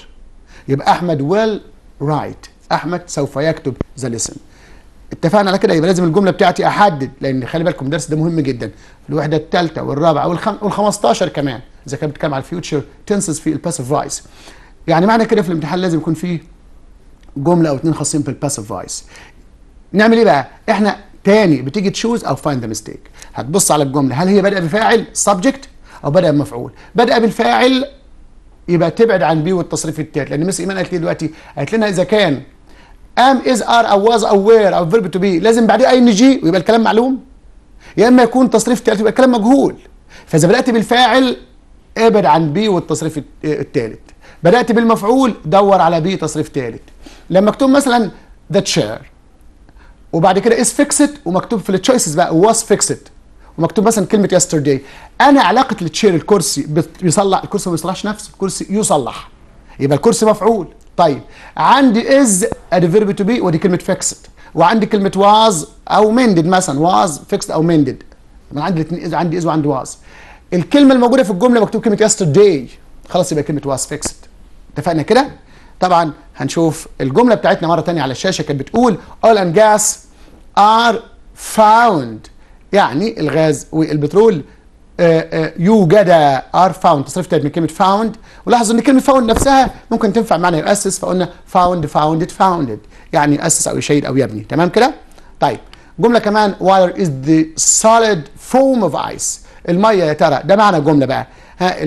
يبقى احمد ويل رايت احمد سوف يكتب ذا ليسن اتفقنا على كده يبقى لازم الجمله بتاعتي احدد لان خلي بالكم الدرس ده مهم جدا الوحده الثالثه والرابعه والخم... وال15 كمان اذا كان بتتكلم على الفيوتشر تنسز في الباسيف فويس يعني معنى كده في الامتحان لازم يكون فيه جمله او اتنين خاصين بالباسيف فويس نعمل ايه بقى احنا تاني بتيجي تشوز او فايند ذا ميستيك هتبص على الجمله هل هي بادئه بفاعل سبجكت او بادئه بمفعول بادئه بالفاعل يبقى تبعد عن بي والتصريف التالت لان مس ايمان قالت لي دلوقتي قالت لنا اذا كان ام از ار او واز او وير او فيرب تو بي لازم بعديه اي ان جي ويبقى الكلام معلوم يا اما يكون تصريف تالت يبقى الكلام مجهول فاذا بدات بالفاعل ابعد عن بي والتصريف التالت بدات بالمفعول دور على بي تصريف تالت لما مكتوب مثلا ذا تشير وبعد كده از فيكسد ومكتوب في التشويسز بقى واز فيكسد ومكتوب مثلا كلمه يسترداي انا علاقه التشير الكرسي بيصلح الكرسي ما بيصلحش نفسه الكرسي يصلح يبقى الكرسي مفعول طيب عندي از ادفيرب تو بي ودي كلمه فيكسد وعندي كلمه واز او مندد مثلا واز فيكسد او مندد من عندي الاثنين از عندي از وعندي واز الكلمه الموجوده في الجمله مكتوب كلمه يسترداي خلاص يبقى كلمه واز فيكسد اتفقنا كده طبعا هنشوف الجملة بتاعتنا مرة ثانيه على الشاشة كانت بتقول اول اند جاس ار فاوند يعني الغاز والبترول آه، آه، يوجد ار فاوند تصريف تاني من كلمة فاوند ولاحظوا ان كلمة فاوند نفسها ممكن تنفع معنى يؤسس فقلنا فاوند فاوندد فاوندد يعني يؤسس او يشيد او يبني تمام كده؟ طيب جملة كمان واير از ذا سوليد form اوف ايس المية يا ترى ده معنى الجملة بقى ها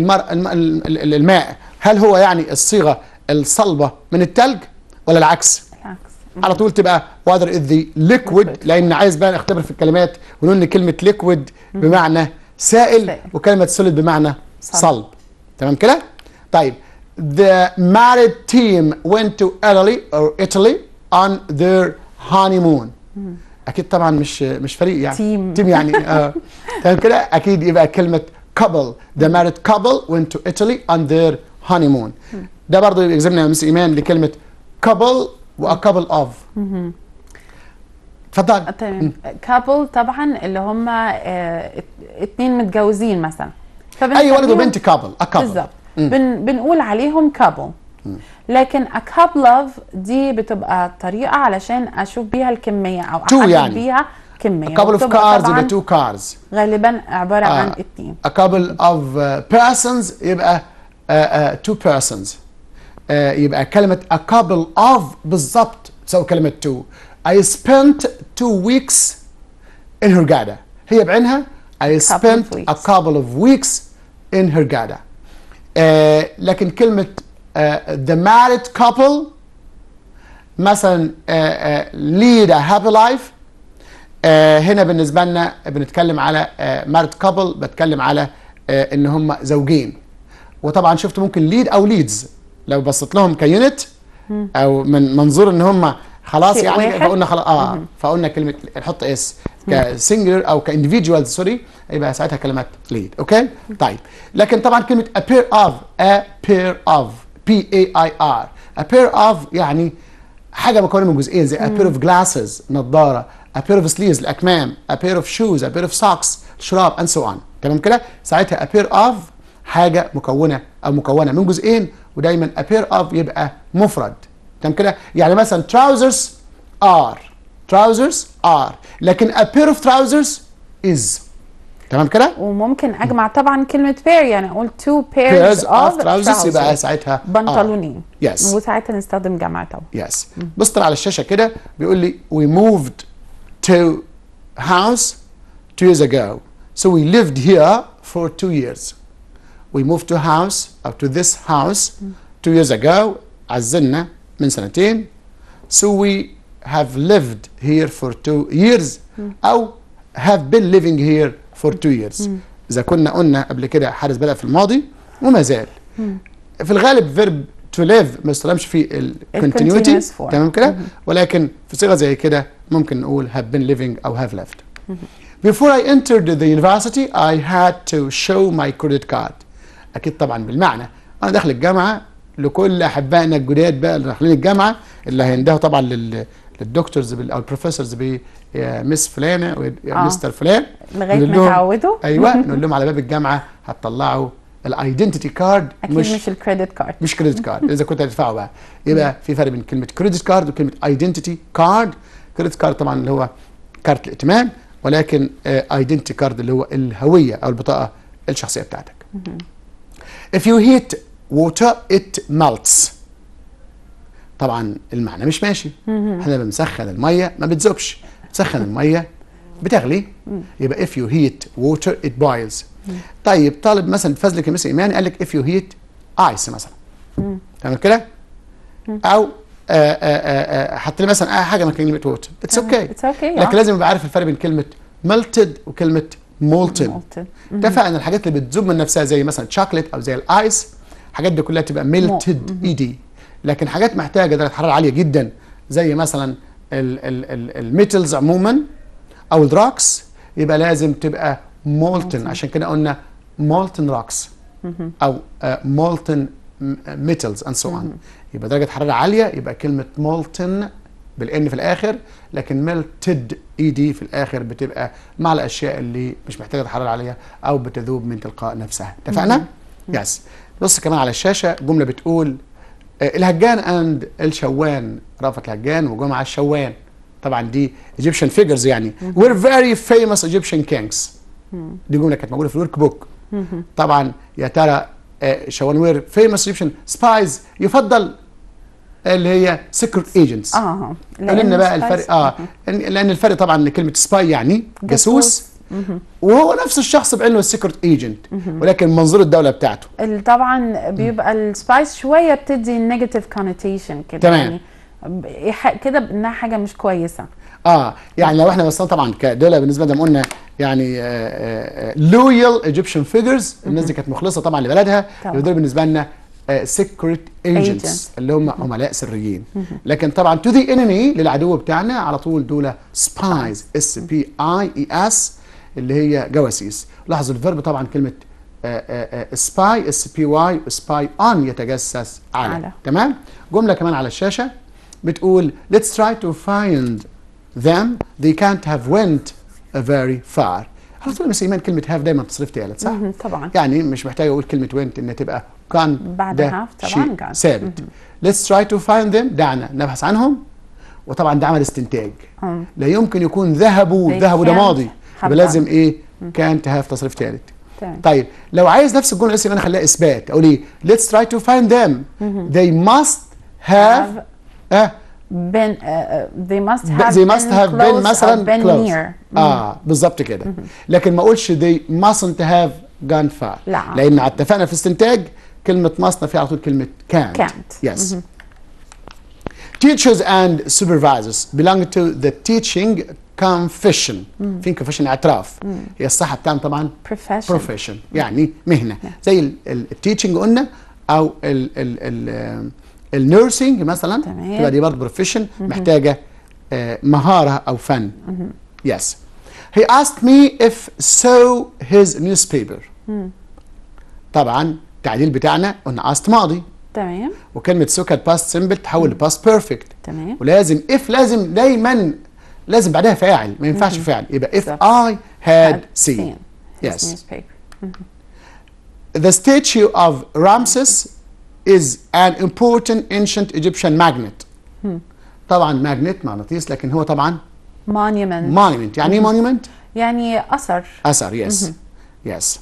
الماء هل هو يعني الصيغة الصلبه من التلج ولا العكس العكس على طول تبقى وذر از ذا ليكويد لان عايز بقى نختبر في الكلمات ونقول ان كلمه ليكويد بمعنى سائل, وكلمه سوليد بمعنى صلب, تمام كده طيب the married team went to Italy or Italy on their honeymoon اكيد طبعا مش مش فريق يعني تيم Team يعني اه تمام كده اكيد يبقى كلمه couple the married couple went to Italy on their هاني مون ده برضه يجذبنا يا مس ايمان لكلمه كابل وكابل اوف اتفضل تمام كابل طبعا اللي هم اه متجوزين مثلا اي ولد وبنت كابل اكابل بالظبط بن بنقول عليهم كابل لكن اكاب اوف دي بتبقى طريقه علشان اشوف بيها الكميه او احدد يعني. بيها كميه كابل اوف كارز يبقى تو كارز غالبا عباره آه. عن اثنين a اوف آه، بيرسونز يبقى تو uh, بيرسونز uh, uh, يبقى كلمة a couple of بالظبط تساوي كلمة تو I spent two weeks in Hurghada هي بعينها I spent a couple of weeks in Hurghada لكن كلمة the married couple مثلا lead a happy life هنا بالنسبة لنا بنتكلم على married couple بتكلم على ان هم زوجين وطبعا شفت ممكن ليد او ليدز لو بصيت لهم كيونت او من منظور ان هم خلاص يعني واحد. فقلنا خلاص اه مم. فقلنا كلمه نحط اس كسنجلر او كانديفيدوال سوري يبقى ساعتها كلمات ليد اوكي مم. طيب لكن طبعا كلمه appear of appear of بي اي اي ار appear of يعني حاجه مكونه من جزئين زي appear of glasses نظاره a pair of sleeves الاكمام a pair of shoes a pair of socks شراب and so on تمام كده ساعتها appear of حاجه مكونه او مكونه من جزئين ودايما a pair of يبقى مفرد تمام كده يعني مثلا trousers are trousers are لكن a pair of trousers is تمام كده وممكن اجمع طبعا كلمه pair يعني اقول two pairs, pairs of, of trousers, trousers يبقى ساعتها بنطلونين يس yes. وساعتها نستخدم جمع طبعا يس yes. بسطر على الشاشه كده بيقول لي we moved to house two years ago so we lived here for two years we moved to house uh, to this house two years ago عزلنا من sanatin, so we have lived here for two years or have been living here for two years إذا كنا قلنا قبل كده حارس بدأ في الماضي وما زال في الغالب verb to live ما استخدمش في الكونتينيوتي تمام كده ولكن في صيغه زي كده ممكن نقول have been living أو have left Before I entered the university, I had to show my credit card. اكيد طبعا بالمعنى انا داخل الجامعه لكل احبائنا الجداد بقى اللي داخلين الجامعه اللي هيندهوا طبعا لل للدكتورز او البروفيسورز ب يا مس فلانه و... آه. مستر فلان لغايه ما تعودوا ايوه نقول لهم على باب الجامعه هتطلعوا الايدنتيتي كارد اكيد مش, الكريدت كارد مش كريدت كارد اذا كنت هتدفعوا بقى يبقى في فرق بين كلمه كريدت كارد وكلمه ايدنتيتي كارد كريدت كارد طبعا اللي هو كارت الائتمان ولكن ايدنتيتي آه، كارد اللي هو الهويه او البطاقه الشخصيه بتاعتك If you heat water it melts طبعا المعنى مش ماشي احنا لما بنسخن الميه ما بتذوبش بتسخن الميه بتغلي يبقى if you heat water it boils طيب طالب مثلا فازل مثلا ايماني قال لك if you heat ice مثلا تمام كده او آه، آه، آه، حط لي مثلا اي حاجه مكان كلمه okay. اتس اوكي لكن لازم ابقى عارف الفرق بين كلمه melted وكلمه مولتن اتفق mm-hmm. ان الحاجات اللي بتذوب من نفسها زي مثلا الشوكليت او زي الايس الحاجات دي كلها تبقى ميلتد ايدي لكن حاجات محتاجه درجه حراره عاليه جدا زي مثلا الميتلز عموما او الراكس يبقى لازم تبقى مولتن عشان كده قلنا مولتن راكس او مولتن ميتلز اند سو اون يبقى درجه حراره عاليه يبقى كلمه مولتن بالان في الاخر لكن ملتد اي دي في الاخر بتبقى مع الاشياء اللي مش محتاجه تحرر عليها او بتذوب من تلقاء نفسها اتفقنا يس بص كمان على الشاشه جمله بتقول آه، الهجان اند الشوان رأفت الهجان وجمعه الشوان طبعا دي ايجيبشن فيجرز يعني وير فيري فيموس ايجيبشن كينجز دي جمله كانت موجوده في الورك بوك طبعا يا ترى آه، شوان وير فيموس ايجيبشن سبايز يفضل اللي هي سيكرت ايجنتس اه قالوا آه. بقى الفرق اه لان الفرق طبعا كلمه سباي يعني جاسوس وهو نفس الشخص بعينه السيكرت ايجنت ولكن منظور الدوله بتاعته طبعا بيبقى السبايس شويه بتدي نيجاتيف كونوتيشن كده تمام يعني كده انها حاجه مش كويسه اه يعني لو احنا بس طبعا كدوله بالنسبه لنا قلنا يعني لويال ايجيبشن فيجرز الناس دي كانت مخلصه طبعا لبلدها دول بالنسبه لنا سيكريت آه، ايجنتس اللي هم عملاء سريين لكن طبعا تو ذا انمي للعدو بتاعنا على طول دول سبايز اس بي اي اي اس اللي هي جواسيس لاحظوا الفيرب طبعا كلمه سباي اس بي واي سباي اون يتجسس على. على تمام جمله كمان على الشاشه بتقول let's try to find them they can't have went very far على طول يا ايمان كلمه هاف دايما تصرف تالت صح؟ طبعا يعني مش محتاج اقول كلمه وينت انها تبقى بعد هاف طبعا كان ثابت let's try to find them دعنا نبحث عنهم وطبعا ده عمل استنتاج لا يمكن يكون ذهبوا ذهبوا ده ماضي يبقى لازم ايه كان هاف تصريف ثالث طيب لو عايز نفس الجمله اللي انا خليها اثبات اقول ايه let's try to find them they must have آه been uh, they must have they must been have been مثلا been close. near اه بالظبط كده لكن ما اقولش they mustn't have gone far لا. لان اتفقنا في استنتاج كلمه مصنفي على طول كلمه كانت كانت yes teachers and supervisors belong to the teaching confession mm. فين confession اعتراف mm. هي الصحه بتاعنا طبعا profession, profession. Mm. يعني مهنه yeah. زي التيتشنج قلنا او ال ال ال النيرسينج مثلا تمام تبقى دي برضه بروفيشن محتاجه آه، مهاره او فن yes he asked me if so his newspaper طبعا التعديل بتاعنا ان past ماضي تمام وكلمه سوكا باست سيمبل تحول لباست بيرفكت تمام ولازم اف لازم دايما لازم بعدها فاعل ما ينفعش فاعل يبقى اف اي هاد سين يس The statue of Ramses is an important ancient Egyptian magnet. طبعا ماجنت مغناطيس لكن هو طبعا monument. monument يعني ايه مونيمنت؟ يعني اثر اثر yes. yes.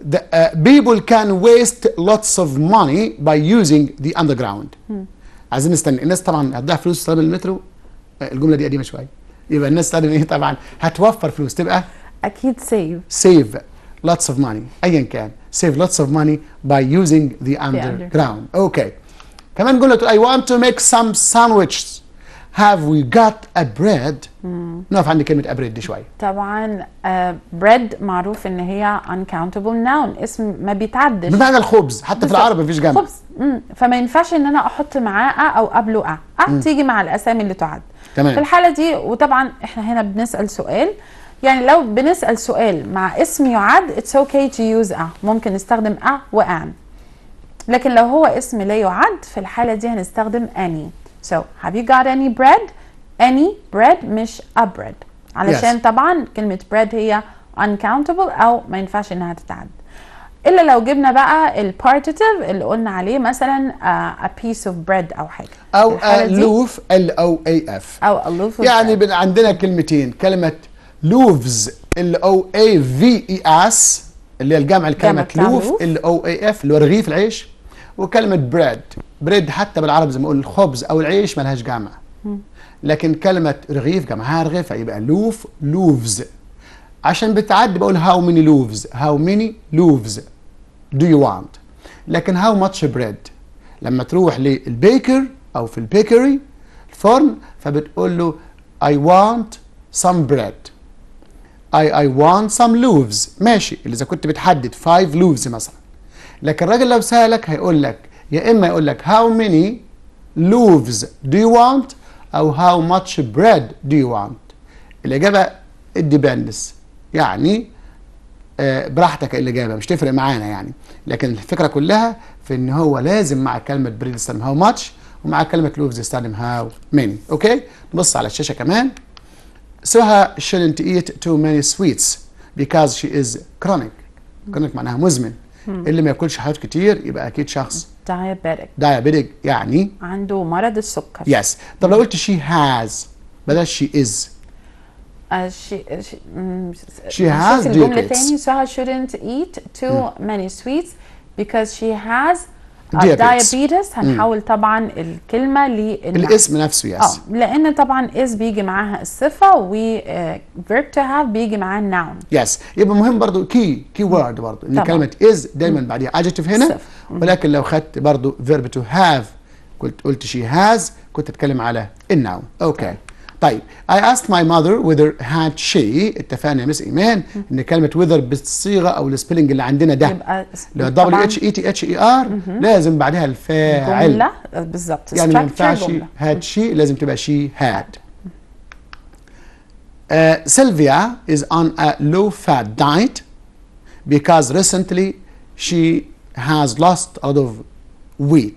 the, uh, people can waste lots of money by using the underground عايزين نستنى الناس طبعا هتضيع فلوس طالما المترو الجمله دي قديمه شويه يبقى الناس طالما ايه طبعا هتوفر فلوس تبقى اكيد سيف سيف lots of money ايا كان save lots of money by using the underground. the underground. Okay. كمان قلنا I want to make some sandwiches هاف وي جات ا بريد نقف عند كلمه ابريد دي شويه طبعا بريد آه، uh, معروف ان هي uncountable noun اسم ما بيتعدش بمعنى الخبز حتى في العربي مفيش جنب خبز مم. فما ينفعش ان انا احط معاه أ او قبله أ أ تيجي مع الاسامي اللي تعد تمام في الحاله دي وطبعا احنا هنا بنسال سؤال يعني لو بنسال سؤال مع اسم يعد اتس اوكي تو يوز أ ممكن نستخدم أ وان لكن لو هو اسم لا يعد في الحاله دي هنستخدم اني So, have you got any bread? Any bread مش a bread. علشان yes. طبعا كلمة bread هي uncountable أو ما ينفعش إنها تتعد. إلا لو جبنا بقى البارتيتيف اللي قلنا عليه مثلا uh, a piece of bread أو حاجة. أو loaf آه، ال أو A أف. أو of يعني بن عندنا كلمتين كلمة لوفز ال أو A في إي أس اللي هي الجمع لكلمة لوف ال أو A أف اللي هو رغيف العيش وكلمة bread بريد حتى بالعربي زي ما نقول الخبز او العيش ملهاش جمع لكن كلمه رغيف جمعها رغيف يبقى لوف لوفز عشان بتعد بقول هاو ميني لوفز هاو ميني لوفز دو يو وانت لكن هاو ماتش بريد لما تروح للبيكر او في البيكري الفرن فبتقول له اي وانت سم بريد اي اي وانت سم لوفز ماشي اللي اذا كنت بتحدد 5 لوفز مثلا لكن الراجل لو سالك هيقول لك يا إما يقول لك how many loaves do you want أو how much bread do you want الإجابة it depends يعني آه، براحتك الإجابة مش تفرق معانا يعني لكن الفكرة كلها في إن هو لازم مع كلمة بريد يستخدم how much ومع كلمة لوفز يستخدم how many أوكي نبص على الشاشة كمان سوها shouldn't eat too many sweets because she is chronic chronic معناها مزمن اللي ما ياكلش حاجات كتير يبقى أكيد شخص diabetic diabetic يعني عنده مرض السكر yes طب لو قلت she has بدل she is Uh, she, she, mm, she has diabetes. so I shouldn't eat too mm. many sweets because she has diabetes هنحول mm. طبعا الكلمة للاسم نفسه يس Oh, لأن طبعا is بيجي معاها الصفة و uh, verb to have بيجي معاها النون يس yes. يبقى مهم برضو كي كي word برضو إن كلمة is دايما بعديها adjective هنا صفة. ولكن لو خدت برضو فيرب تو هاف قلت قلت شي هاز كنت اتكلم على الناون اوكي طيب اي اسك ماي ماذر وذر هاد شي اتفقنا يا مس ايمان ان كلمه وذر بالصيغه او السبيلنج اللي عندنا ده يبقى دبليو اتش اي تي اتش اي ار لازم بعدها الفاعل جمله بالظبط يعني ما ينفعش هاد شي لازم تبقى شي هاد سيلفيا از اون ا لو فات دايت diet because recently she has lost out of weight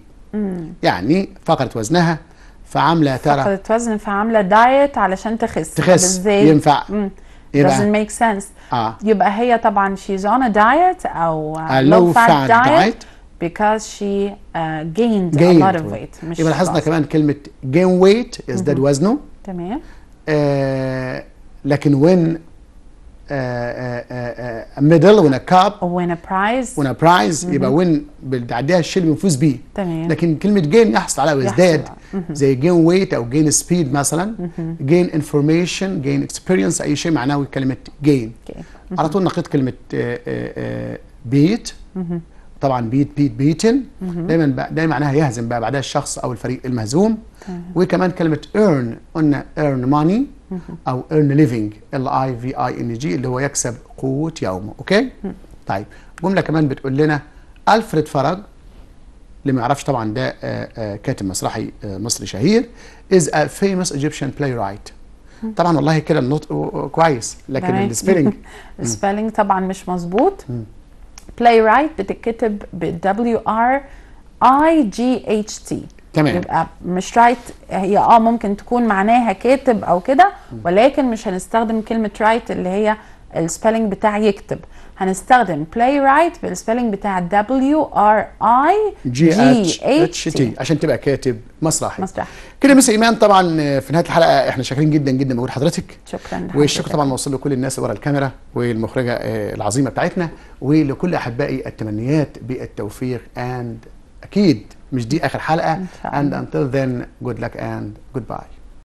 يعني فقدت وزنها فعامله ترى فقدت وزن فعامله دايت علشان تخس تخس ينفع مم. doesn't make sense آه. يبقى هي طبعا she's on a diet او a low, fat, fat diet, diet because she uh, gained, gained a lot of weight مش يبقى لاحظنا كمان كلمه gain weight is ازداد وزنه تمام آه لكن when ميدل win كاب prize برايز a برايز يبقى win بتعديها الشيء اللي بنفوز بيه تمام لكن كلمه جين يحصل عليها ويزداد زي جين ويت او جين سبيد مثلا جين انفورميشن جين اكسبيرينس اي شيء معناه كلمه جين على طول نقيت كلمه بيت آه، آه، آه، طبعا بيت بيت بيتن دايما دايما معناها يهزم بقى بعدها الشخص او الفريق المهزوم وكمان كلمه ايرن قلنا ايرن ماني او earn living ال اي في اي ان جي اللي هو يكسب قوت يومه اوكي طيب جمله كمان بتقول لنا الفريد فرج اللي ما يعرفش طبعا ده آه، آه، كاتب مسرحي آه، مصري شهير ا فيموس ايجيبشن بلاي رايت طبعا والله كده النطق كويس لكن السبيلنج السبيلنج طبعا مش مظبوط بلاي رايت بتتكتب ب ار اي جي اتش تي تمام يبقى مش رايت هي اه ممكن تكون معناها كاتب او كده ولكن مش هنستخدم كلمه رايت اللي هي السبيلنج بتاع يكتب هنستخدم بلاي رايت بالسبيلنج بتاع دبليو ار اي جي اتش تي عشان تبقى كاتب مسرحي مسرحي كده مس ايمان طبعا في نهايه الحلقه احنا شاكرين جدا جدا بوجود حضرتك شكرا والشكر طبعا موصول لكل الناس ورا الكاميرا والمخرجه آه، العظيمه بتاعتنا ولكل احبائي التمنيات بالتوفيق اند اكيد مش دي اخر حلقه and until then good luck and goodbye